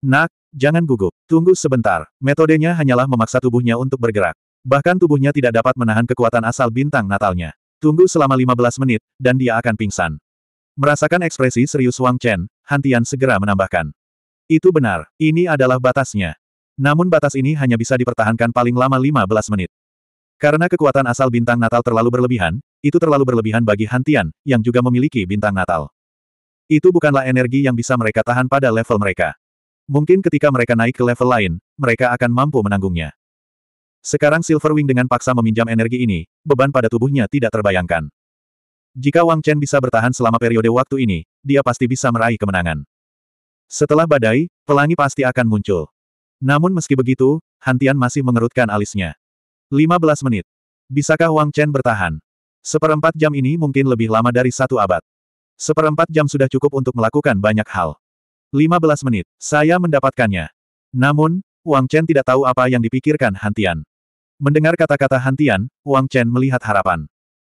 Speaker 1: Nak, jangan gugup. Tunggu sebentar. Metodenya hanyalah memaksa tubuhnya untuk bergerak. Bahkan tubuhnya tidak dapat menahan kekuatan asal bintang natalnya. Tunggu selama 15 menit, dan dia akan pingsan. Merasakan ekspresi serius Wang Chen, Hantian segera menambahkan. Itu benar, ini adalah batasnya. Namun batas ini hanya bisa dipertahankan paling lama 15 menit. Karena kekuatan asal bintang natal terlalu berlebihan, itu terlalu berlebihan bagi Hantian, yang juga memiliki bintang natal. Itu bukanlah energi yang bisa mereka tahan pada level mereka. Mungkin ketika mereka naik ke level lain, mereka akan mampu menanggungnya. Sekarang Silverwing dengan paksa meminjam energi ini, beban pada tubuhnya tidak terbayangkan. Jika Wang Chen bisa bertahan selama periode waktu ini, dia pasti bisa meraih kemenangan. Setelah badai, pelangi pasti akan muncul. Namun meski begitu, Hantian masih mengerutkan alisnya. 15 menit. Bisakah Wang Chen bertahan? Seperempat jam ini mungkin lebih lama dari satu abad. Seperempat jam sudah cukup untuk melakukan banyak hal. 15 menit, saya mendapatkannya. Namun, Wang Chen tidak tahu apa yang dipikirkan Hantian. Mendengar kata-kata Hantian, Wang Chen melihat harapan.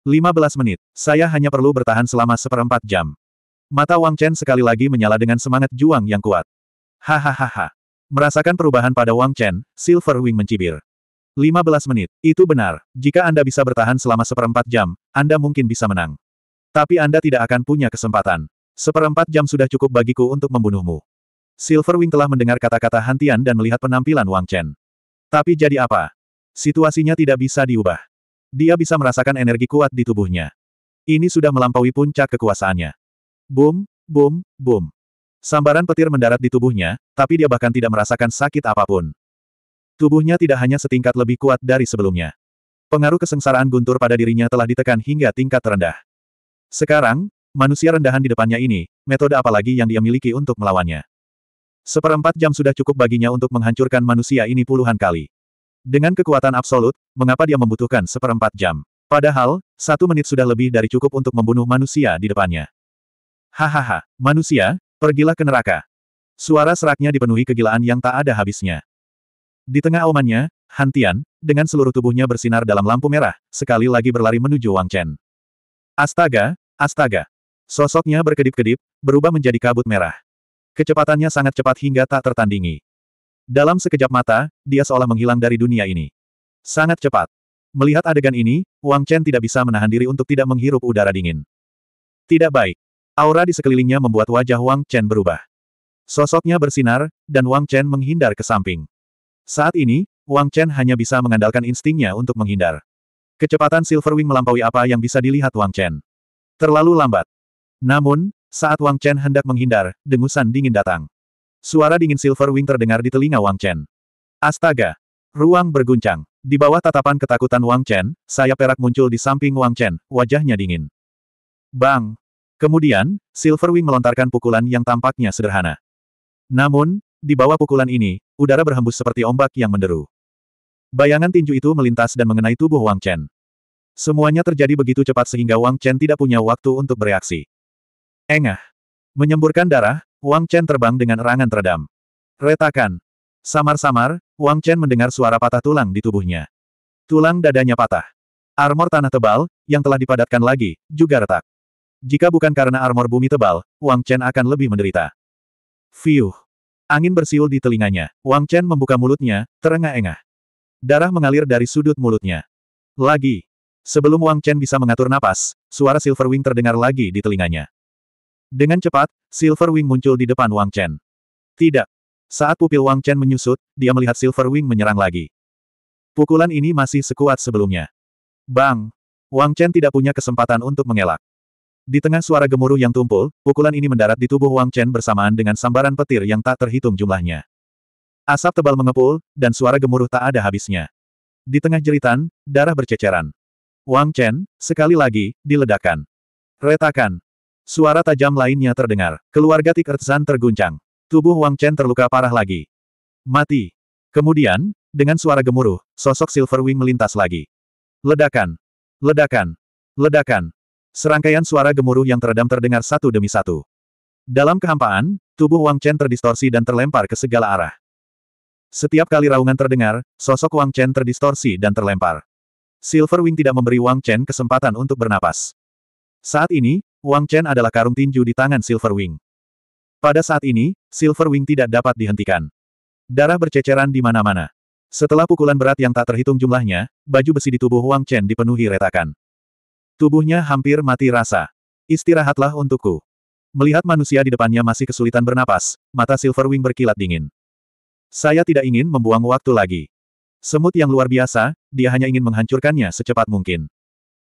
Speaker 1: 15 menit, saya hanya perlu bertahan selama seperempat jam. Mata Wang Chen sekali lagi menyala dengan semangat juang yang kuat. Hahaha. Merasakan perubahan pada Wang Chen, Silver Wing mencibir. 15 menit, itu benar. Jika Anda bisa bertahan selama seperempat jam, Anda mungkin bisa menang. Tapi Anda tidak akan punya kesempatan. Seperempat jam sudah cukup bagiku untuk membunuhmu. Silver Wing telah mendengar kata-kata Hantian dan melihat penampilan Wang Chen. Tapi jadi apa? Situasinya tidak bisa diubah. Dia bisa merasakan energi kuat di tubuhnya. Ini sudah melampaui puncak kekuasaannya. Boom, boom, boom. Sambaran petir mendarat di tubuhnya, tapi dia bahkan tidak merasakan sakit apapun. Tubuhnya tidak hanya setingkat lebih kuat dari sebelumnya. Pengaruh kesengsaraan guntur pada dirinya telah ditekan hingga tingkat terendah. Sekarang, manusia rendahan di depannya ini, metode apa lagi yang dia miliki untuk melawannya? Seperempat jam sudah cukup baginya untuk menghancurkan manusia ini puluhan kali. Dengan kekuatan absolut, mengapa dia membutuhkan seperempat jam? Padahal, satu menit sudah lebih dari cukup untuk membunuh manusia di depannya. Hahaha, manusia, pergilah ke neraka. Suara seraknya dipenuhi kegilaan yang tak ada habisnya. Di tengah aumannya, Hantian dengan seluruh tubuhnya bersinar dalam lampu merah, sekali lagi berlari menuju Wang Chen. Astaga, astaga. Sosoknya berkedip-kedip, berubah menjadi kabut merah. Kecepatannya sangat cepat hingga tak tertandingi. Dalam sekejap mata, dia seolah menghilang dari dunia ini. Sangat cepat. Melihat adegan ini, Wang Chen tidak bisa menahan diri untuk tidak menghirup udara dingin. Tidak baik. Aura di sekelilingnya membuat wajah Wang Chen berubah. Sosoknya bersinar, dan Wang Chen menghindar ke samping. Saat ini, Wang Chen hanya bisa mengandalkan instingnya untuk menghindar. Kecepatan Silverwing melampaui apa yang bisa dilihat Wang Chen. Terlalu lambat. Namun, saat Wang Chen hendak menghindar, dengusan dingin datang. Suara dingin Silverwing terdengar di telinga Wang Chen. Astaga! Ruang berguncang. Di bawah tatapan ketakutan Wang Chen, sayap perak muncul di samping Wang Chen, wajahnya dingin. Bang! Kemudian, Silverwing melontarkan pukulan yang tampaknya sederhana. Namun, di bawah pukulan ini, udara berhembus seperti ombak yang menderu. Bayangan tinju itu melintas dan mengenai tubuh Wang Chen. Semuanya terjadi begitu cepat sehingga Wang Chen tidak punya waktu untuk bereaksi. Engah. Menyemburkan darah, Wang Chen terbang dengan erangan teredam. Retakan. Samar-samar, Wang Chen mendengar suara patah tulang di tubuhnya. Tulang dadanya patah. Armor tanah tebal, yang telah dipadatkan lagi, juga retak. Jika bukan karena armor bumi tebal, Wang Chen akan lebih menderita. Fiuh. Angin bersiul di telinganya. Wang Chen membuka mulutnya, terengah-engah. Darah mengalir dari sudut mulutnya. Lagi. Sebelum Wang Chen bisa mengatur napas, suara Silverwing terdengar lagi di telinganya. Dengan cepat, Silverwing muncul di depan Wang Chen. Tidak. Saat pupil Wang Chen menyusut, dia melihat Silverwing menyerang lagi. Pukulan ini masih sekuat sebelumnya. Bang! Wang Chen tidak punya kesempatan untuk mengelak. Di tengah suara gemuruh yang tumpul, pukulan ini mendarat di tubuh Wang Chen bersamaan dengan sambaran petir yang tak terhitung jumlahnya. Asap tebal mengepul, dan suara gemuruh tak ada habisnya. Di tengah jeritan, darah berceceran. Wang Chen, sekali lagi, diledakkan. Retakan. Suara tajam lainnya terdengar. Keluarga Tik terguncang. Tubuh Wang Chen terluka parah lagi. Mati. Kemudian, dengan suara gemuruh, sosok Silverwing melintas lagi. Ledakan. Ledakan. Ledakan. Serangkaian suara gemuruh yang teredam terdengar satu demi satu. Dalam kehampaan, tubuh Wang Chen terdistorsi dan terlempar ke segala arah. Setiap kali raungan terdengar, sosok Wang Chen terdistorsi dan terlempar. Silverwing tidak memberi Wang Chen kesempatan untuk bernapas. Saat ini, Wang Chen adalah karung tinju di tangan Silverwing. Pada saat ini, Silverwing tidak dapat dihentikan. Darah berceceran di mana-mana. Setelah pukulan berat yang tak terhitung jumlahnya, baju besi di tubuh Wang Chen dipenuhi retakan. Tubuhnya hampir mati rasa. Istirahatlah untukku. Melihat manusia di depannya masih kesulitan bernapas, mata Silverwing berkilat dingin. Saya tidak ingin membuang waktu lagi. Semut yang luar biasa, dia hanya ingin menghancurkannya secepat mungkin.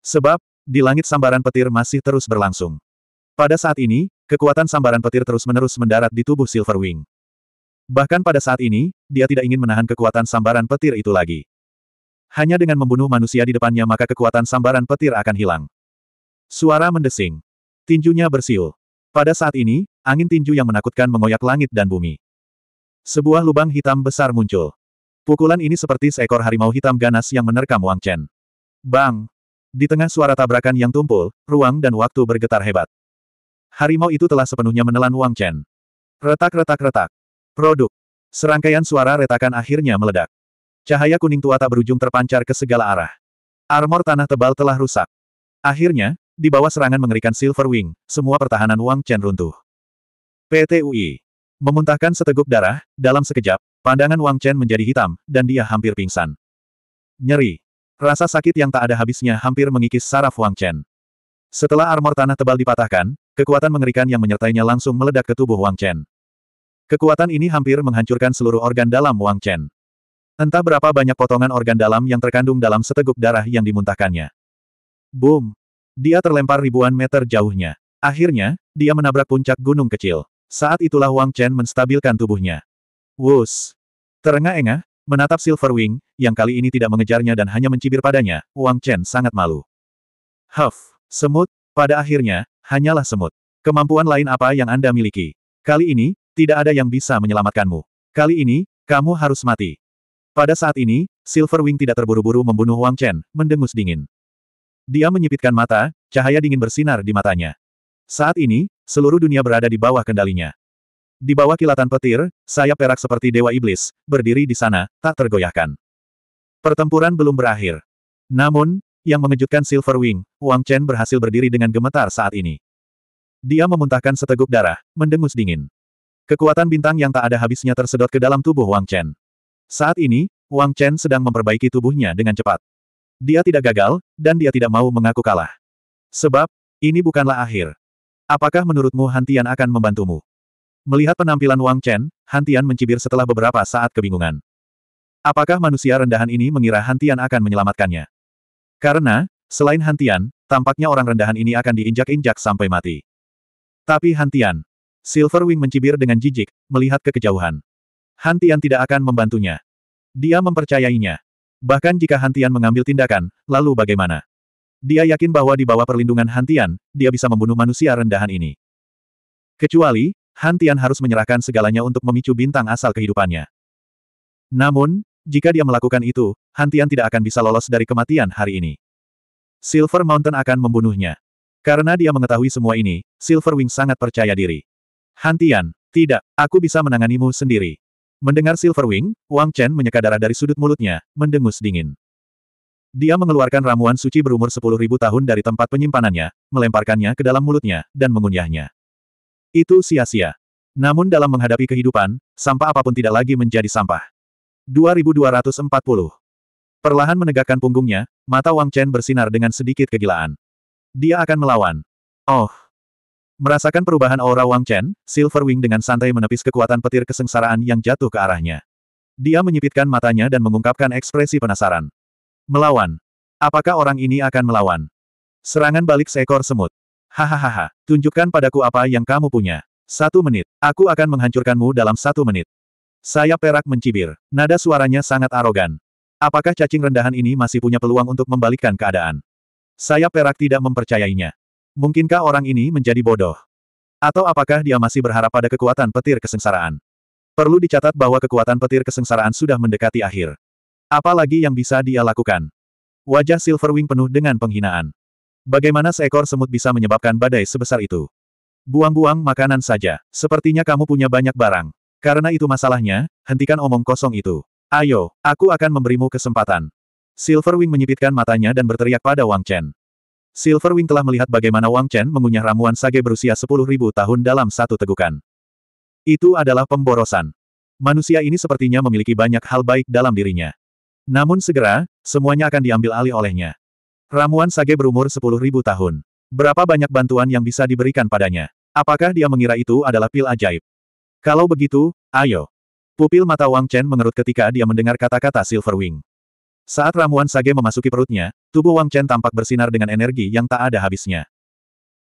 Speaker 1: Sebab, di langit sambaran petir masih terus berlangsung. Pada saat ini, kekuatan sambaran petir terus-menerus mendarat di tubuh Silverwing. Bahkan pada saat ini, dia tidak ingin menahan kekuatan sambaran petir itu lagi. Hanya dengan membunuh manusia di depannya maka kekuatan sambaran petir akan hilang. Suara mendesing. Tinjunya bersiul. Pada saat ini, angin tinju yang menakutkan mengoyak langit dan bumi. Sebuah lubang hitam besar muncul. Pukulan ini seperti seekor harimau hitam ganas yang menerkam Wang Chen. Bang! Di tengah suara tabrakan yang tumpul, ruang dan waktu bergetar hebat. Harimau itu telah sepenuhnya menelan Wang Chen. Retak-retak-retak. Produk. Serangkaian suara retakan akhirnya meledak. Cahaya kuning tua tak berujung terpancar ke segala arah. Armor tanah tebal telah rusak. Akhirnya, di bawah serangan mengerikan Silver Wing, semua pertahanan Wang Chen runtuh. PTUI. Memuntahkan seteguk darah, dalam sekejap, pandangan Wang Chen menjadi hitam, dan dia hampir pingsan. Nyeri. Rasa sakit yang tak ada habisnya hampir mengikis saraf Wang Chen. Setelah armor tanah tebal dipatahkan, kekuatan mengerikan yang menyertainya langsung meledak ke tubuh Wang Chen. Kekuatan ini hampir menghancurkan seluruh organ dalam Wang Chen. Entah berapa banyak potongan organ dalam yang terkandung dalam seteguk darah yang dimuntahkannya. Boom! Dia terlempar ribuan meter jauhnya. Akhirnya, dia menabrak puncak gunung kecil. Saat itulah Wang Chen menstabilkan tubuhnya. Wus! Terengah-engah, menatap Silverwing, yang kali ini tidak mengejarnya dan hanya mencibir padanya, Wang Chen sangat malu. Huff! Semut, pada akhirnya, hanyalah semut. Kemampuan lain apa yang Anda miliki? Kali ini, tidak ada yang bisa menyelamatkanmu. Kali ini, kamu harus mati. Pada saat ini, Silverwing tidak terburu-buru membunuh Wang Chen, mendengus dingin. Dia menyipitkan mata, cahaya dingin bersinar di matanya. Saat ini, seluruh dunia berada di bawah kendalinya. Di bawah kilatan petir, sayap perak seperti dewa iblis, berdiri di sana, tak tergoyahkan. Pertempuran belum berakhir. Namun, yang mengejutkan Silverwing, Wang Chen berhasil berdiri dengan gemetar saat ini. Dia memuntahkan seteguk darah, mendengus dingin. Kekuatan bintang yang tak ada habisnya tersedot ke dalam tubuh Wang Chen. Saat ini, Wang Chen sedang memperbaiki tubuhnya dengan cepat. Dia tidak gagal, dan dia tidak mau mengaku kalah. Sebab, ini bukanlah akhir. Apakah menurutmu Hantian akan membantumu? Melihat penampilan Wang Chen, Hantian mencibir setelah beberapa saat kebingungan. Apakah manusia rendahan ini mengira Hantian akan menyelamatkannya? Karena, selain Hantian, tampaknya orang rendahan ini akan diinjak-injak sampai mati. Tapi Hantian, Silverwing mencibir dengan jijik, melihat ke kejauhan. Hantian tidak akan membantunya. Dia mempercayainya. Bahkan jika Hantian mengambil tindakan, lalu bagaimana? Dia yakin bahwa di bawah perlindungan Hantian, dia bisa membunuh manusia rendahan ini. Kecuali, Hantian harus menyerahkan segalanya untuk memicu bintang asal kehidupannya. Namun, jika dia melakukan itu, Hantian tidak akan bisa lolos dari kematian hari ini. Silver Mountain akan membunuhnya. Karena dia mengetahui semua ini, Silverwing sangat percaya diri. Hantian, tidak, aku bisa menanganimu sendiri. Mendengar Silverwing, Wang Chen menyeka darah dari sudut mulutnya, mendengus dingin. Dia mengeluarkan ramuan suci berumur 10.000 tahun dari tempat penyimpanannya, melemparkannya ke dalam mulutnya, dan mengunyahnya. Itu sia-sia. Namun dalam menghadapi kehidupan, sampah apapun tidak lagi menjadi sampah. 2240. Perlahan menegakkan punggungnya, mata Wang Chen bersinar dengan sedikit kegilaan. Dia akan melawan. Oh, Merasakan perubahan aura Wang Chen, Silver Wing dengan santai menepis kekuatan petir kesengsaraan yang jatuh ke arahnya. Dia menyipitkan matanya dan mengungkapkan ekspresi penasaran. Melawan. Apakah orang ini akan melawan? Serangan balik seekor semut. Hahaha, tunjukkan padaku apa yang kamu punya. Satu menit, aku akan menghancurkanmu dalam satu menit. Saya perak mencibir. Nada suaranya sangat arogan. Apakah cacing rendahan ini masih punya peluang untuk membalikkan keadaan? Saya perak tidak mempercayainya. Mungkinkah orang ini menjadi bodoh? Atau apakah dia masih berharap pada kekuatan petir kesengsaraan? Perlu dicatat bahwa kekuatan petir kesengsaraan sudah mendekati akhir. Apalagi yang bisa dia lakukan? Wajah Silverwing penuh dengan penghinaan. Bagaimana seekor semut bisa menyebabkan badai sebesar itu? Buang-buang makanan saja. Sepertinya kamu punya banyak barang. Karena itu masalahnya, hentikan omong kosong itu. Ayo, aku akan memberimu kesempatan. Silverwing menyipitkan matanya dan berteriak pada Wang Chen. Silverwing telah melihat bagaimana Wang Chen mengunyah ramuan sage berusia 10.000 tahun dalam satu tegukan. Itu adalah pemborosan. Manusia ini sepertinya memiliki banyak hal baik dalam dirinya. Namun segera, semuanya akan diambil alih olehnya. Ramuan sage berumur 10.000 tahun. Berapa banyak bantuan yang bisa diberikan padanya? Apakah dia mengira itu adalah pil ajaib? Kalau begitu, ayo. Pupil mata Wang Chen mengerut ketika dia mendengar kata-kata Silverwing. Saat ramuan sage memasuki perutnya, tubuh Wang Chen tampak bersinar dengan energi yang tak ada habisnya.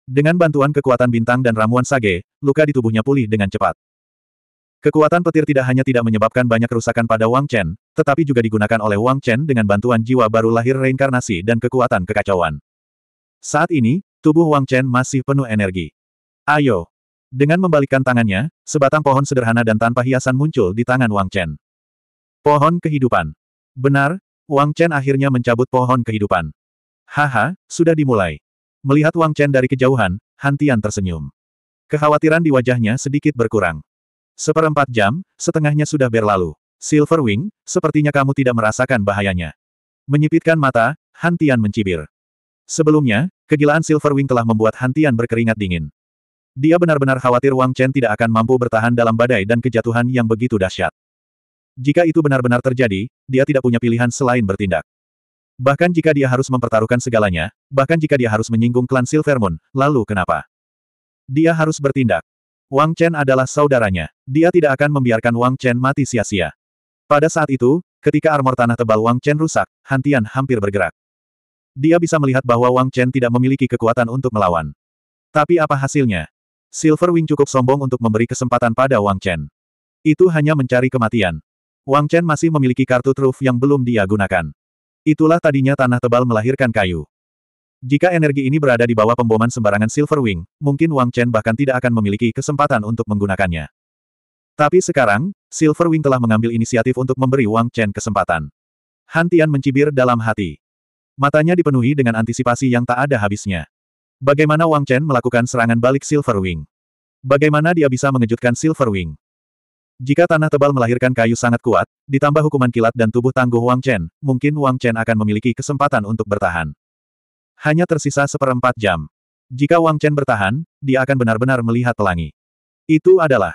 Speaker 1: Dengan bantuan kekuatan bintang dan ramuan sage, luka di tubuhnya pulih dengan cepat. Kekuatan petir tidak hanya tidak menyebabkan banyak kerusakan pada Wang Chen, tetapi juga digunakan oleh Wang Chen dengan bantuan jiwa baru lahir reinkarnasi dan kekuatan kekacauan. Saat ini, tubuh Wang Chen masih penuh energi. Ayo! Dengan membalikkan tangannya, sebatang pohon sederhana dan tanpa hiasan muncul di tangan Wang Chen. Pohon kehidupan. Benar, Wang Chen akhirnya mencabut pohon kehidupan. Haha, sudah dimulai. Melihat Wang Chen dari kejauhan, Hantian tersenyum. Kekhawatiran di wajahnya sedikit berkurang. Seperempat jam, setengahnya sudah berlalu. Silverwing, sepertinya kamu tidak merasakan bahayanya. Menyipitkan mata, Hantian mencibir. Sebelumnya, kegilaan Silverwing telah membuat Hantian berkeringat dingin. Dia benar-benar khawatir Wang Chen tidak akan mampu bertahan dalam badai dan kejatuhan yang begitu dahsyat. Jika itu benar-benar terjadi, dia tidak punya pilihan selain bertindak. Bahkan jika dia harus mempertaruhkan segalanya, bahkan jika dia harus menyinggung klan Silver Moon, lalu kenapa? Dia harus bertindak. Wang Chen adalah saudaranya. Dia tidak akan membiarkan Wang Chen mati sia-sia. Pada saat itu, ketika armor tanah tebal Wang Chen rusak, Hantian hampir bergerak. Dia bisa melihat bahwa Wang Chen tidak memiliki kekuatan untuk melawan. Tapi apa hasilnya? Silver Wing cukup sombong untuk memberi kesempatan pada Wang Chen. Itu hanya mencari kematian. Wang Chen masih memiliki kartu truf yang belum dia gunakan. Itulah tadinya tanah tebal melahirkan kayu. Jika energi ini berada di bawah pemboman sembarangan Silver Wing, mungkin Wang Chen bahkan tidak akan memiliki kesempatan untuk menggunakannya. Tapi sekarang, Silver Wing telah mengambil inisiatif untuk memberi Wang Chen kesempatan. Hantian mencibir dalam hati. Matanya dipenuhi dengan antisipasi yang tak ada habisnya. Bagaimana Wang Chen melakukan serangan balik Silver Wing? Bagaimana dia bisa mengejutkan Silver Wing? Jika tanah tebal melahirkan kayu sangat kuat, ditambah hukuman kilat dan tubuh tangguh Wang Chen, mungkin Wang Chen akan memiliki kesempatan untuk bertahan. Hanya tersisa seperempat jam. Jika Wang Chen bertahan, dia akan benar-benar melihat pelangi. Itu adalah.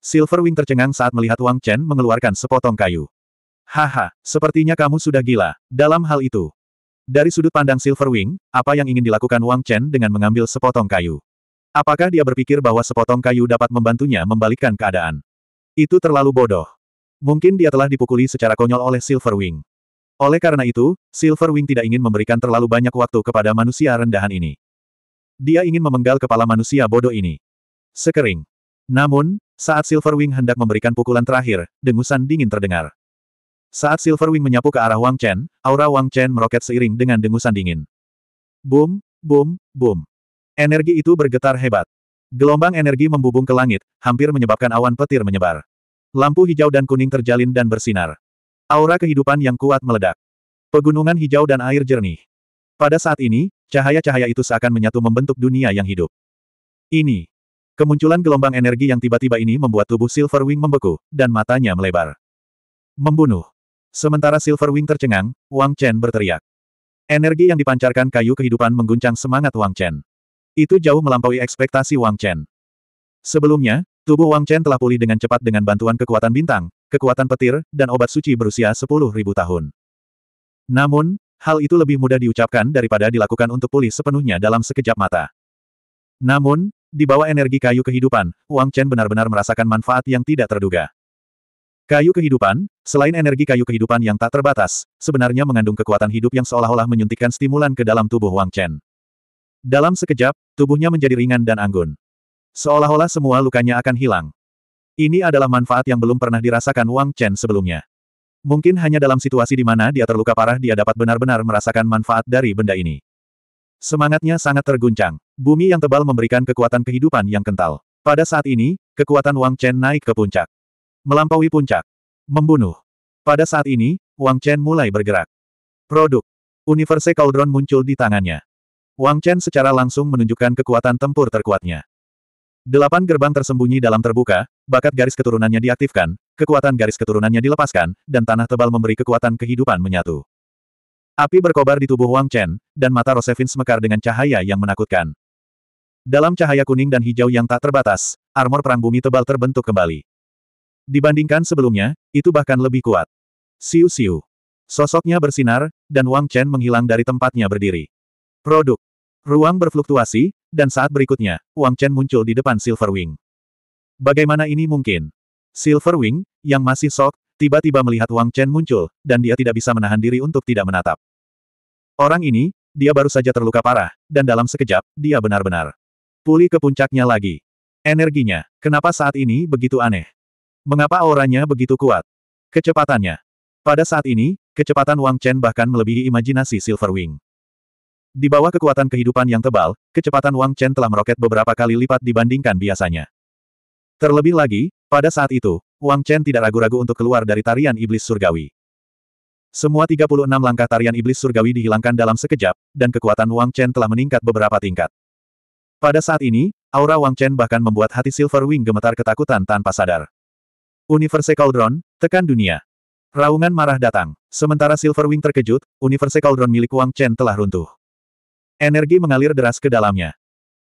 Speaker 1: Silverwing tercengang saat melihat Wang Chen mengeluarkan sepotong kayu. Haha, sepertinya kamu sudah gila, dalam hal itu. Dari sudut pandang Silverwing, apa yang ingin dilakukan Wang Chen dengan mengambil sepotong kayu? Apakah dia berpikir bahwa sepotong kayu dapat membantunya membalikkan keadaan? Itu terlalu bodoh. Mungkin dia telah dipukuli secara konyol oleh Silverwing. Oleh karena itu, Silverwing tidak ingin memberikan terlalu banyak waktu kepada manusia rendahan ini. Dia ingin memenggal kepala manusia bodoh ini. Sekering. Namun, saat Silverwing hendak memberikan pukulan terakhir, dengusan dingin terdengar. Saat Silverwing menyapu ke arah Wang Chen, aura Wang Chen meroket seiring dengan dengusan dingin. Boom, boom, boom. Energi itu bergetar hebat. Gelombang energi membubung ke langit, hampir menyebabkan awan petir menyebar. Lampu hijau dan kuning terjalin dan bersinar. Aura kehidupan yang kuat meledak. Pegunungan hijau dan air jernih. Pada saat ini, cahaya-cahaya itu seakan menyatu membentuk dunia yang hidup. Ini. Kemunculan gelombang energi yang tiba-tiba ini membuat tubuh Silverwing membeku, dan matanya melebar. Membunuh. Sementara Silverwing tercengang, Wang Chen berteriak. Energi yang dipancarkan kayu kehidupan mengguncang semangat Wang Chen. Itu jauh melampaui ekspektasi Wang Chen. Sebelumnya, tubuh Wang Chen telah pulih dengan cepat dengan bantuan kekuatan bintang, kekuatan petir, dan obat suci berusia 10.000 tahun. Namun, hal itu lebih mudah diucapkan daripada dilakukan untuk pulih sepenuhnya dalam sekejap mata. Namun, di bawah energi kayu kehidupan, Wang Chen benar-benar merasakan manfaat yang tidak terduga. Kayu kehidupan, selain energi kayu kehidupan yang tak terbatas, sebenarnya mengandung kekuatan hidup yang seolah-olah menyuntikkan stimulan ke dalam tubuh Wang Chen. Dalam sekejap, tubuhnya menjadi ringan dan anggun. Seolah-olah semua lukanya akan hilang. Ini adalah manfaat yang belum pernah dirasakan Wang Chen sebelumnya. Mungkin hanya dalam situasi di mana dia terluka parah dia dapat benar-benar merasakan manfaat dari benda ini. Semangatnya sangat terguncang. Bumi yang tebal memberikan kekuatan kehidupan yang kental. Pada saat ini, kekuatan Wang Chen naik ke puncak. Melampaui puncak. Membunuh. Pada saat ini, Wang Chen mulai bergerak. Produk. Universe Cauldron muncul di tangannya. Wang Chen secara langsung menunjukkan kekuatan tempur terkuatnya. Delapan gerbang tersembunyi dalam terbuka, bakat garis keturunannya diaktifkan, kekuatan garis keturunannya dilepaskan, dan tanah tebal memberi kekuatan kehidupan menyatu. Api berkobar di tubuh Wang Chen, dan mata Rosevin semekar dengan cahaya yang menakutkan. Dalam cahaya kuning dan hijau yang tak terbatas, armor perang bumi tebal terbentuk kembali. Dibandingkan sebelumnya, itu bahkan lebih kuat. Siu-siu. Sosoknya bersinar, dan Wang Chen menghilang dari tempatnya berdiri. Produk. Ruang berfluktuasi, dan saat berikutnya, Wang Chen muncul di depan Silverwing. Bagaimana ini mungkin? Silverwing, yang masih sok, tiba-tiba melihat Wang Chen muncul, dan dia tidak bisa menahan diri untuk tidak menatap. Orang ini, dia baru saja terluka parah, dan dalam sekejap, dia benar-benar pulih ke puncaknya lagi. Energinya, kenapa saat ini begitu aneh? Mengapa auranya begitu kuat? Kecepatannya. Pada saat ini, kecepatan Wang Chen bahkan melebihi imajinasi Silverwing. Di bawah kekuatan kehidupan yang tebal, kecepatan Wang Chen telah meroket beberapa kali lipat dibandingkan biasanya. Terlebih lagi, pada saat itu, Wang Chen tidak ragu-ragu untuk keluar dari tarian iblis surgawi. Semua 36 langkah tarian iblis surgawi dihilangkan dalam sekejap, dan kekuatan Wang Chen telah meningkat beberapa tingkat. Pada saat ini, aura Wang Chen bahkan membuat hati Silver Wing gemetar ketakutan tanpa sadar. Universe Cauldron, tekan dunia. Raungan marah datang. Sementara Silver Wing terkejut, Universe Cauldron milik Wang Chen telah runtuh. Energi mengalir deras ke dalamnya.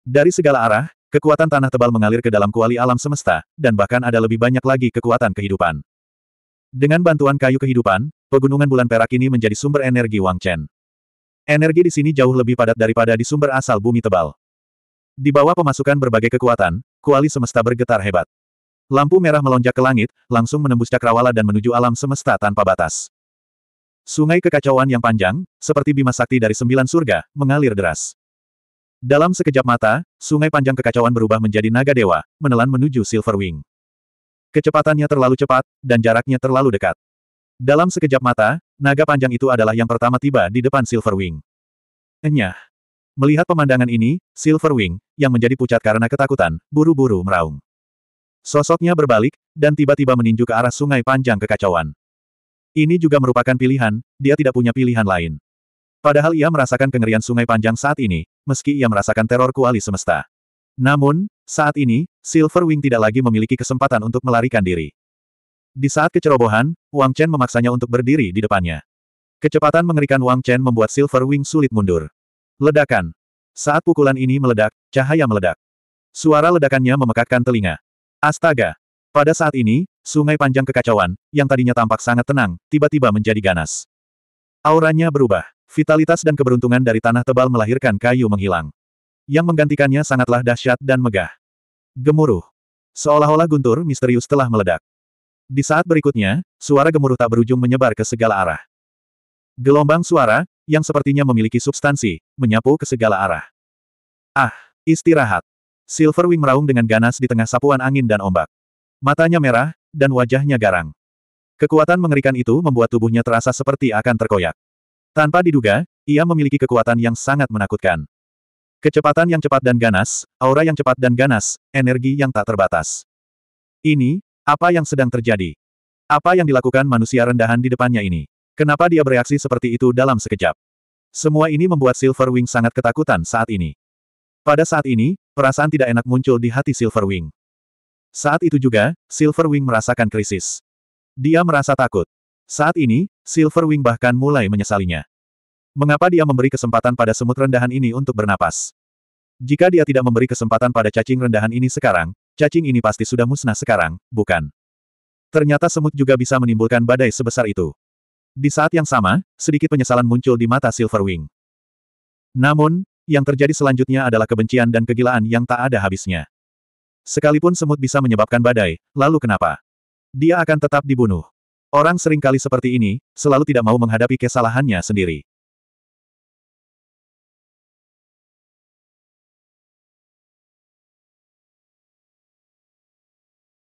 Speaker 1: Dari segala arah, kekuatan tanah tebal mengalir ke dalam kuali alam semesta, dan bahkan ada lebih banyak lagi kekuatan kehidupan. Dengan bantuan kayu kehidupan, pegunungan bulan perak ini menjadi sumber energi Wang Chen. Energi di sini jauh lebih padat daripada di sumber asal bumi tebal. Di bawah pemasukan berbagai kekuatan, kuali semesta bergetar hebat. Lampu merah melonjak ke langit, langsung menembus cakrawala dan menuju alam semesta tanpa batas. Sungai kekacauan yang panjang, seperti bima sakti dari sembilan surga, mengalir deras. Dalam sekejap mata, sungai panjang kekacauan berubah menjadi naga dewa, menelan menuju Silver Wing. Kecepatannya terlalu cepat, dan jaraknya terlalu dekat. Dalam sekejap mata, naga panjang itu adalah yang pertama tiba di depan Silver Wing. Enyah. Melihat pemandangan ini, Silver Wing, yang menjadi pucat karena ketakutan, buru-buru meraung. Sosoknya berbalik, dan tiba-tiba meninju ke arah sungai panjang kekacauan. Ini juga merupakan pilihan, dia tidak punya pilihan lain. Padahal ia merasakan kengerian sungai panjang saat ini, meski ia merasakan teror kuali semesta. Namun, saat ini, Silverwing tidak lagi memiliki kesempatan untuk melarikan diri. Di saat kecerobohan, Wang Chen memaksanya untuk berdiri di depannya. Kecepatan mengerikan Wang Chen membuat Silverwing sulit mundur. Ledakan. Saat pukulan ini meledak, cahaya meledak. Suara ledakannya memekakkan telinga. Astaga! Pada saat ini, Sungai panjang kekacauan, yang tadinya tampak sangat tenang, tiba-tiba menjadi ganas. Auranya berubah. Vitalitas dan keberuntungan dari tanah tebal melahirkan kayu menghilang. Yang menggantikannya sangatlah dahsyat dan megah. Gemuruh. Seolah-olah guntur misterius telah meledak. Di saat berikutnya, suara gemuruh tak berujung menyebar ke segala arah. Gelombang suara, yang sepertinya memiliki substansi, menyapu ke segala arah. Ah, istirahat. Silverwing meraung dengan ganas di tengah sapuan angin dan ombak. Matanya merah, dan wajahnya garang. Kekuatan mengerikan itu membuat tubuhnya terasa seperti akan terkoyak. Tanpa diduga, ia memiliki kekuatan yang sangat menakutkan. Kecepatan yang cepat dan ganas, aura yang cepat dan ganas, energi yang tak terbatas. Ini, apa yang sedang terjadi? Apa yang dilakukan manusia rendahan di depannya ini? Kenapa dia bereaksi seperti itu dalam sekejap? Semua ini membuat Silverwing sangat ketakutan saat ini. Pada saat ini, perasaan tidak enak muncul di hati Silverwing. Saat itu juga, Silverwing merasakan krisis. Dia merasa takut. Saat ini, Silverwing bahkan mulai menyesalinya. Mengapa dia memberi kesempatan pada semut rendahan ini untuk bernapas? Jika dia tidak memberi kesempatan pada cacing rendahan ini sekarang, cacing ini pasti sudah musnah sekarang, bukan? Ternyata semut juga bisa menimbulkan badai sebesar itu. Di saat yang sama, sedikit penyesalan muncul di mata Silverwing. Namun, yang terjadi selanjutnya adalah kebencian dan kegilaan yang tak ada habisnya. Sekalipun semut bisa menyebabkan badai, lalu kenapa? Dia akan tetap dibunuh. Orang seringkali seperti ini, selalu tidak mau menghadapi kesalahannya sendiri.